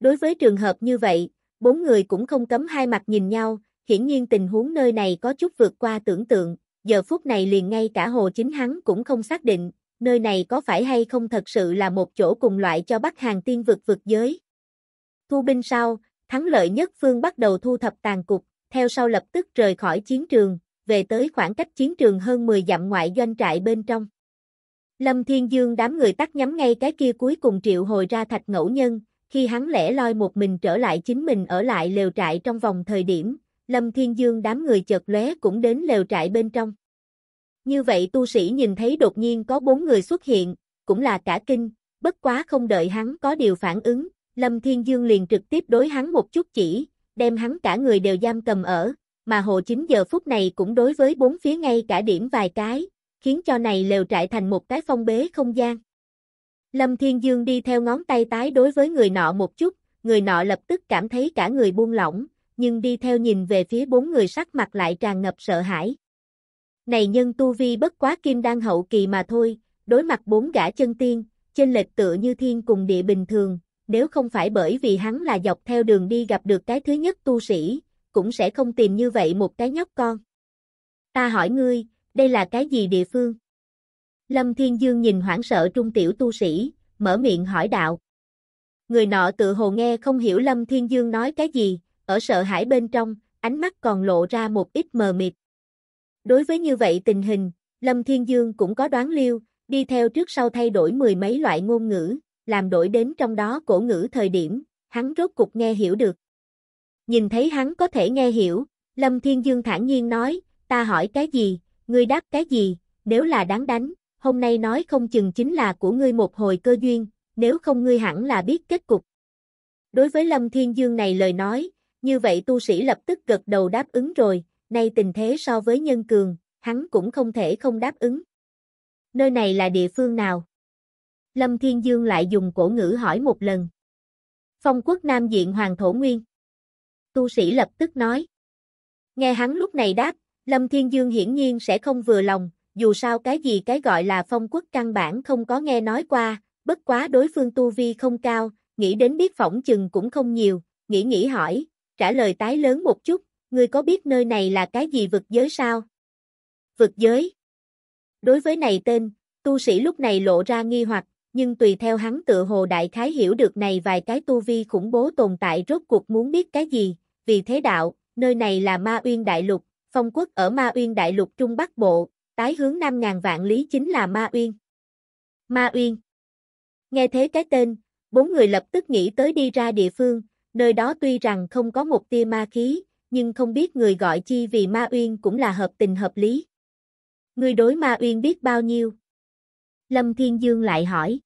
Đối với trường hợp như vậy, bốn người cũng không cấm hai mặt nhìn nhau, hiển nhiên tình huống nơi này có chút vượt qua tưởng tượng, giờ phút này liền ngay cả Hồ Chính hắn cũng không xác định, nơi này có phải hay không thật sự là một chỗ cùng loại cho Bắc Hàng tiên vực vực giới. Thu binh sau, thắng lợi nhất phương bắt đầu thu thập tàn cục, theo sau lập tức rời khỏi chiến trường, về tới khoảng cách chiến trường hơn 10 dặm ngoại doanh trại bên trong. Lâm Thiên Dương đám người tắt nhắm ngay cái kia cuối cùng triệu hồi ra thạch ngẫu nhân, khi hắn lẻ loi một mình trở lại chính mình ở lại lều trại trong vòng thời điểm, Lâm Thiên Dương đám người chợt lóe cũng đến lều trại bên trong. Như vậy tu sĩ nhìn thấy đột nhiên có bốn người xuất hiện, cũng là cả kinh, bất quá không đợi hắn có điều phản ứng, Lâm Thiên Dương liền trực tiếp đối hắn một chút chỉ, đem hắn cả người đều giam cầm ở, mà Hồ Chính giờ phút này cũng đối với bốn phía ngay cả điểm vài cái, khiến cho này lều trại thành một cái phong bế không gian. Lâm Thiên Dương đi theo ngón tay tái đối với người nọ một chút, người nọ lập tức cảm thấy cả người buông lỏng, nhưng đi theo nhìn về phía bốn người sắc mặt lại tràn ngập sợ hãi. Này nhân tu vi bất quá kim đan hậu kỳ mà thôi, đối mặt bốn gã chân tiên, trên lệch tựa như thiên cùng địa bình thường, nếu không phải bởi vì hắn là dọc theo đường đi gặp được cái thứ nhất tu sĩ, cũng sẽ không tìm như vậy một cái nhóc con. Ta hỏi ngươi, đây là cái gì địa phương? Lâm Thiên Dương nhìn hoảng sợ trung tiểu tu sĩ, mở miệng hỏi đạo. Người nọ tự hồ nghe không hiểu Lâm Thiên Dương nói cái gì, ở sợ hãi bên trong, ánh mắt còn lộ ra một ít mờ mịt. Đối với như vậy tình hình, Lâm Thiên Dương cũng có đoán liêu, đi theo trước sau thay đổi mười mấy loại ngôn ngữ, làm đổi đến trong đó cổ ngữ thời điểm, hắn rốt cục nghe hiểu được. Nhìn thấy hắn có thể nghe hiểu, Lâm Thiên Dương thản nhiên nói, ta hỏi cái gì, ngươi đáp cái gì, nếu là đáng đánh, hôm nay nói không chừng chính là của ngươi một hồi cơ duyên, nếu không ngươi hẳn là biết kết cục. Đối với Lâm Thiên Dương này lời nói, như vậy tu sĩ lập tức gật đầu đáp ứng rồi, nay tình thế so với nhân cường, hắn cũng không thể không đáp ứng. Nơi này là địa phương nào? Lâm Thiên Dương lại dùng cổ ngữ hỏi một lần. Phong quốc Nam Diện Hoàng Thổ Nguyên. Tu sĩ lập tức nói. Nghe hắn lúc này đáp, Lâm Thiên Dương hiển nhiên sẽ không vừa lòng, dù sao cái gì cái gọi là phong quốc căn bản không có nghe nói qua, bất quá đối phương tu vi không cao, nghĩ đến biết phỏng chừng cũng không nhiều, nghĩ nghĩ hỏi, trả lời tái lớn một chút, Ngươi có biết nơi này là cái gì vực giới sao? Vực giới. Đối với này tên, tu sĩ lúc này lộ ra nghi hoặc, nhưng tùy theo hắn tự hồ đại khái hiểu được này vài cái tu vi khủng bố tồn tại rốt cuộc muốn biết cái gì, vì thế đạo, nơi này là Ma Uyên Đại Lục, phong quốc ở Ma Uyên Đại Lục Trung Bắc Bộ, tái hướng năm ngàn vạn lý chính là Ma Uyên. Ma Uyên Nghe thế cái tên, bốn người lập tức nghĩ tới đi ra địa phương, nơi đó tuy rằng không có một tia ma khí, nhưng không biết người gọi chi vì Ma Uyên cũng là hợp tình hợp lý. Ngươi đối Ma Uyên biết bao nhiêu? Lâm Thiên Dương lại hỏi.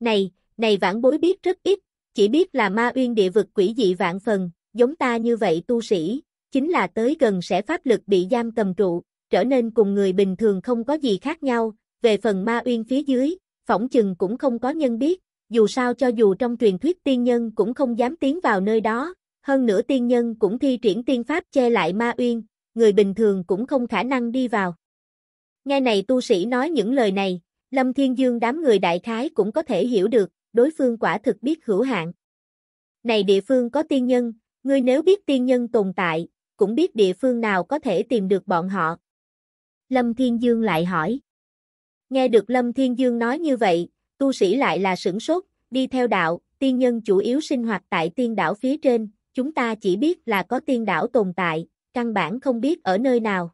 Này, này vãn bối biết rất ít, chỉ biết là Ma Uyên địa vực quỷ dị vạn phần, giống ta như vậy tu sĩ, chính là tới gần sẽ pháp lực bị giam cầm trụ, trở nên cùng người bình thường không có gì khác nhau, về phần Ma Uyên phía dưới, phỏng chừng cũng không có nhân biết, dù sao cho dù trong truyền thuyết tiên nhân cũng không dám tiến vào nơi đó, hơn nữa tiên nhân cũng thi triển tiên pháp che lại ma uyên, người bình thường cũng không khả năng đi vào. Nghe này tu sĩ nói những lời này, Lâm Thiên Dương đám người đại khái cũng có thể hiểu được, đối phương quả thực biết hữu hạn. Này địa phương có tiên nhân, ngươi nếu biết tiên nhân tồn tại, cũng biết địa phương nào có thể tìm được bọn họ. Lâm Thiên Dương lại hỏi. Nghe được Lâm Thiên Dương nói như vậy, tu sĩ lại là sửng sốt, đi theo đạo, tiên nhân chủ yếu sinh hoạt tại tiên đảo phía trên, chúng ta chỉ biết là có tiên đảo tồn tại, căn bản không biết ở nơi nào.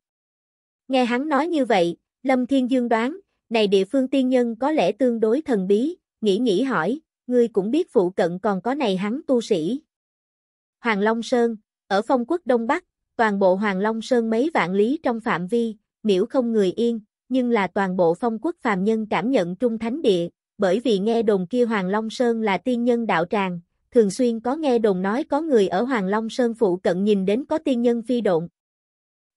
Nghe hắn nói như vậy, Lâm Thiên Dương đoán, này địa phương tiên nhân có lẽ tương đối thần bí, nghĩ nghĩ hỏi, ngươi cũng biết phụ cận còn có này hắn tu sĩ. Hoàng Long Sơn, ở phong quốc Đông Bắc, toàn bộ Hoàng Long Sơn mấy vạn lý trong phạm vi, miễu không người yên, nhưng là toàn bộ phong quốc phàm nhân cảm nhận trung thánh địa, bởi vì nghe đồn kia Hoàng Long Sơn là tiên nhân đạo tràng, thường xuyên có nghe đồn nói có người ở Hoàng Long Sơn phụ cận nhìn đến có tiên nhân phi độn.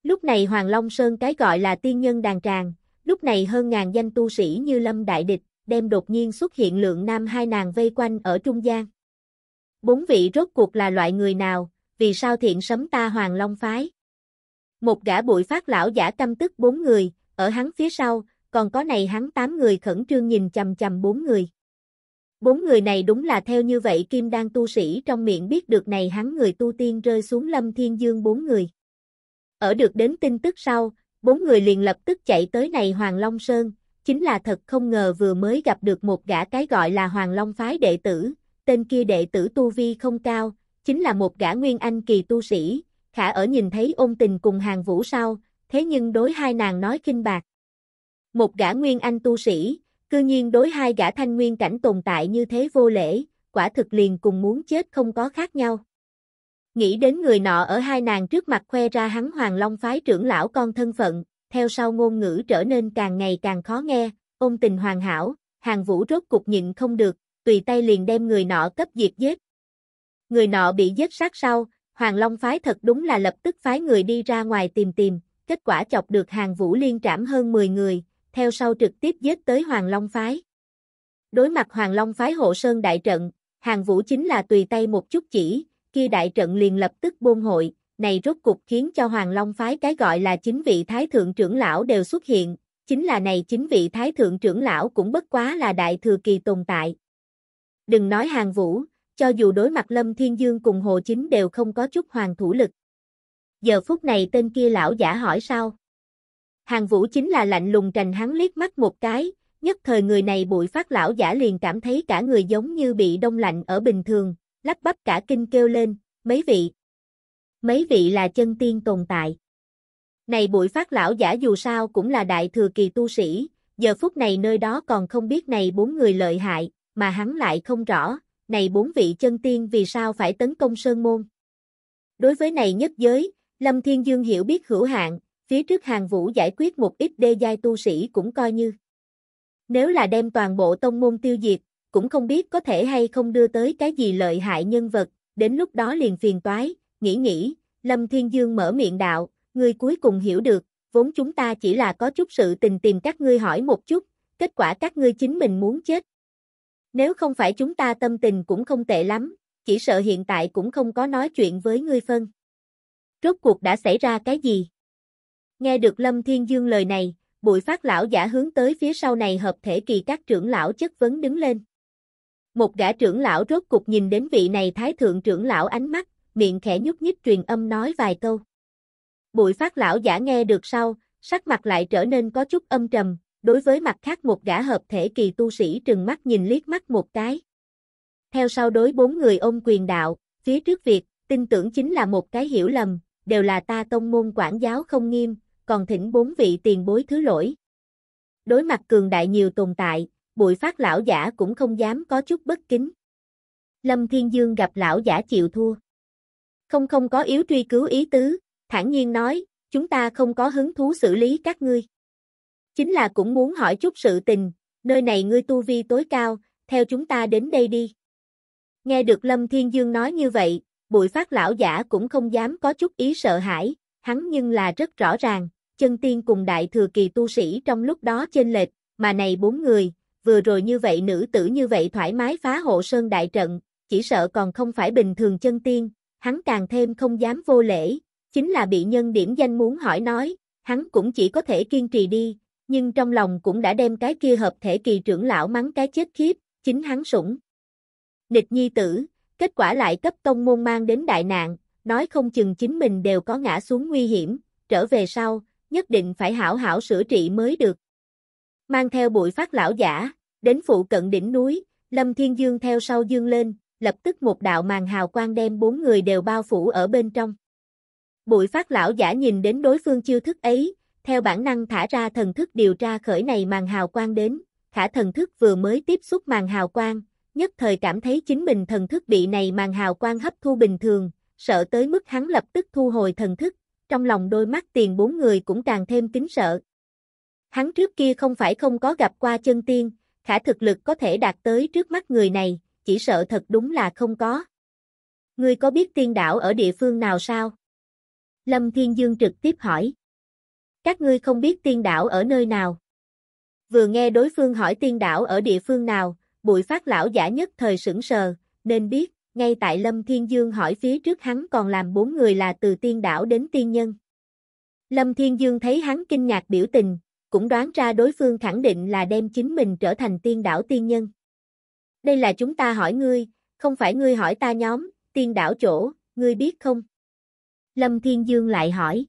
Lúc này Hoàng Long Sơn cái gọi là tiên nhân đàn tràng, lúc này hơn ngàn danh tu sĩ như lâm đại địch, đem đột nhiên xuất hiện lượng nam hai nàng vây quanh ở trung gian. Bốn vị rốt cuộc là loại người nào, vì sao thiện sấm ta Hoàng Long phái? Một gã bụi phát lão giả căm tức bốn người, ở hắn phía sau, còn có này hắn tám người khẩn trương nhìn chầm chầm bốn người. Bốn người này đúng là theo như vậy kim đang tu sĩ trong miệng biết được này hắn người tu tiên rơi xuống lâm thiên dương bốn người. Ở được đến tin tức sau, bốn người liền lập tức chạy tới này Hoàng Long Sơn, chính là thật không ngờ vừa mới gặp được một gã cái gọi là Hoàng Long Phái đệ tử, tên kia đệ tử Tu Vi không cao, chính là một gã Nguyên Anh kỳ tu sĩ, khả ở nhìn thấy ôn tình cùng hàng vũ sau, thế nhưng đối hai nàng nói kinh bạc. Một gã Nguyên Anh tu sĩ, Cư nhiên đối hai gã thanh nguyên cảnh tồn tại như thế vô lễ, quả thực liền cùng muốn chết không có khác nhau. Nghĩ đến người nọ ở hai nàng trước mặt khoe ra hắn hoàng long phái trưởng lão con thân phận, theo sau ngôn ngữ trở nên càng ngày càng khó nghe, ôn tình hoàn hảo, hàng vũ rốt cục nhịn không được, tùy tay liền đem người nọ cấp diệt giết. Người nọ bị giết sát sau, Hoàng Long phái thật đúng là lập tức phái người đi ra ngoài tìm tìm, kết quả chọc được hàng vũ liên trảm hơn 10 người, theo sau trực tiếp giết tới Hoàng Long Phái. Đối mặt Hoàng Long Phái hộ sơn đại trận, hàng vũ chính là tùy tay một chút chỉ, kia đại trận liền lập tức buôn hội, này rốt cục khiến cho Hoàng Long Phái cái gọi là chính vị Thái Thượng trưởng lão đều xuất hiện, chính là này chính vị Thái Thượng trưởng lão cũng bất quá là đại thừa kỳ tồn tại. Đừng nói hàng vũ, cho dù đối mặt Lâm Thiên Dương cùng Hồ Chính đều không có chút hoàng thủ lực. Giờ phút này tên kia lão giả hỏi sao? Hàng Vũ chính là lạnh lùng trành hắn liếc mắt một cái, nhất thời người này bụi phát lão giả liền cảm thấy cả người giống như bị đông lạnh ở bình thường, lắp bắp cả kinh kêu lên, mấy vị. Mấy vị là chân tiên tồn tại. Này bụi phát lão giả dù sao cũng là đại thừa kỳ tu sĩ, giờ phút này nơi đó còn không biết này bốn người lợi hại, mà hắn lại không rõ, này bốn vị chân tiên vì sao phải tấn công Sơn Môn. Đối với này nhất giới, Lâm Thiên Dương hiểu biết hữu hạn, phía trước hàng vũ giải quyết một ít đê giai tu sĩ cũng coi như. Nếu là đem toàn bộ tông môn tiêu diệt, cũng không biết có thể hay không đưa tới cái gì lợi hại nhân vật, đến lúc đó liền phiền toái, nghĩ nghĩ, Lâm Thiên Dương mở miệng đạo, người cuối cùng hiểu được, vốn chúng ta chỉ là có chút sự tình tìm các ngươi hỏi một chút, kết quả các ngươi chính mình muốn chết. Nếu không phải chúng ta tâm tình cũng không tệ lắm, chỉ sợ hiện tại cũng không có nói chuyện với ngươi phân. Rốt cuộc đã xảy ra cái gì? Nghe được Lâm Thiên Dương lời này, bụi phát lão giả hướng tới phía sau này hợp thể kỳ các trưởng lão chất vấn đứng lên. Một gã trưởng lão rốt cục nhìn đến vị này thái thượng trưởng lão ánh mắt, miệng khẽ nhúc nhích truyền âm nói vài câu. Bụi phát lão giả nghe được sau, sắc mặt lại trở nên có chút âm trầm, đối với mặt khác một gã hợp thể kỳ tu sĩ trừng mắt nhìn liếc mắt một cái. Theo sau đối bốn người ôm quyền đạo, phía trước việc, tin tưởng chính là một cái hiểu lầm, đều là ta tông môn quản giáo không nghiêm, còn thỉnh bốn vị tiền bối thứ lỗi. Đối mặt cường đại nhiều tồn tại, bụi phát lão giả cũng không dám có chút bất kính. Lâm Thiên Dương gặp lão giả chịu thua. Không không có yếu truy cứu ý tứ, thản nhiên nói, chúng ta không có hứng thú xử lý các ngươi. Chính là cũng muốn hỏi chút sự tình, nơi này ngươi tu vi tối cao, theo chúng ta đến đây đi. Nghe được Lâm Thiên Dương nói như vậy, bụi phát lão giả cũng không dám có chút ý sợ hãi, hắn nhưng là rất rõ ràng, chân tiên cùng đại thừa kỳ tu sĩ trong lúc đó chênh lệch, mà này bốn người, vừa rồi như vậy nữ tử như vậy thoải mái phá hộ sơn đại trận, chỉ sợ còn không phải bình thường chân tiên, hắn càng thêm không dám vô lễ, chính là bị nhân điểm danh muốn hỏi nói, hắn cũng chỉ có thể kiên trì đi, nhưng trong lòng cũng đã đem cái kia hợp thể kỳ trưởng lão mắng cái chết khiếp, chính hắn sủng. Địch nhi tử, kết quả lại cấp tông môn mang đến đại nạn, nói không chừng chính mình đều có ngã xuống nguy hiểm, trở về sau, nhất định phải hảo hảo sửa trị mới được. Mang theo bụi phát lão giả, đến phụ cận đỉnh núi, Lâm Thiên Dương theo sau dương lên, lập tức một đạo màn hào quang đem bốn người đều bao phủ ở bên trong. Bụi phát lão giả nhìn đến đối phương chiêu thức ấy, theo bản năng thả ra thần thức điều tra khởi này màn hào quang đến, khả thần thức vừa mới tiếp xúc màn hào quang, nhất thời cảm thấy chính mình thần thức bị này màn hào quang hấp thu bình thường, sợ tới mức hắn lập tức thu hồi thần thức, trong lòng đôi mắt tiền bốn người cũng càng thêm kính sợ. Hắn trước kia không phải không có gặp qua chân tiên, khả thực lực có thể đạt tới trước mắt người này, chỉ sợ thật đúng là không có. Ngươi có biết tiên đảo ở địa phương nào sao? Lâm Thiên Dương trực tiếp hỏi. Các ngươi không biết tiên đảo ở nơi nào? Vừa nghe đối phương hỏi tiên đảo ở địa phương nào, bụi phát lão giả nhất thời sững sờ, nên biết ngay tại Lâm Thiên Dương hỏi phía trước hắn còn làm bốn người là từ tiên đảo đến tiên nhân. Lâm Thiên Dương thấy hắn kinh ngạc biểu tình, cũng đoán ra đối phương khẳng định là đem chính mình trở thành tiên đảo tiên nhân. Đây là chúng ta hỏi ngươi, không phải ngươi hỏi ta nhóm, tiên đảo chỗ, ngươi biết không? Lâm Thiên Dương lại hỏi.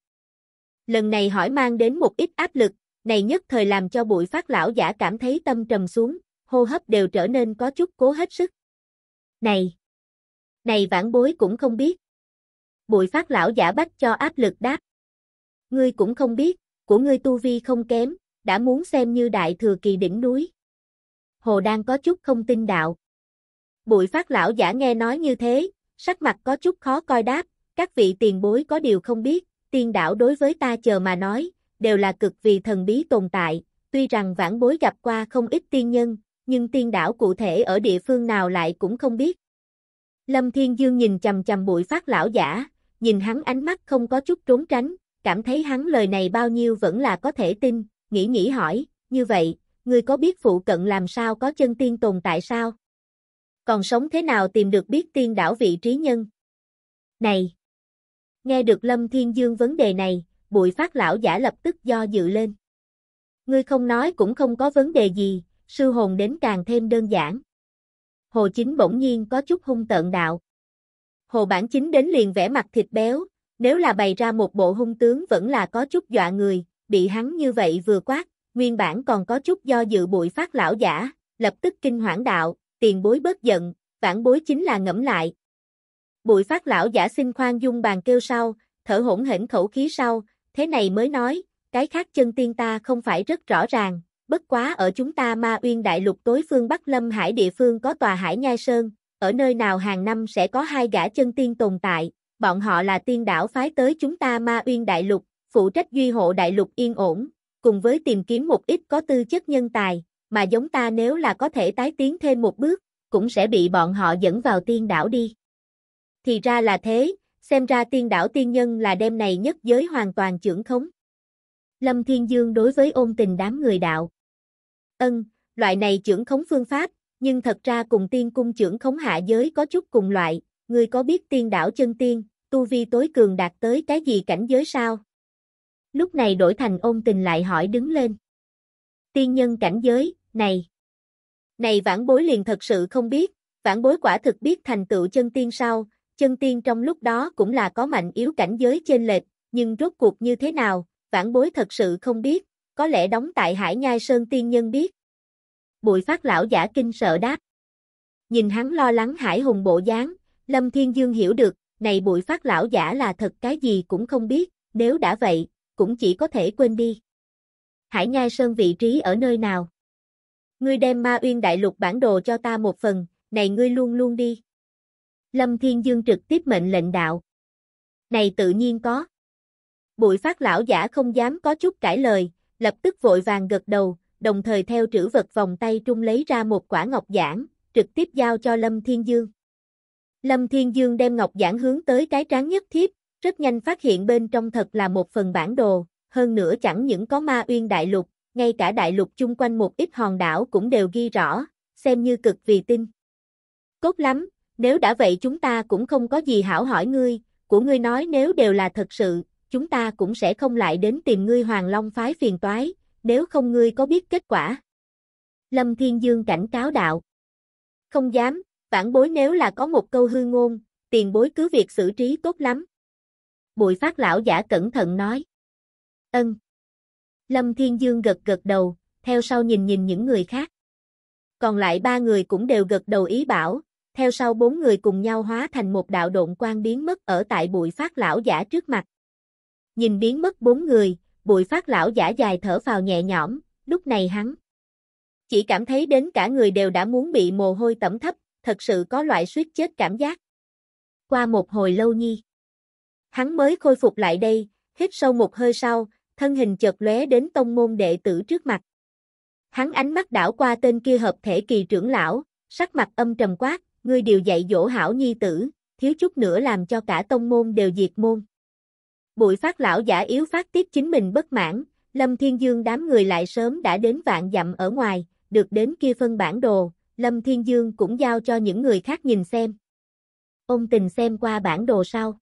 Lần này hỏi mang đến một ít áp lực, này nhất thời làm cho bụi phát lão giả cảm thấy tâm trầm xuống, hô hấp đều trở nên có chút cố hết sức. Này! Này vãn bối cũng không biết. Bụi phát lão giả bắt cho áp lực đáp. Ngươi cũng không biết, của ngươi tu vi không kém, đã muốn xem như đại thừa kỳ đỉnh núi. Hồ đang có chút không tin đạo. Bụi phát lão giả nghe nói như thế, sắc mặt có chút khó coi đáp, các vị tiền bối có điều không biết, tiên đảo đối với ta chờ mà nói, đều là cực vì thần bí tồn tại, tuy rằng vãn bối gặp qua không ít tiên nhân, nhưng tiên đảo cụ thể ở địa phương nào lại cũng không biết. Lâm Thiên Dương nhìn chầm chầm bụi phát lão giả, nhìn hắn ánh mắt không có chút trốn tránh, cảm thấy hắn lời này bao nhiêu vẫn là có thể tin, nghĩ nghĩ hỏi, như vậy, ngươi có biết phụ cận làm sao có chân tiên tồn tại sao? Còn sống thế nào tìm được biết tiên đảo vị trí nhân? Này! Nghe được Lâm Thiên Dương vấn đề này, bụi phát lão giả lập tức do dự lên. Ngươi không nói cũng không có vấn đề gì, sư hồn đến càng thêm đơn giản. Hồ Chính bỗng nhiên có chút hung tợn đạo. Hồ Bản Chính đến liền vẽ mặt thịt béo, nếu là bày ra một bộ hung tướng vẫn là có chút dọa người, bị hắn như vậy vừa quát, nguyên bản còn có chút do dự bụi phát lão giả, lập tức kinh hoảng đạo, tiền bối bớt giận, vãn bối chính là ngẫm lại. Bụi phát lão giả xin khoan dung bàn kêu sau, thở hỗn hỉnh khẩu khí sau, thế này mới nói, cái khác chân tiên ta không phải rất rõ ràng, bất quá ở chúng ta ma uyên đại lục tối phương Bắc Lâm Hải địa phương có tòa Hải Nhai Sơn, ở nơi nào hàng năm sẽ có hai gã chân tiên tồn tại, bọn họ là tiên đảo phái tới chúng ta ma uyên đại lục, phụ trách duy hộ đại lục yên ổn, cùng với tìm kiếm một ít có tư chất nhân tài, mà giống ta nếu là có thể tái tiến thêm một bước, cũng sẽ bị bọn họ dẫn vào tiên đảo đi. Thì ra là thế, xem ra tiên đảo tiên nhân là đêm này nhất giới hoàn toàn trưởng khống. Lâm Thiên Dương đối với ôn tình đám người đạo, Ân, loại này trưởng khống phương pháp, nhưng thật ra cùng tiên cung trưởng khống hạ giới có chút cùng loại, ngươi có biết tiên đảo chân tiên, tu vi tối cường đạt tới cái gì cảnh giới sao? Lúc này đổi thành ôn tình lại hỏi đứng lên. Tiên nhân cảnh giới, này. Này vãn bối liền thật sự không biết, vãn bối quả thực biết thành tựu chân tiên sao? chân tiên trong lúc đó cũng là có mạnh yếu cảnh giới trên lệch, nhưng rốt cuộc như thế nào, vãn bối thật sự không biết, có lẽ đóng tại Hải Nhai Sơn tiên nhân biết. Bụi phát lão giả kinh sợ đáp. Nhìn hắn lo lắng hải hùng bộ dáng, Lâm Thiên Dương hiểu được, này bụi phát lão giả là thật cái gì cũng không biết, nếu đã vậy, cũng chỉ có thể quên đi. Hải Nhai Sơn vị trí ở nơi nào? Ngươi đem ma uyên đại lục bản đồ cho ta một phần, này ngươi luôn luôn đi. Lâm Thiên Dương trực tiếp mệnh lệnh đạo. Này tự nhiên có. Bụi phát lão giả không dám có chút cãi lời, lập tức vội vàng gật đầu, đồng thời theo trữ vật vòng tay trung lấy ra một quả ngọc giản, trực tiếp giao cho Lâm Thiên Dương. Lâm Thiên Dương đem ngọc giản hướng tới cái trán nhất thiếp, rất nhanh phát hiện bên trong thật là một phần bản đồ, hơn nữa chẳng những có ma uyên đại lục, ngay cả đại lục chung quanh một ít hòn đảo cũng đều ghi rõ, xem như cực vì tin. Cốt lắm, nếu đã vậy chúng ta cũng không có gì hảo hỏi ngươi, của ngươi nói nếu đều là thật sự, chúng ta cũng sẽ không lại đến tìm ngươi Hoàng Long phái phiền toái, nếu không ngươi có biết kết quả. Lâm Thiên Dương cảnh cáo đạo. Không dám, vãn bối nếu là có một câu hư ngôn, tiền bối cứ việc xử trí tốt lắm. bùi phát lão giả cẩn thận nói. Ân. Lâm Thiên Dương gật gật đầu, theo sau nhìn nhìn những người khác. Còn lại ba người cũng đều gật đầu ý bảo, theo sau bốn người cùng nhau hóa thành một đạo độn quang biến mất ở tại bụi phát lão giả trước mặt. Nhìn biến mất bốn người, bụi phát lão giả dài thở vào nhẹ nhõm, lúc này hắn. Chỉ cảm thấy đến cả người đều đã muốn bị mồ hôi tẩm thấp, thật sự có loại suýt chết cảm giác. Qua một hồi lâu nhi, hắn mới khôi phục lại đây, hít sâu một hơi sau, thân hình chợt lóe đến tông môn đệ tử trước mặt. Hắn ánh mắt đảo qua tên kia hợp thể kỳ trưởng lão, sắc mặt âm trầm quát, ngươi điều dạy dỗ hảo nhi tử, thiếu chút nữa làm cho cả tông môn đều diệt môn. Bụi phát lão giả yếu phát tiết chính mình bất mãn, Lâm Thiên Dương đám người lại sớm đã đến vạn dặm ở ngoài, được đến kia phân bản đồ, Lâm Thiên Dương cũng giao cho những người khác nhìn xem. Ông tình xem qua bản đồ sau.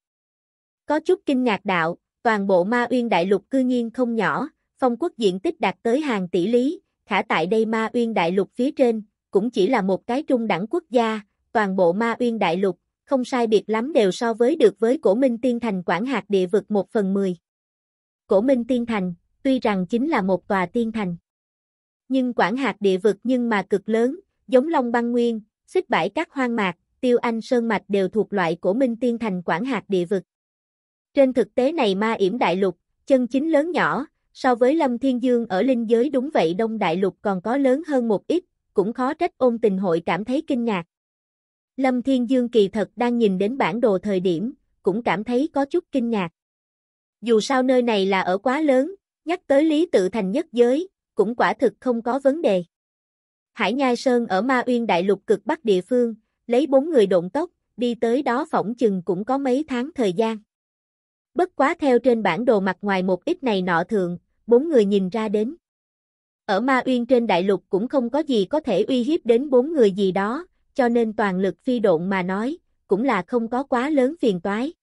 Có chút kinh ngạc đạo, toàn bộ ma uyên đại lục cư nhiên không nhỏ, phong quốc diện tích đạt tới hàng tỷ lý, khả tại đây ma uyên đại lục phía trên, cũng chỉ là một cái trung đẳng quốc gia, toàn bộ ma uyên đại lục, không sai biệt lắm đều so với được với cổ minh tiên thành quản hạt địa vực một phần mười. Cổ minh tiên thành, tuy rằng chính là một tòa tiên thành, nhưng quản hạt địa vực nhưng mà cực lớn, giống Long Băng Nguyên, xích bãi các hoang mạc, Tiêu Anh Sơn Mạch đều thuộc loại cổ minh tiên thành quản hạt địa vực. Trên thực tế này ma yểm đại lục, chân chính lớn nhỏ, so với Lâm Thiên Dương ở linh giới đúng vậy Đông Đại Lục còn có lớn hơn một ít, cũng khó trách ôn tình hội cảm thấy kinh ngạc. Lâm Thiên Dương kỳ thật đang nhìn đến bản đồ thời điểm, cũng cảm thấy có chút kinh ngạc. Dù sao nơi này là ở quá lớn, nhắc tới lý tự thành nhất giới, cũng quả thực không có vấn đề. Hải Nhai Sơn ở Ma Uyên Đại Lục cực Bắc địa phương, lấy bốn người độn tốc, đi tới đó phỏng chừng cũng có mấy tháng thời gian. Bất quá theo trên bản đồ mặt ngoài một ít này nọ thường, bốn người nhìn ra đến. Ở Ma Uyên trên đại lục cũng không có gì có thể uy hiếp đến bốn người gì đó, cho nên toàn lực phi độn mà nói, cũng là không có quá lớn phiền toái.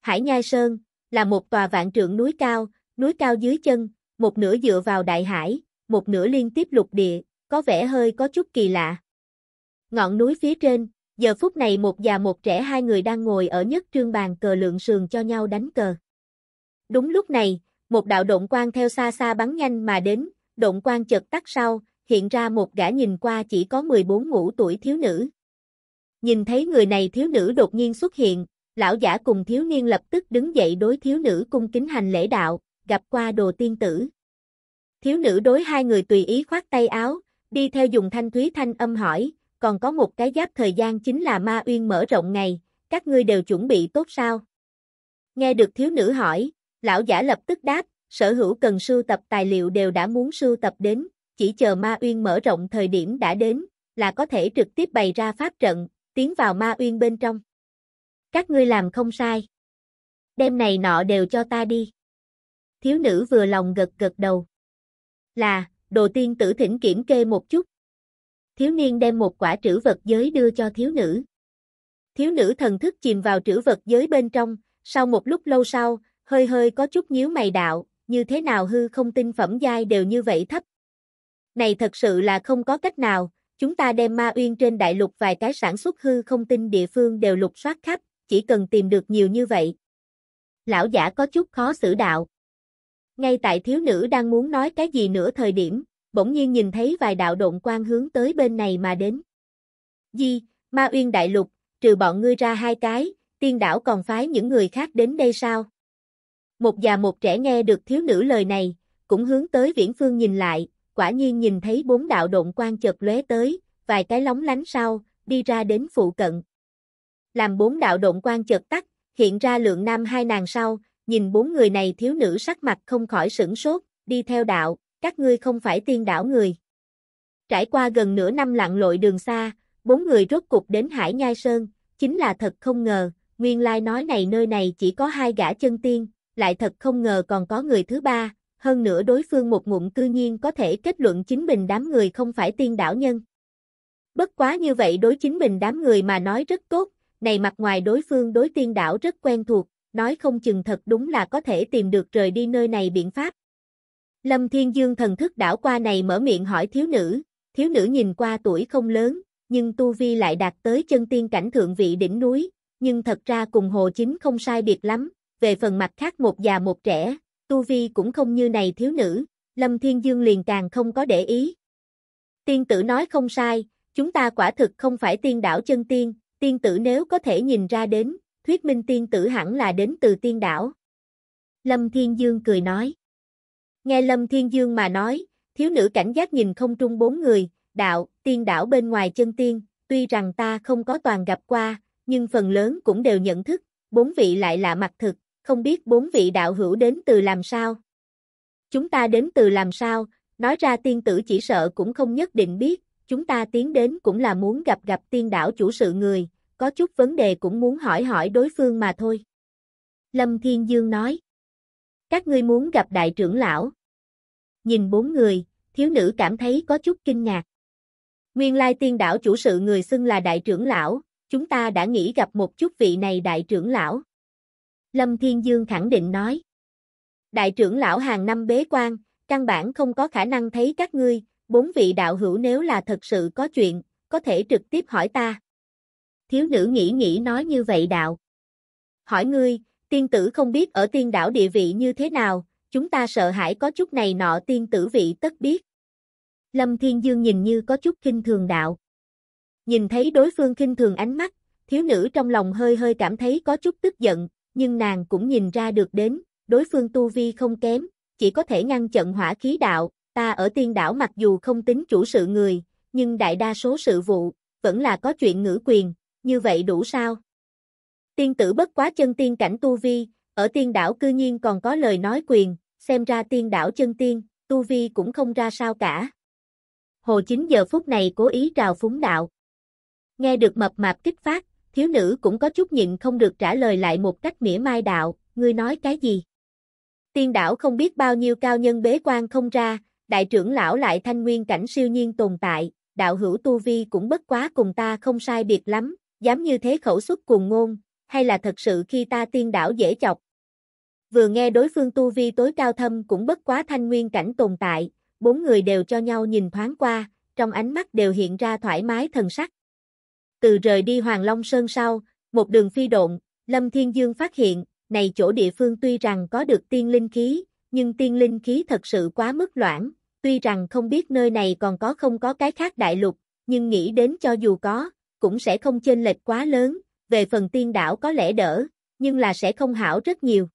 Hải Nhai Sơn là một tòa vạn trượng núi cao, núi cao dưới chân, một nửa dựa vào đại hải, một nửa liên tiếp lục địa, có vẻ hơi có chút kỳ lạ. Ngọn núi phía trên, giờ phút này một già một trẻ hai người đang ngồi ở nhất trương bàn cờ lượng sườn cho nhau đánh cờ. Đúng lúc này, một đạo động quang theo xa xa bắn nhanh mà đến, động quang chợt tắt sau, hiện ra một gã nhìn qua chỉ có 14 ngũ tuổi thiếu nữ. Nhìn thấy người này thiếu nữ đột nhiên xuất hiện, lão giả cùng thiếu niên lập tức đứng dậy đối thiếu nữ cung kính hành lễ đạo, gặp qua đồ tiên tử. Thiếu nữ đối hai người tùy ý khoát tay áo, đi theo dùng thanh thúy thanh âm hỏi, còn có một cái giáp thời gian chính là ma uyên mở rộng ngày, các ngươi đều chuẩn bị tốt sao? Nghe được thiếu nữ hỏi, lão giả lập tức đáp, sở hữu cần sưu tập tài liệu đều đã muốn sưu tập đến, chỉ chờ Ma Uyên mở rộng thời điểm đã đến, là có thể trực tiếp bày ra pháp trận, tiến vào Ma Uyên bên trong. Các ngươi làm không sai. Đêm này nọ đều cho ta đi. Thiếu nữ vừa lòng gật gật đầu. Là, đồ tiên tử thỉnh kiểm kê một chút. Thiếu niên đem một quả trữ vật giới đưa cho thiếu nữ. Thiếu nữ thần thức chìm vào trữ vật giới bên trong, sau một lúc lâu sau, hơi hơi có chút nhíu mày đạo, như thế nào hư không tinh phẩm giai đều như vậy thấp, này thật sự là không có cách nào, chúng ta đem ma uyên trên đại lục vài cái sản xuất hư không tin địa phương đều lục soát khắp, chỉ cần tìm được nhiều như vậy. Lão giả có chút khó xử đạo. Ngay tại thiếu nữ đang muốn nói cái gì nữa thời điểm, bỗng nhiên nhìn thấy vài đạo độn quan hướng tới bên này mà đến. Di, ma uyên đại lục, trừ bọn ngươi ra hai cái, tiên đảo còn phái những người khác đến đây sao? Một già một trẻ nghe được thiếu nữ lời này, cũng hướng tới viễn phương nhìn lại, quả nhiên nhìn thấy bốn đạo độn quan chợt lóe tới, vài cái lóng lánh sau, đi ra đến phụ cận. Làm bốn đạo độn quan chợt tắt, hiện ra lượng nam hai nàng sau, nhìn bốn người này thiếu nữ sắc mặt không khỏi sửng sốt, đi theo đạo, các ngươi không phải tiên đảo người. Trải qua gần nửa năm lặng lội đường xa, bốn người rốt cục đến Hải Nhai Sơn, chính là thật không ngờ, nguyên lai nói này nơi này chỉ có hai gã chân tiên, lại thật không ngờ còn có người thứ ba, hơn nữa đối phương một ngụm cư nhiên có thể kết luận chính mình đám người không phải tiên đảo nhân. Bất quá như vậy đối chính mình đám người mà nói rất tốt, này mặt ngoài đối phương đối tiên đảo rất quen thuộc, nói không chừng thật đúng là có thể tìm được rời đi nơi này biện pháp. Lâm Thiên Dương thần thức đảo qua này mở miệng hỏi thiếu nữ, thiếu nữ nhìn qua tuổi không lớn, nhưng Tu Vi lại đạt tới chân tiên cảnh thượng vị đỉnh núi, nhưng thật ra cùng Hồ Chính không sai biệt lắm, về phần mặt khác một già một trẻ, tu vi cũng không như này thiếu nữ, Lâm Thiên Dương liền càng không có để ý. Tiên tử nói không sai, chúng ta quả thực không phải tiên đảo chân tiên, tiên tử nếu có thể nhìn ra đến, thuyết minh tiên tử hẳn là đến từ tiên đảo. Lâm Thiên Dương cười nói. Nghe Lâm Thiên Dương mà nói, thiếu nữ cảnh giác nhìn không trung bốn người, đạo, tiên đảo bên ngoài chân tiên, tuy rằng ta không có toàn gặp qua, nhưng phần lớn cũng đều nhận thức, bốn vị lại là mặt thực, không biết bốn vị đạo hữu đến từ làm sao? Chúng ta đến từ làm sao? Nói ra tiên tử chỉ sợ cũng không nhất định biết, chúng ta tiến đến cũng là muốn gặp gặp tiên đảo chủ sự người, có chút vấn đề cũng muốn hỏi hỏi đối phương mà thôi. Lâm Thiên Dương nói, các ngươi muốn gặp đại trưởng lão. Nhìn bốn người, thiếu nữ cảm thấy có chút kinh ngạc. Nguyên lai tiên đảo chủ sự người xưng là đại trưởng lão, chúng ta đã nghĩ gặp một chút vị này đại trưởng lão. Lâm Thiên Dương khẳng định nói. Đại trưởng lão hàng năm bế quan, căn bản không có khả năng thấy các ngươi, bốn vị đạo hữu nếu là thật sự có chuyện, có thể trực tiếp hỏi ta. Thiếu nữ nghĩ nghĩ nói như vậy đạo. Hỏi ngươi, tiên tử không biết ở tiên đảo địa vị như thế nào, chúng ta sợ hãi có chút này nọ tiên tử vị tất biết. Lâm Thiên Dương nhìn như có chút kinh thường đạo. Nhìn thấy đối phương kinh thường ánh mắt, thiếu nữ trong lòng hơi hơi cảm thấy có chút tức giận, nhưng nàng cũng nhìn ra được đến, đối phương tu vi không kém, chỉ có thể ngăn chặn hỏa khí đạo, ta ở tiên đảo mặc dù không tính chủ sự người, nhưng đại đa số sự vụ, vẫn là có chuyện ngữ quyền, như vậy đủ sao? Tiên tử bất quá chân tiên cảnh tu vi, ở tiên đảo cư nhiên còn có lời nói quyền, xem ra tiên đảo chân tiên, tu vi cũng không ra sao cả. Hồ Chính giờ phút này cố ý trào phúng đạo. Nghe được mập mạp kích phát, thiếu nữ cũng có chút nhịn không được trả lời lại một cách mỉa mai đạo, ngươi nói cái gì? Tiên đảo không biết bao nhiêu cao nhân bế quan không ra, đại trưởng lão lại thanh nguyên cảnh siêu nhiên tồn tại, đạo hữu tu vi cũng bất quá cùng ta không sai biệt lắm, dám như thế khẩu xuất cùng ngôn, hay là thật sự khi ta tiên đảo dễ chọc. Vừa nghe đối phương tu vi tối cao thâm cũng bất quá thanh nguyên cảnh tồn tại, bốn người đều cho nhau nhìn thoáng qua, trong ánh mắt đều hiện ra thoải mái thần sắc. Từ rời đi Hoàng Long Sơn sau, một đường phi độn, Lâm Thiên Dương phát hiện, này chỗ địa phương tuy rằng có được tiên linh khí, nhưng tiên linh khí thật sự quá mức loãng, tuy rằng không biết nơi này còn có không có cái khác đại lục, nhưng nghĩ đến cho dù có, cũng sẽ không chênh lệch quá lớn, về phần tiên đảo có lẽ đỡ, nhưng là sẽ không hảo rất nhiều.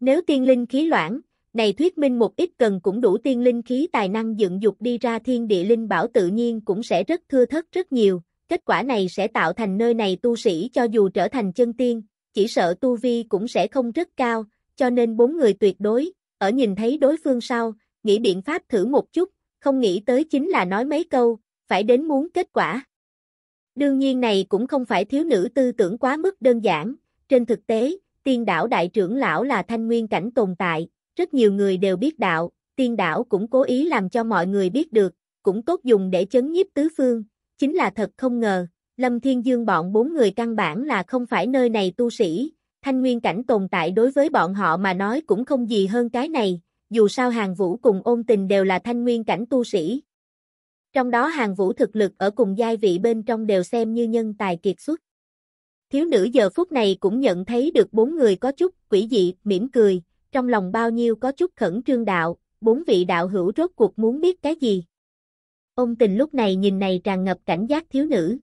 Nếu tiên linh khí loãng, này thuyết minh một ít cần cũng đủ tiên linh khí tài năng dựng dục đi ra thiên địa linh bảo tự nhiên cũng sẽ rất thưa thất rất nhiều, Kết quả này sẽ tạo thành nơi này tu sĩ cho dù trở thành chân tiên, chỉ sợ tu vi cũng sẽ không rất cao, cho nên bốn người tuyệt đối, ở nhìn thấy đối phương sau, nghĩ biện pháp thử một chút, không nghĩ tới chính là nói mấy câu, phải đến muốn kết quả. Đương nhiên này cũng không phải thiếu nữ tư tưởng quá mức đơn giản, trên thực tế, tiên đảo đại trưởng lão là thanh nguyên cảnh tồn tại, rất nhiều người đều biết đạo, tiên đảo cũng cố ý làm cho mọi người biết được, cũng tốt dùng để chấn nhiếp tứ phương, chính là thật không ngờ, Lâm Thiên Dương bọn bốn người căn bản là không phải nơi này tu sĩ, thanh nguyên cảnh tồn tại đối với bọn họ mà nói cũng không gì hơn cái này, dù sao hàng vũ cùng ôn tình đều là thanh nguyên cảnh tu sĩ. Trong đó hàng vũ thực lực ở cùng giai vị bên trong đều xem như nhân tài kiệt xuất. Thiếu nữ giờ phút này cũng nhận thấy được bốn người có chút quỷ dị, mỉm cười, trong lòng bao nhiêu có chút khẩn trương đạo, bốn vị đạo hữu rốt cuộc muốn biết cái gì. Ông tình lúc này nhìn này tràn ngập cảnh giác thiếu nữ.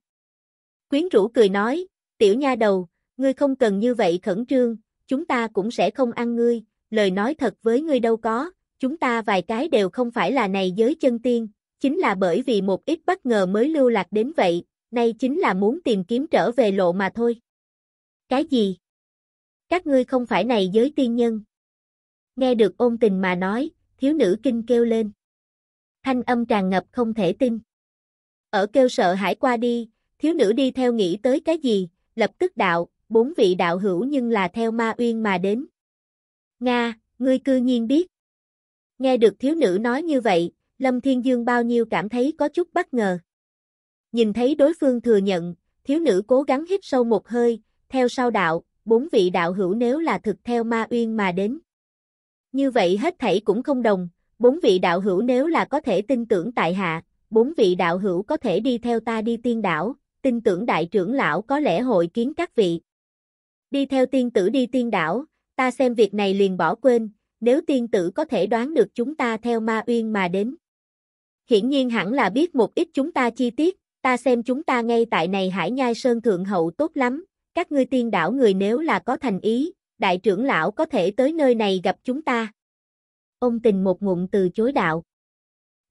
Quyến rũ cười nói, tiểu nha đầu, ngươi không cần như vậy khẩn trương, chúng ta cũng sẽ không ăn ngươi, lời nói thật với ngươi đâu có, chúng ta vài cái đều không phải là này giới chân tiên, chính là bởi vì một ít bất ngờ mới lưu lạc đến vậy, nay chính là muốn tìm kiếm trở về lộ mà thôi. Cái gì? Các ngươi không phải này giới tiên nhân. Nghe được ôn tình mà nói, thiếu nữ kinh kêu lên thanh âm tràn ngập không thể tin. Ở kêu sợ hãi qua đi, thiếu nữ đi theo nghĩ tới cái gì, lập tức đạo, bốn vị đạo hữu nhưng là theo ma uyên mà đến. Nga, ngươi cư nhiên biết. Nghe được thiếu nữ nói như vậy, Lâm Thiên Dương bao nhiêu cảm thấy có chút bất ngờ. Nhìn thấy đối phương thừa nhận, thiếu nữ cố gắng hít sâu một hơi, theo sau đạo, bốn vị đạo hữu nếu là thực theo ma uyên mà đến. Như vậy hết thảy cũng không đồng, Bốn vị đạo hữu nếu là có thể tin tưởng tại hạ, bốn vị đạo hữu có thể đi theo ta đi tiên đảo, tin tưởng đại trưởng lão có lẽ hội kiến các vị. Đi theo tiên tử đi tiên đảo, ta xem việc này liền bỏ quên, nếu tiên tử có thể đoán được chúng ta theo ma uyên mà đến. Hiển nhiên hẳn là biết một ít chúng ta chi tiết, ta xem chúng ta ngay tại này hải nhai sơn thượng hậu tốt lắm, các ngươi tiên đảo người nếu là có thành ý, đại trưởng lão có thể tới nơi này gặp chúng ta ôn tình một ngụm từ chối đạo.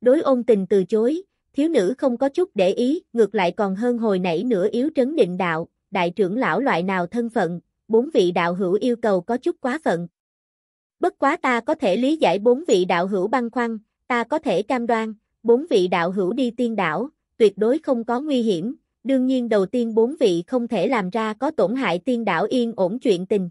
Đối ôn tình từ chối, thiếu nữ không có chút để ý, ngược lại còn hơn hồi nãy nữa yếu trấn định đạo, đại trưởng lão loại nào thân phận, bốn vị đạo hữu yêu cầu có chút quá phận. Bất quá ta có thể lý giải bốn vị đạo hữu băng khoăn, ta có thể cam đoan, bốn vị đạo hữu đi tiên đảo, tuyệt đối không có nguy hiểm, đương nhiên đầu tiên bốn vị không thể làm ra có tổn hại tiên đảo yên ổn chuyện tình.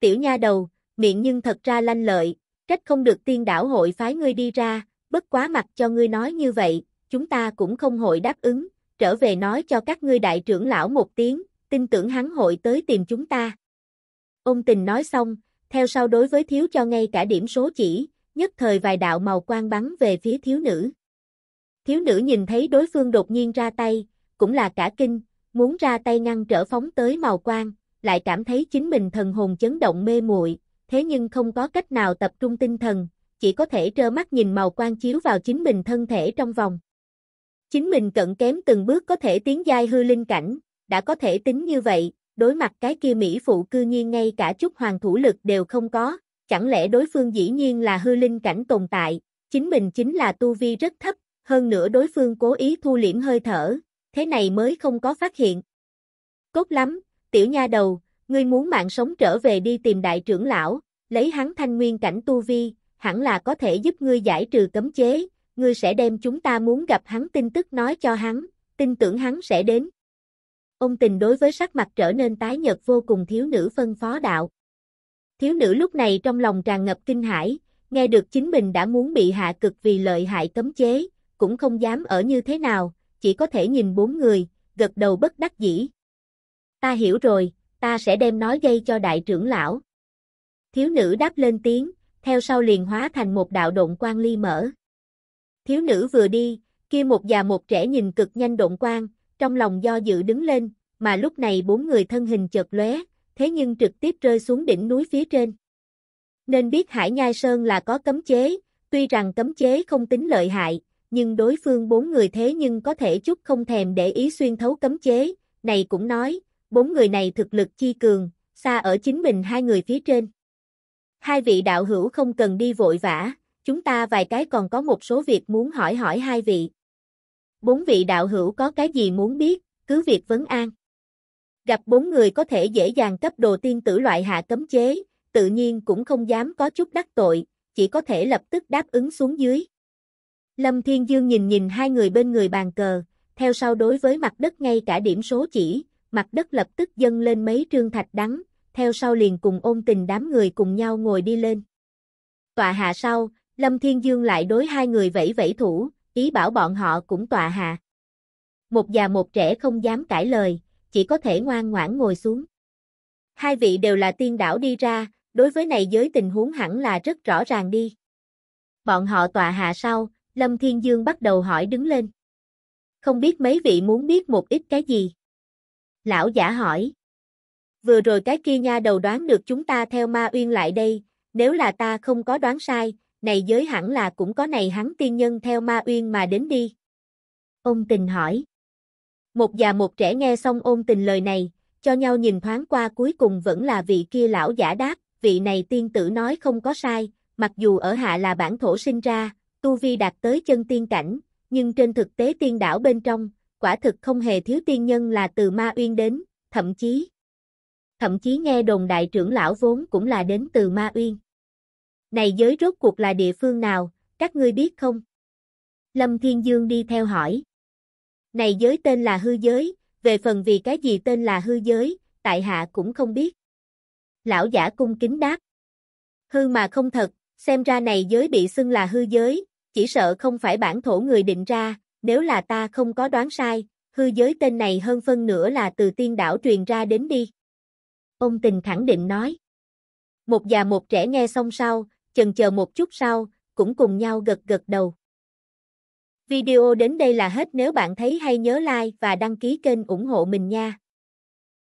Tiểu nha đầu, miệng nhưng thật ra lanh lợi, trách không được tiên đảo hội phái ngươi đi ra, bất quá mặt cho ngươi nói như vậy, chúng ta cũng không hội đáp ứng, trở về nói cho các ngươi đại trưởng lão một tiếng, tin tưởng hắn hội tới tìm chúng ta. Ông tình nói xong, theo sau đối với thiếu cho ngay cả điểm số chỉ, nhất thời vài đạo màu quan bắn về phía thiếu nữ. Thiếu nữ nhìn thấy đối phương đột nhiên ra tay, cũng là cả kinh, muốn ra tay ngăn trở phóng tới màu quan lại cảm thấy chính mình thần hồn chấn động mê muội, thế nhưng không có cách nào tập trung tinh thần, chỉ có thể trơ mắt nhìn màu quang chiếu vào chính mình thân thể trong vòng. Chính mình cận kém từng bước có thể tiến giai hư linh cảnh, đã có thể tính như vậy, đối mặt cái kia Mỹ phụ cư nhiên ngay cả chút hoàng thủ lực đều không có, chẳng lẽ đối phương dĩ nhiên là hư linh cảnh tồn tại, chính mình chính là tu vi rất thấp, hơn nữa đối phương cố ý thu liễm hơi thở, thế này mới không có phát hiện. Cốt lắm, tiểu nha đầu, Ngươi muốn mạng sống trở về đi tìm đại trưởng lão, lấy hắn thanh nguyên cảnh tu vi, hẳn là có thể giúp ngươi giải trừ cấm chế, ngươi sẽ đem chúng ta muốn gặp hắn tin tức nói cho hắn, tin tưởng hắn sẽ đến. Ông tình đối với sắc mặt trở nên tái nhợt vô cùng thiếu nữ phân phó đạo. Thiếu nữ lúc này trong lòng tràn ngập kinh hãi, nghe được chính mình đã muốn bị hạ cực vì lợi hại cấm chế, cũng không dám ở như thế nào, chỉ có thể nhìn bốn người, gật đầu bất đắc dĩ. Ta hiểu rồi, ta sẽ đem nói gây cho đại trưởng lão. Thiếu nữ đáp lên tiếng, theo sau liền hóa thành một đạo động quang ly mở. Thiếu nữ vừa đi, kia một già một trẻ nhìn cực nhanh động quang, trong lòng do dự đứng lên, mà lúc này bốn người thân hình chợt lóe, thế nhưng trực tiếp rơi xuống đỉnh núi phía trên. Nên biết Hải Nhai Sơn là có cấm chế, tuy rằng cấm chế không tính lợi hại, nhưng đối phương bốn người thế nhưng có thể chút không thèm để ý xuyên thấu cấm chế, này cũng nói, bốn người này thực lực chi cường, xa ở chính mình hai người phía trên. Hai vị đạo hữu không cần đi vội vã, chúng ta vài cái còn có một số việc muốn hỏi hỏi hai vị. Bốn vị đạo hữu có cái gì muốn biết, cứ việc vấn an. Gặp bốn người có thể dễ dàng cấp đồ tiên tử loại hạ cấm chế, tự nhiên cũng không dám có chút đắc tội, chỉ có thể lập tức đáp ứng xuống dưới. Lâm Thiên Dương nhìn nhìn hai người bên người bàn cờ, theo sau đối với mặt đất ngay cả điểm số chỉ, mặt đất lập tức dâng lên mấy trương thạch đắng, theo sau liền cùng ôn tình đám người cùng nhau ngồi đi lên. Tọa hạ sau, Lâm Thiên Dương lại đối hai người vẫy vẫy thủ, ý bảo bọn họ cũng tọa hạ. Một già một trẻ không dám cãi lời, chỉ có thể ngoan ngoãn ngồi xuống. Hai vị đều là tiên đảo đi ra, đối với này giới tình huống hẳn là rất rõ ràng đi. Bọn họ tọa hạ sau, Lâm Thiên Dương bắt đầu hỏi đứng lên. Không biết mấy vị muốn biết một ít cái gì? lão giả hỏi. Vừa rồi cái kia nha đầu đoán được chúng ta theo ma uyên lại đây, nếu là ta không có đoán sai, này giới hẳn là cũng có này hắn tiên nhân theo ma uyên mà đến đi. Ông tình hỏi. Một già một trẻ nghe xong ôn tình lời này, cho nhau nhìn thoáng qua cuối cùng vẫn là vị kia lão giả đáp, vị này tiên tử nói không có sai, mặc dù ở hạ là bản thổ sinh ra, tu vi đạt tới chân tiên cảnh, nhưng trên thực tế tiên đảo bên trong, quả thực không hề thiếu tiên nhân là từ Ma Uyên đến, thậm chí Thậm chí nghe đồn đại trưởng lão vốn cũng là đến từ Ma Uyên. Này giới rốt cuộc là địa phương nào, các ngươi biết không? Lâm Thiên Dương đi theo hỏi. Này giới tên là hư giới, về phần vì cái gì tên là hư giới, tại hạ cũng không biết. Lão giả cung kính đáp. Hư mà không thật, xem ra này giới bị xưng là hư giới, chỉ sợ không phải bản thổ người định ra, nếu là ta không có đoán sai, hư giới tên này hơn phân nửa là từ tiên đảo truyền ra đến đi. Ông tình khẳng định nói. Một già một trẻ nghe xong sau, chần chờ một chút sau, cũng cùng nhau gật gật đầu. Video đến đây là hết nếu bạn thấy hay nhớ like và đăng ký kênh ủng hộ mình nha.